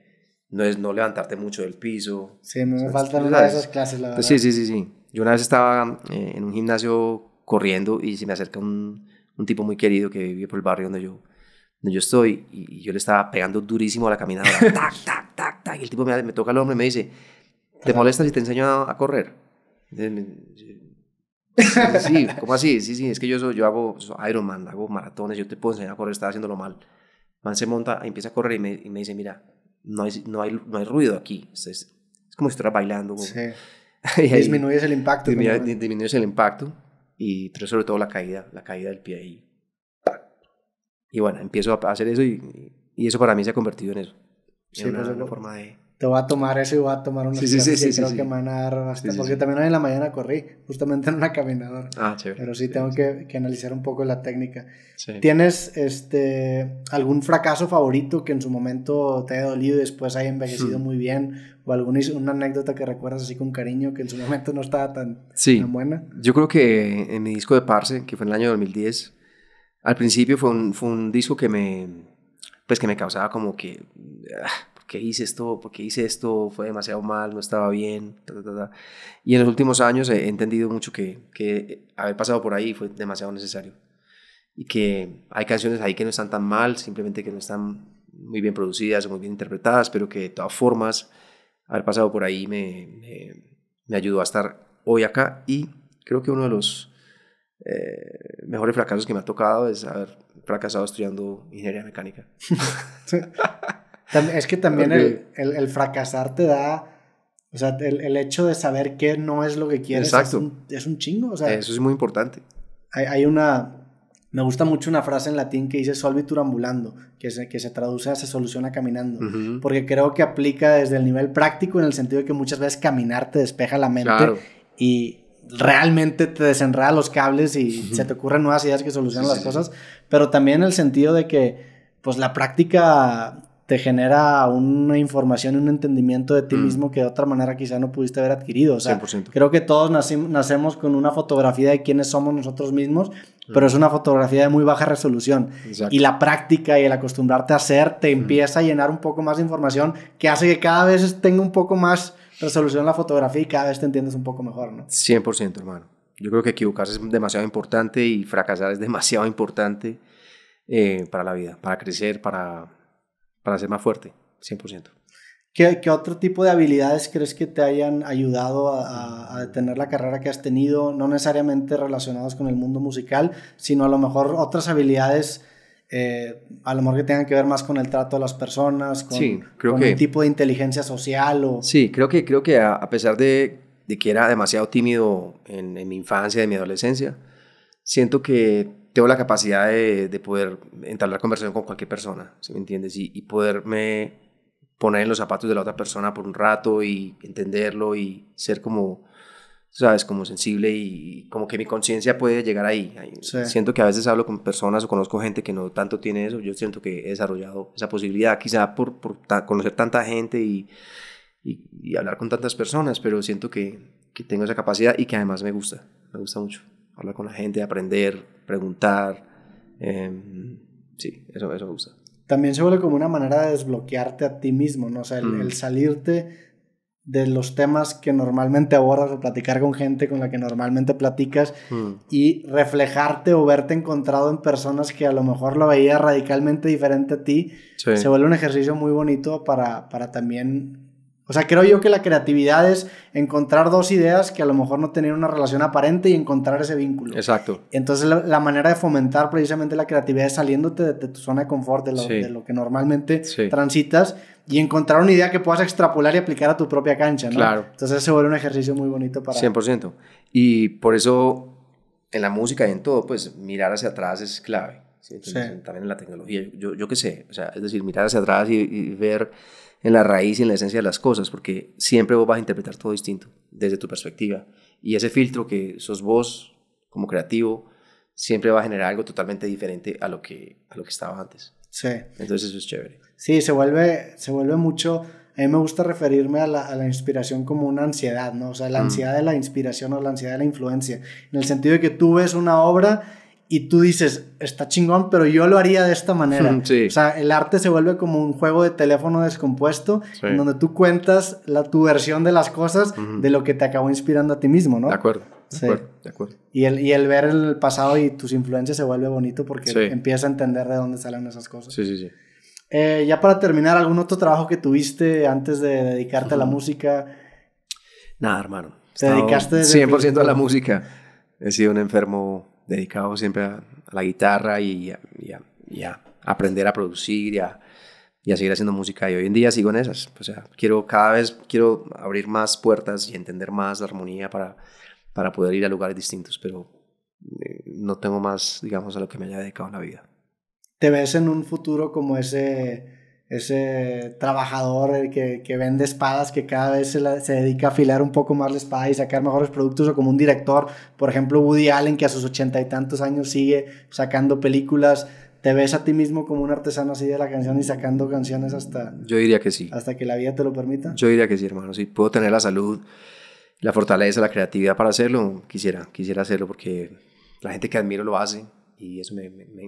no es no levantarte mucho del piso. Sí, me, faltan esas clases, la verdad. sí, sí, sí, sí. Yo una vez estaba eh, en un gimnasio corriendo y se me acerca un, un tipo muy querido que vive por el barrio donde yo, donde yo estoy y yo le estaba pegando durísimo a la caminadora. <laughs> tac, tac, tac, tac. Y el tipo me, me toca el hombro y me dice, ¿te molesta si te enseño a, correr? Sí, ¿cómo así? Sí, sí, es que yo, yo hago Ironman, hago maratones, yo te puedo enseñar a correr, estaba haciéndolo mal. Man se monta, y empieza a correr y me, y me dice, mira, no hay, no, hay, no hay ruido aquí, es, como si estuviera bailando. Sí. <laughs> Disminuyes el impacto. disminuyes el impacto y tres, sobre todo la caída, la caída del pie. ahí. y bueno, empiezo a hacer eso y, eso para mí se ha convertido en eso. Pues una forma de te voy a tomar eso y voy a tomar unos sí, creo que me van a dar bastante, porque también hoy en la mañana corrí, justamente en una caminadora. Ah, chévere. Pero sí tengo que, que, analizar un poco la técnica. ¿Tienes este, algún fracaso favorito que en su momento te haya dolido y después haya envejecido hmm. muy bien? ¿O alguna anécdota que recuerdas así con cariño que en su momento no estaba tan, tan buena? Yo creo que en mi disco de Parse, que fue en el año 2010, al principio fue un, fue un disco que me pues que me causaba como que ah, que hice esto? porque hice esto? Fue demasiado mal, no estaba bien. y en los últimos años he entendido mucho que, que haber pasado por ahí fue demasiado necesario. Y que hay canciones ahí que no están tan mal, simplemente que no están muy bien producidas o muy bien interpretadas, pero que de todas formas haber pasado por ahí me, me, ayudó a estar hoy acá y creo que uno de los eh, mejores fracasos que me ha tocado es haber fracasado estudiando ingeniería mecánica. <laughs> Es que también el, el, fracasar te da. O sea, el, el, hecho de saber qué no es lo que quieres Es, un, es un chingo. O sea, Eso es muy importante. Hay, hay, una. Me gusta mucho una frase en latín que dice solvitur ambulando, que se, que se traduce a se soluciona caminando. Porque creo que aplica desde el nivel práctico en el sentido de que muchas veces caminar te despeja la mente y realmente te desenreda los cables y se te ocurren nuevas ideas que solucionan las cosas. Pero también en el sentido de que, pues la práctica te genera una información y un entendimiento de ti mm. mismo que de otra manera quizá no pudiste haber adquirido. O sea, 100%. creo que todos nacemos con una fotografía de quiénes somos nosotros mismos, mm. pero es una fotografía de muy baja resolución. Y la práctica y el acostumbrarte a hacer te mm. empieza a llenar un poco más de información que hace que cada vez tenga un poco más resolución la fotografía y cada vez te entiendes un poco mejor, ¿no? 100%, hermano. Yo creo que equivocarse es demasiado importante y fracasar es demasiado <laughs> importante eh, para la vida, para crecer, para para ser más fuerte, 100%. ¿Qué, ¿Qué, otro tipo de habilidades crees que te hayan ayudado a, tener la carrera que has tenido? No necesariamente relacionados con el mundo musical, sino a lo mejor otras habilidades, eh, a lo mejor que tengan que ver más con el trato de las personas, con, sí, que, el tipo de inteligencia social. O... Sí, creo que, creo que a, pesar de, que era demasiado tímido en, en mi infancia, en mi adolescencia, siento que tengo la capacidad de, de poder entablar conversación con cualquier persona, ¿sí me entiendes? Y, y, poderme poner en los zapatos de la otra persona por un rato y entenderlo y ser como, ¿sabes? Como sensible y como que mi conciencia puede llegar ahí. Siento que a veces hablo con personas o conozco gente que no tanto tiene eso. Yo siento que he desarrollado esa posibilidad, quizá por, por conocer tanta gente y, y, y, hablar con tantas personas, pero siento que, que tengo esa capacidad y que además me gusta. Me gusta mucho hablar con la gente, aprender, preguntar. Em, sí, eso, eso También se vuelve como una manera de desbloquearte a ti mismo, ¿no? O sea, mm. el, salirte de los temas que normalmente abordas o platicar con gente con la que normalmente platicas mm. y reflejarte o verte encontrado en personas que a lo mejor lo veía radicalmente diferente a ti, se vuelve un ejercicio muy bonito para, para también o sea, creo yo que la creatividad es encontrar dos ideas que a lo mejor no tenían una relación aparente y encontrar ese vínculo. Exacto. Entonces, la, manera de fomentar precisamente la creatividad es saliéndote de, tu zona de confort, de lo, que normalmente transitas y encontrar una idea que puedas extrapolar y aplicar a tu propia cancha, ¿no? Claro. Entonces, se vuelve un ejercicio muy bonito para. 100%. Y por eso, en la música y en todo, pues mirar hacia atrás es clave. ¿sí? también en la tecnología, yo, yo qué sé. O sea, es decir, mirar hacia atrás y ver en la raíz y en la esencia de las cosas, porque siempre vos vas a interpretar todo distinto, desde tu perspectiva. Y ese filtro que sos vos, como creativo, siempre va a generar algo totalmente diferente a lo que, a lo que estaba antes. Sí. Entonces eso es chévere. Sí, se vuelve, se vuelve mucho... A mí me gusta referirme a la, inspiración como una ansiedad, ¿no? O sea, la mm. ansiedad de la inspiración o la ansiedad de la influencia, en el sentido de que tú ves una obra y tú dices, está chingón, pero yo lo haría de esta manera. <laughs> O sea, el arte se vuelve como un juego de teléfono descompuesto, en donde tú cuentas la, tu versión de las cosas, de lo que te acabó inspirando a ti mismo, ¿no? De acuerdo. sí. de acuerdo. Y el, y el ver el pasado y tus influencias se vuelve bonito porque empiezas a entender de dónde salen esas cosas. Sí, sí, sí. Eh, ya para terminar, ¿algún otro trabajo que tuviste antes de dedicarte a la música? Nada, hermano. ¿Te dedicaste? 100% a la música. He sido un enfermo dedicado siempre a, la guitarra y a, aprender a producir y a, seguir haciendo música. Y hoy en día sigo en esas. O sea, quiero cada vez quiero abrir más puertas y entender más la armonía para, para poder ir a lugares distintos, pero eh, no tengo más, digamos, a lo que me haya dedicado en la vida. ¿Te ves en un futuro como ese ese trabajador que, que, vende espadas, que cada vez se, dedica a afilar un poco más la espada y sacar mejores productos, o como un director, por ejemplo Woody Allen, que a sus ochenta y tantos años sigue sacando películas, te ves a ti mismo como un artesano así de la canción y sacando canciones hasta... Yo diría que sí. Hasta que la vida te lo permita. Yo diría que sí, hermano, si puedo tener la salud, la fortaleza, la creatividad para hacerlo, quisiera, quisiera hacerlo porque la gente que admiro lo hace y eso me,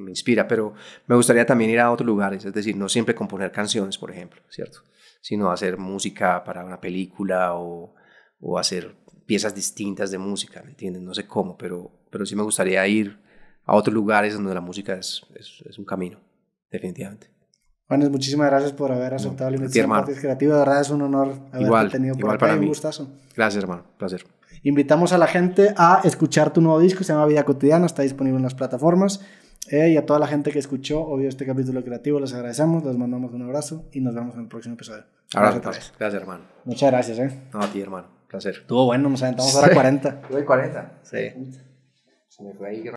inspira, pero me gustaría también ir a otros lugares, es decir, no siempre componer canciones, por ejemplo, ¿cierto? Sino hacer música para una película o, hacer piezas distintas de música, ¿me entiendes? No sé cómo, pero, pero sí me gustaría ir a otros lugares donde la música es, un camino, definitivamente. bueno, muchísimas gracias por haber aceptado no, la invitación Creativa. De verdad es un honor haber tenido por acá un gustazo. Gracias, hermano. Placer. Invitamos a la gente a escuchar tu nuevo disco, se llama Vida Cotidiana, está disponible en las plataformas. Eh, y a toda la gente que escuchó o vio este capítulo creativo, les agradecemos, les mandamos un abrazo y nos vemos en el próximo episodio. Abrazo, gracias, pues. gracias hermano. Muchas gracias, ¿eh? a ti, hermano. Placer. Estuvo bueno, nos aventamos ahora a 40. a 40. Sí. Se me fue ahí.